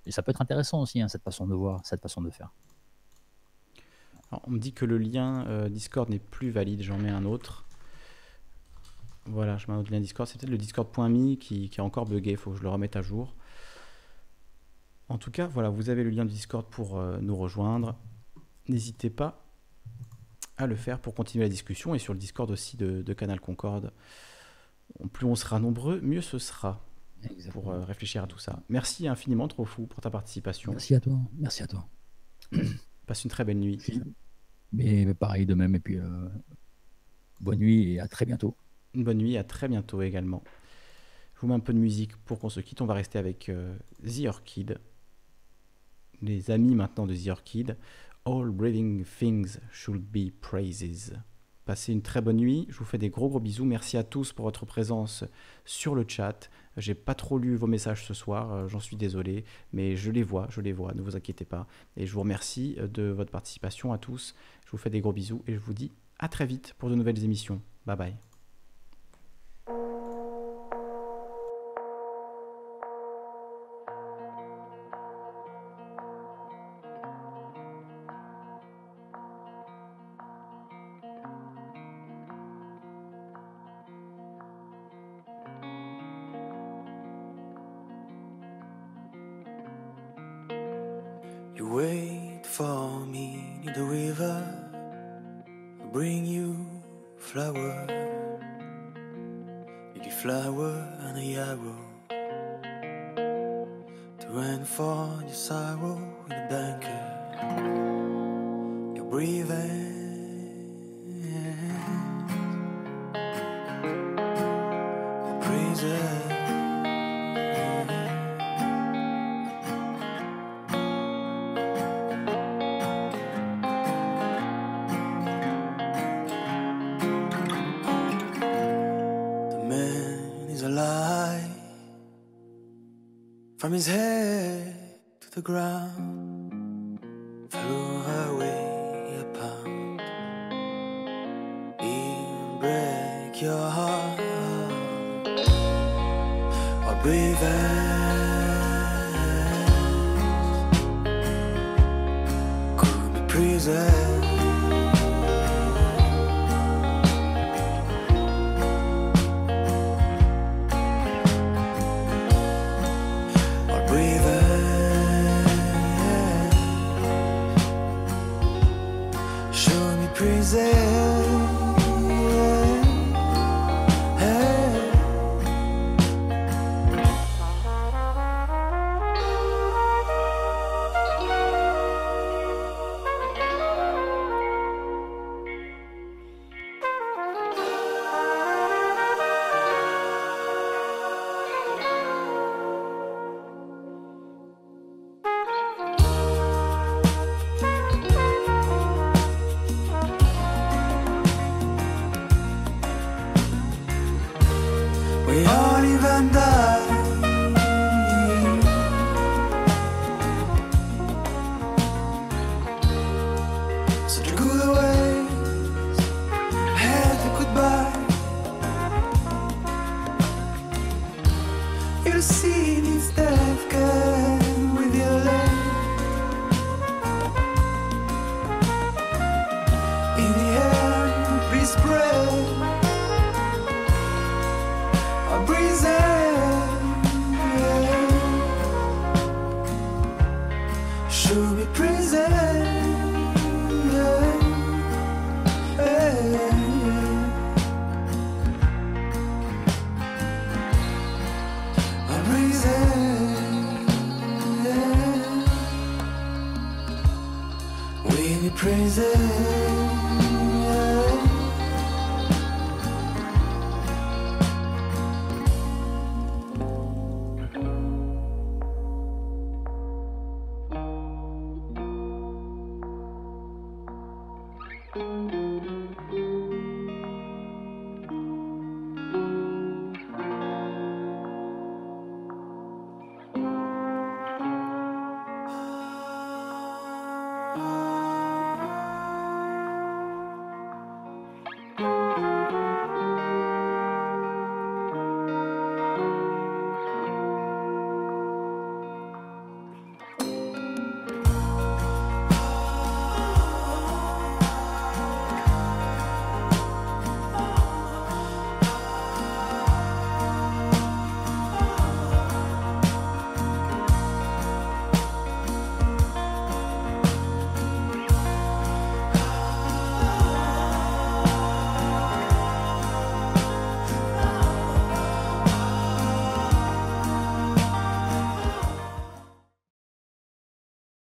Et ça peut être intéressant aussi, hein, cette façon de voir, cette façon de faire. on me dit que le lien Discord n'est plus valide, j'en mets un autre. Voilà, je mets un autre lien Discord. C'est peut-être le discord.me qui, qui est encore buggé. il faut que je le remette à jour. En tout cas, voilà, vous avez le lien du Discord pour euh, nous rejoindre. N'hésitez pas à le faire pour continuer la discussion et sur le Discord aussi de, Canal Concorde. Plus on sera nombreux, mieux ce sera pour euh, réfléchir à tout ça. Merci infiniment, trop fou, pour ta participation. Merci à toi. Merci à toi. [clears throat] Passe une très belle nuit. Mais, pareil de même. Et puis, euh, bonne nuit et à très bientôt. Une bonne nuit, à très bientôt également. Je vous mets un peu de musique pour qu'on se quitte. On va rester avec The Orchid les amis maintenant de The Orchid. All breathing things should be praises. Passez une très bonne nuit. Je vous fais des gros gros bisous. Merci à tous pour votre présence sur le chat. J'ai pas trop lu vos messages ce soir, euh, j'en suis désolé, mais je les vois, je les vois, ne vous inquiétez pas. Et je vous remercie euh, de votre participation à tous. Je vous fais des gros bisous et je vous dis à très vite pour de nouvelles émissions. Bye bye.